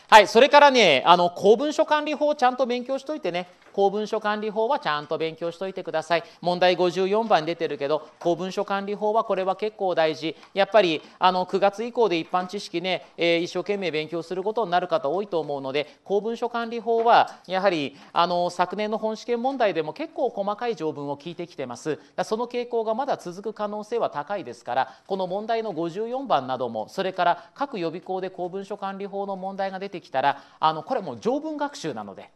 はい、それからね、あの公文書管理法をちゃんと勉強しといてね、公文書管理法はちゃんと勉強しといてください問題54番に出てるけど公文書管理法はこれは結構大事やっぱりあの9月以降で一般知識ね、えー、一生懸命勉強することになる方多いと思うので公文書管理法はやはりあの昨年の本試験問題でも結構細かい条文を聞いてきてますその傾向がまだ続く可能性は高いですからこの問題の54番などもそれから各予備校で公文書管理法の問題が出てきたらあのこれもう条文学習なので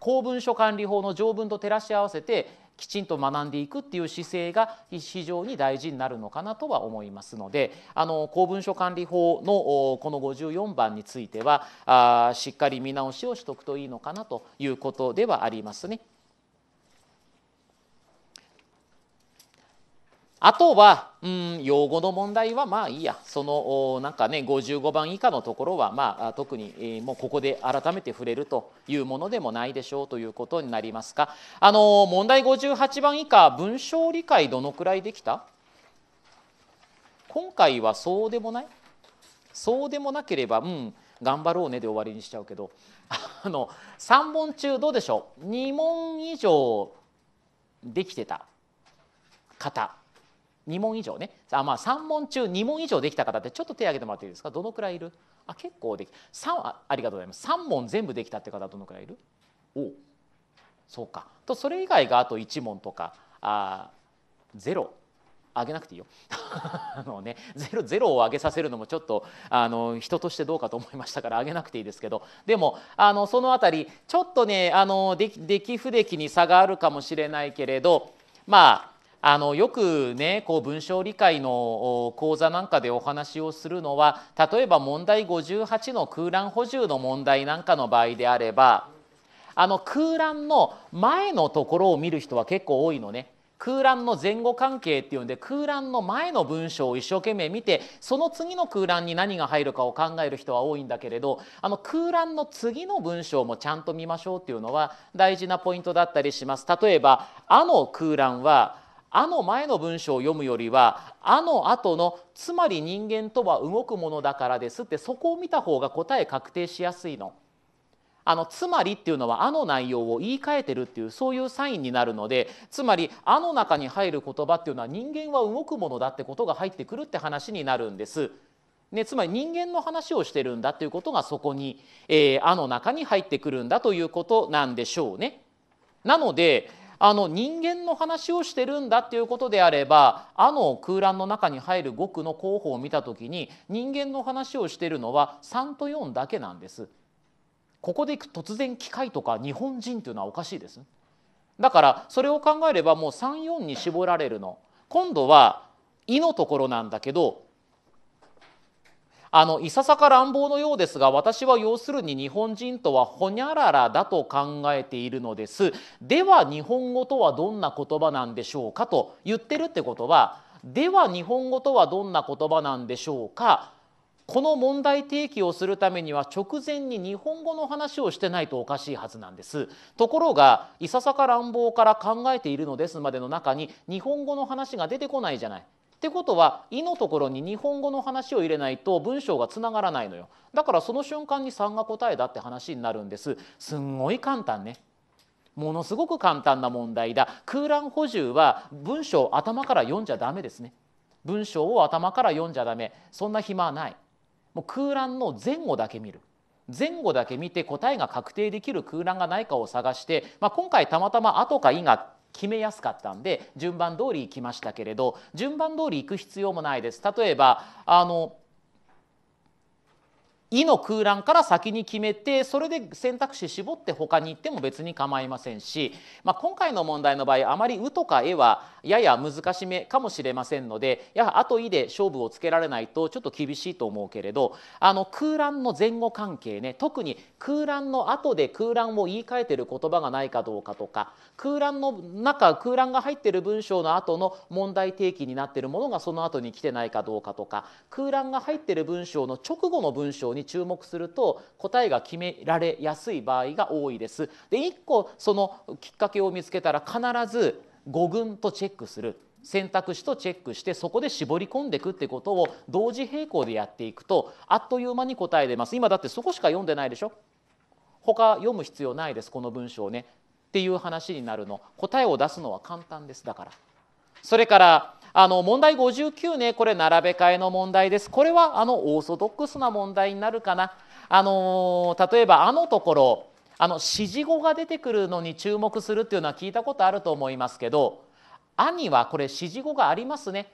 公文書管理法の条文と照らし合わせてきちんと学んでいくっていう姿勢が非常に大事になるのかなとは思いますのであの公文書管理法のこの54番についてはあしっかり見直しをしておくといいのかなということではありますね。あとは、うん、用語の問題はまあいいや、そのなんかね、55番以下のところは、まあ、特に、えー、もうここで改めて触れるというものでもないでしょうということになりますか。あの問題58番以下、文章理解どのくらいできた今回はそうでもないそうでもなければ、うん、頑張ろうねで終わりにしちゃうけど、[laughs] あの3問中どうでしょう、2問以上できてた方。2問以上ねあ、まあ、3問中2問以上できた方ってちょっと手を挙げてもらっていいですかどのくらいいるあ結構でき3あありがとうございます3問全部できたって方どのくらいいるおそうかとそれ以外があと1問とかあゼロ上げなくていいよ [laughs] あの、ね、ゼロゼロを上げさせるのもちょっとあの人としてどうかと思いましたから上げなくていいですけどでもあのその辺りちょっとねあのでき出来不出来に差があるかもしれないけれどまああのよくねこう文章理解の講座なんかでお話をするのは例えば問題58の空欄補充の問題なんかの場合であればあの空欄の前のところを見る人は結構多いのね。空欄の前後関係っていうんで空欄の前の文章を一生懸命見てその次の空欄に何が入るかを考える人は多いんだけれどあの空欄の次の文章もちゃんと見ましょうっていうのは大事なポイントだったりします。例えば「あ」の空欄はあの前の文章を読むよりはあの後のつまり人間とは動くものだからですってそこを見た方が答え確定しやすいの。あのつまりっていうのはあの内容を言い換えてるっていうそういうサインになるのでつまりあの中に入る言葉っていうのは人間は動くものだってことが入ってくるって話になるんです。ね、つまり人間の話をしてるんだということがそこに、えー、あの中に入ってくるんだということなんでしょうね。なのであの人間の話をしてるんだっていうことであればあの空欄の中に入る語句の候補を見た時に人間の話をしてるのは3と4だけなんです。ここで突然機械とか日本人というのはおかしいです。だからそれを考えればもう34に絞られるの。今度は「い」のところなんだけどあのいささか乱暴のようですが私は要するに日本人とはほにゃららだと考えているのですでは日本語とはどんな言葉なんでしょうかと言ってるってことはでは日本語とはどんな言葉なんでしょうかこの問題提起をするためには直前に日本語の話をしてないとおかしいはずなんですところがいささか乱暴から考えているのですまでの中に日本語の話が出てこないじゃないってことは「い」のところに日本語の話を入れないと文章がつながらないのよだからその瞬間に3が答えだって話になるんですすんごい簡単ねものすごく簡単な問題だ空欄補充は文章を頭から読んじゃダメですね文章を頭から読んじゃダメそんな暇はないもう空欄の前後だけ見る前後だけ見て答えが確定できる空欄がないかを探して、まあ、今回たまたま「あ」とか「い」が決めやすかったんで順番通り行きましたけれど順番通り行く必要もないです。例えばあのいの空欄から先に決めてそれで選択肢絞って他に行っても別に構いませんし、まあ、今回の問題の場合あまり「う」とか「え」はやや難しめかもしれませんのでやはり「あ」と「い」で勝負をつけられないとちょっと厳しいと思うけれどあの空欄の前後関係ね特に空欄の後で空欄を言い換えてる言葉がないかどうかとか空欄の中空欄が入ってる文章の後の問題提起になってるものがその後に来てないかどうかとか空欄が入ってる文章の直後の文章に注目すると答えが決められやすい場合が多いです。で1個そのきっかけを見つけたら必ず語群とチェックする選択肢とチェックしてそこで絞り込んでいくってことを同時並行でやっていくとあっという間に答え出ます今だってそこしか読んでないでしょ他読む必要ないですこの文章ねっていう話になるの答えを出すのは簡単ですだからそれからあの問題59ねこれ並べ替えの問題ですこれはあのオーソドックスな問題になるかなあの例えばあのところあの指示語が出てくるのに注目するっていうのは聞いたことあると思いますけど兄はこれ指示語がありますね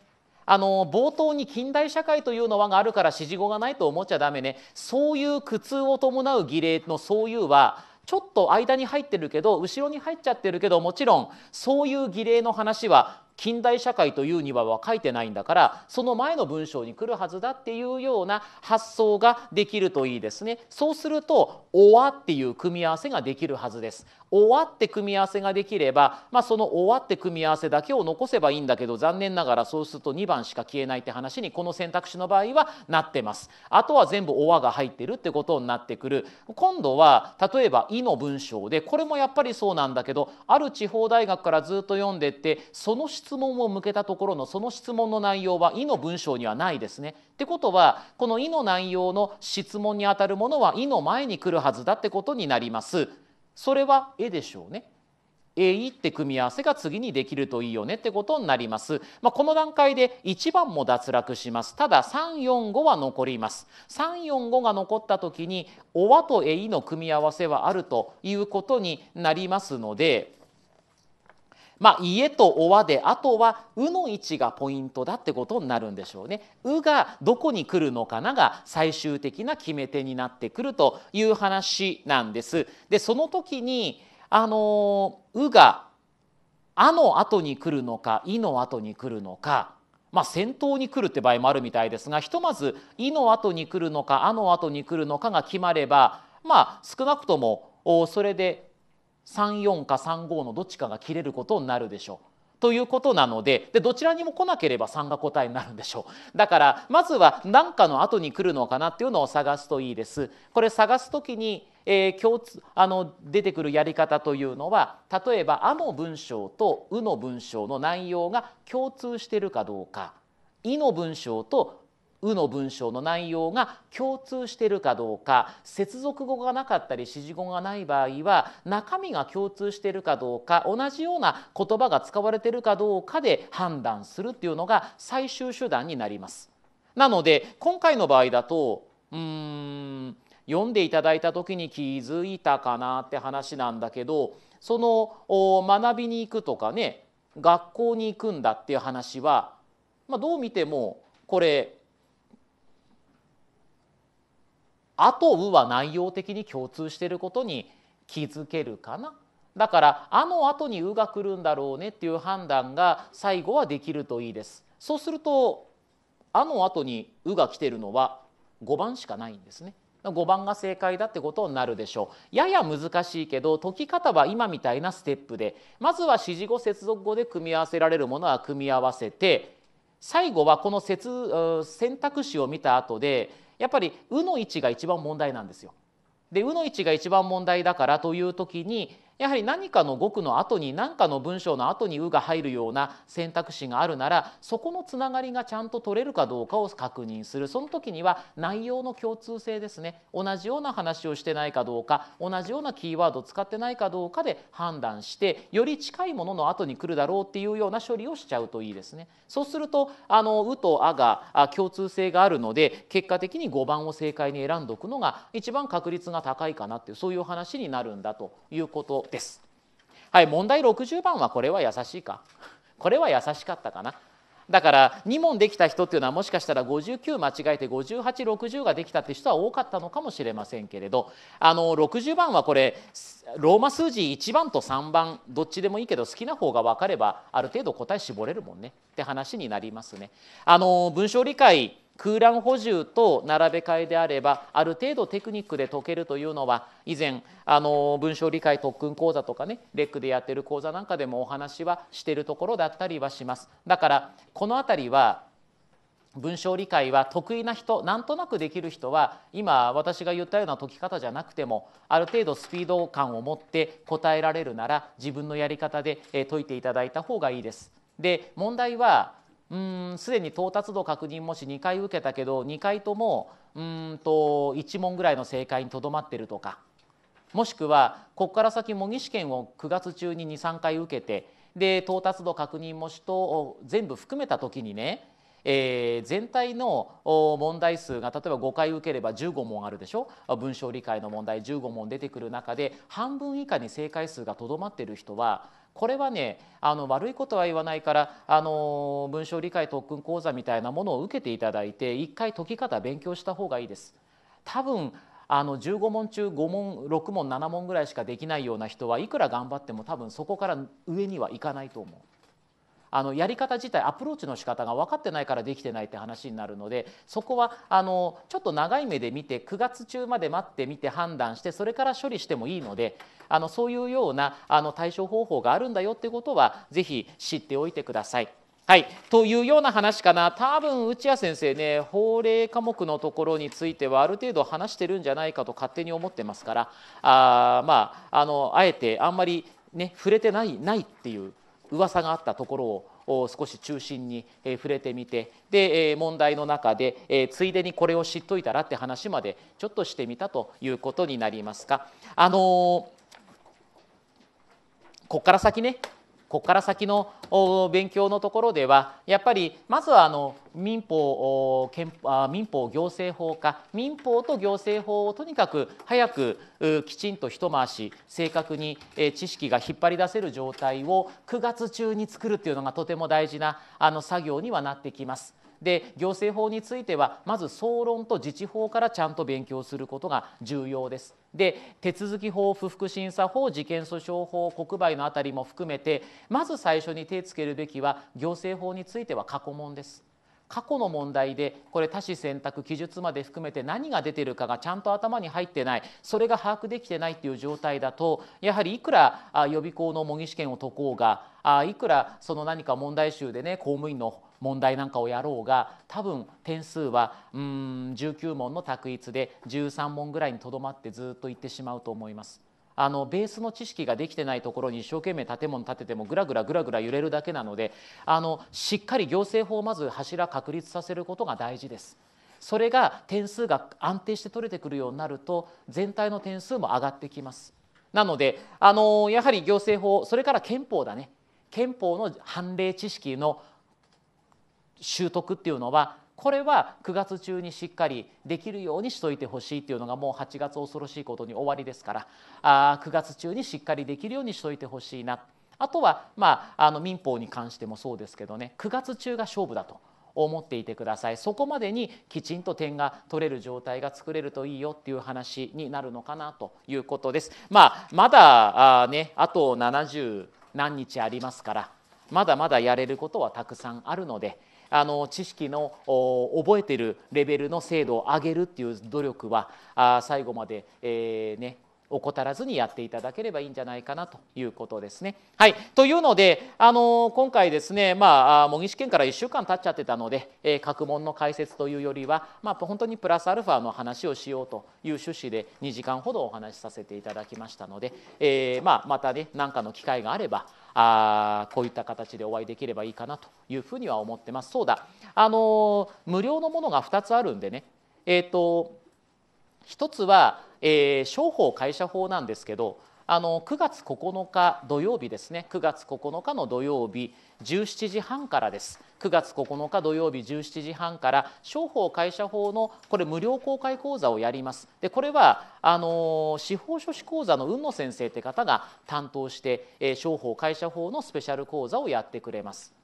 あの冒頭に近代社会というのはがあるから指示語がないと思っちゃダメねそういう苦痛を伴う儀礼のそういうはちょっと間に入ってるけど後ろに入っちゃってるけどもちろんそういう儀礼の話は近代社会というにはは書いてないんだからその前の文章に来るはずだっていうような発想ができるといいですね。そうすると「おわ」っていう組み合わせができるはずです。「おわ」って組み合わせができれば、まあ、その「おわ」って組み合わせだけを残せばいいんだけど残念ながらそうすると2番しか消えないって話にこの選択肢の場合はなってます。あとは全部「おわ」が入ってるってことになってくる。今度は例えば「い」の文章でこれもやっぱりそうなんだけどある地方大学からずっと読んでってその質質問を向けたところのその質問の内容は「い」の文章にはないですね。ってことはこの「い」の内容の質問にあたるものは「い」の前に来るはずだってことになります。それは「え」でしょうね。えいって組み合わせが次にできるといいよねってことになります。まあ、この段階で1番も脱落します。ただ345は残ります。345が残った時に「おわ」と「えい」の組み合わせはあるということになりますのでまあ、家とおわであとは「う」の位置がポイントだってことになるんでしょうね。「う」がどこに来るのかなが最終的な決め手になってくるという話なんです。でその時にあの「う」が「あ」の後に来るのか「い」の後に来るのか。まあ、先頭に来るって場合もあるみたいですがひとまず「い」の後に来るのか「あ」の後に来るのかが決まればまあ少なくともそれで34か35のどっちかが切れることになるでしょう。ということなのででどちらにも来なければ3が答えになるんでしょうだからまずは何かの後に来るのかなっていうのを探すといいですこれ探す時に、えー、共通あの出てくるやり方というのは例えば「あ」の文章と「う」の文章の内容が共通しているかどうか「い」の文章と「う」の文章の内容が共通してるかどうか接続語がなかったり指示語がない場合は中身が共通してるかどうか同じような言葉が使われてるかどうかで判断するっていうのが最終手段になります。なので今回の場合だとうん読んでいただいた時に気づいたかなって話なんだけどその学びに行くとかね学校に行くんだっていう話は、まあ、どう見てもこれあと「う」は内容的に共通していることに気づけるかな。だから「あ」の後に「う」が来るんだろうねっていう判断が最後はできるといいです。そうすると「あ」の後に「う」が来ているのは5番しかないんですね。5番が正解だってことになるでしょう。やや難しいけど解き方は今みたいなステップでまずは指示語接続語で組み合わせられるものは組み合わせて最後はこの選択肢を見た後でやっぱり「う」の位置が一番問題なんですよ。で「う」の位置が一番問題だからという時にやはり何かの語句の後に何かの文章の後に「う」が入るような選択肢があるならそこのつながりがちゃんと取れるかどうかを確認するその時には内容の共通性ですね同じような話をしてないかどうか同じようなキーワードを使ってないかどうかで判断してより近いものの後に来るだろうっていうような処理をしちゃうといいですね。そうするとあの「う」と「あ」が共通性があるので結果的に5番を正解に選んでおくのが一番確率が高いかなっていうそういう話になるんだということです。はい、問題60番はこれは優しいか [laughs] これは優しかったかなだから2問できた人っていうのはもしかしたら59間違えて5860ができたって人は多かったのかもしれませんけれどあの60番はこれローマ数字1番と3番どっちでもいいけど好きな方が分かればある程度答え絞れるもんねって話になりますね。あの文章理解空欄補充と並べ替えであればある程度テクニックで解けるというのは以前あの文章理解特訓講座とかねレックでやってる講座なんかでもお話はしてるところだったりはします。だからこの辺りは文章理解は得意な人なんとなくできる人は今私が言ったような解き方じゃなくてもある程度スピード感を持って答えられるなら自分のやり方で解いていただいた方がいいです。で問題はすでに到達度確認もし2回受けたけど2回ともうんと1問ぐらいの正解にとどまってるとかもしくはここから先模擬試験を9月中に23回受けてで到達度確認模試と全部含めた時にね、全体の問題数が例えば5回受ければ15問あるでしょ文章理解の問題15問出てくる中で半分以下に正解数がとどまってる人はこれはねあの悪いことは言わないからあの文章理解特訓講座みたいなものを受けていただいて一回解き方勉強した方がいいです。多分あの15問中5問6問7問ぐらいしかできないような人はいくら頑張っても多分そこから上にはいかないと思う。あのやり方自体アプローチの仕方が分かってないからできてないって話になるのでそこはあのちょっと長い目で見て9月中まで待ってみて判断してそれから処理してもいいのであのそういうようなあの対処方法があるんだよってことは是非知っておいてください。はい、というような話かな多分内谷先生ね法令科目のところについてはある程度話してるんじゃないかと勝手に思ってますからあまああのあえてあんまりね触れてないないっていう噂があったところを少し中心に触れてみてで問題の中でついでにこれを知っといたらって話までちょっとしてみたということになりますがあのここから先ねここから先の勉強のところではやっぱりまずはあの民法憲民法行政法か民法と行政法をとにかく早くきちんと一回し正確に知識が引っ張り出せる状態を9月中に作るっていうのがとても大事なあの作業にはなってきます。で行政法についてはまず総論と自治法からちゃんと勉強することが重要です。で手続き法不服審査法事件訴訟法国賠のあたりも含めてまず最初に手をつけるべきは行政法については過去問です。過去の問題でこれ多子選択記述まで含めて何が出てるかがちゃんと頭に入ってないそれが把握できてないっていう状態だとやはりいくら予備校の模擬試験を解こうがいくらその何か問題集でね公務員の問題なんかをやろうが多分点数はうん19問の択一で13問ぐらいにとどまってずっといってしまうと思います。あのベースの知識ができてないところに一生懸命建物建ててもぐらぐらぐらぐら揺れるだけなのであのしっかり行政法をまず柱確立させることが大事です。それが点数が安定して取れてくるようになると全体の点数も上がってきます。なのであのやはり行政法それから憲法だね憲法の判例知識の習得っていうのはこれは9月中にしっかりできるようにしといてほしいっていうのがもう8月恐ろしいことに終わりですからあ9月中にしっかりできるようにしといてほしいなあとは、まあ、あの民法に関してもそうですけどね9月中が勝負だと思っていてくださいそこまでにきちんと点が取れる状態が作れるといいよっていう話になるのかなということです。まあ、まだあ、ね、あと70何日ありますからまだまだやれることはたくさんあるので。あの知識の覚えてるレベルの精度を上げるっていう努力は最後まで、えー、ね、怠らずにやっていただければいいんじゃないかなということですね。はい、というので、あの今回ですね、まあ、模擬試験から1週間経っちゃってたので、えー、各問の解説というよりは、まあ、本当にプラスアルファの話をしようという趣旨で2時間ほどお話しさせていただきましたので、えー、まあ、またね何かの機会があればあこういった形でお会いできればいいかなというふうには思ってます。そうだあの無料のものが2つあるんでね、えーと、と1つは、えー、商法会社法なんですけどあの9月9日土曜日ですね9月9日の土曜日17時半からです9月9日土曜日17時半から商法会社法のこれ無料公開講座をやりますでこれはあの司法書士講座の雲野先生って方が担当して、えー、商法会社法のスペシャル講座をやってくれます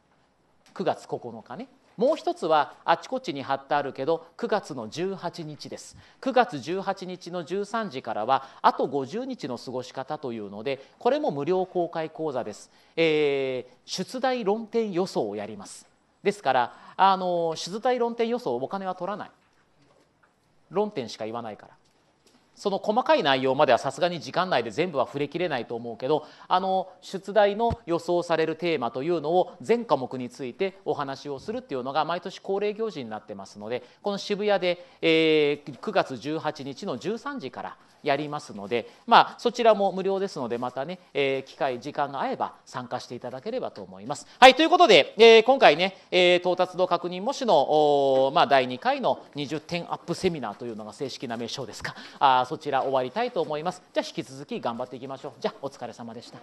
9月9日ねもう一つはあちこちに貼ってあるけど9月の18日です9月18日の13時からはあと50日の過ごし方というのでこれも無料公開講座です、えー、出題論点予想をやりますですからあの出題論点予想お金は取らない論点しか言わないからその細かい内容まではさすがに時間内で全部は触れきれないと思うけどあの出題の予想されるテーマというのを全科目についてお話をするっていうのが毎年恒例行事になってますのでこの渋谷で、えー、9月18日の13時からやりますので、まあ、そちらも無料ですのでまたね、えー、機会時間が合えば参加していただければと思います。はいということで、えー、今回ね、えー、到達度確認模試の、まあ、第2回の20点アップセミナーというのが正式な名称ですか。あそちら終わりたいと思いますじゃあ引き続き頑張っていきましょうじゃあお疲れ様でした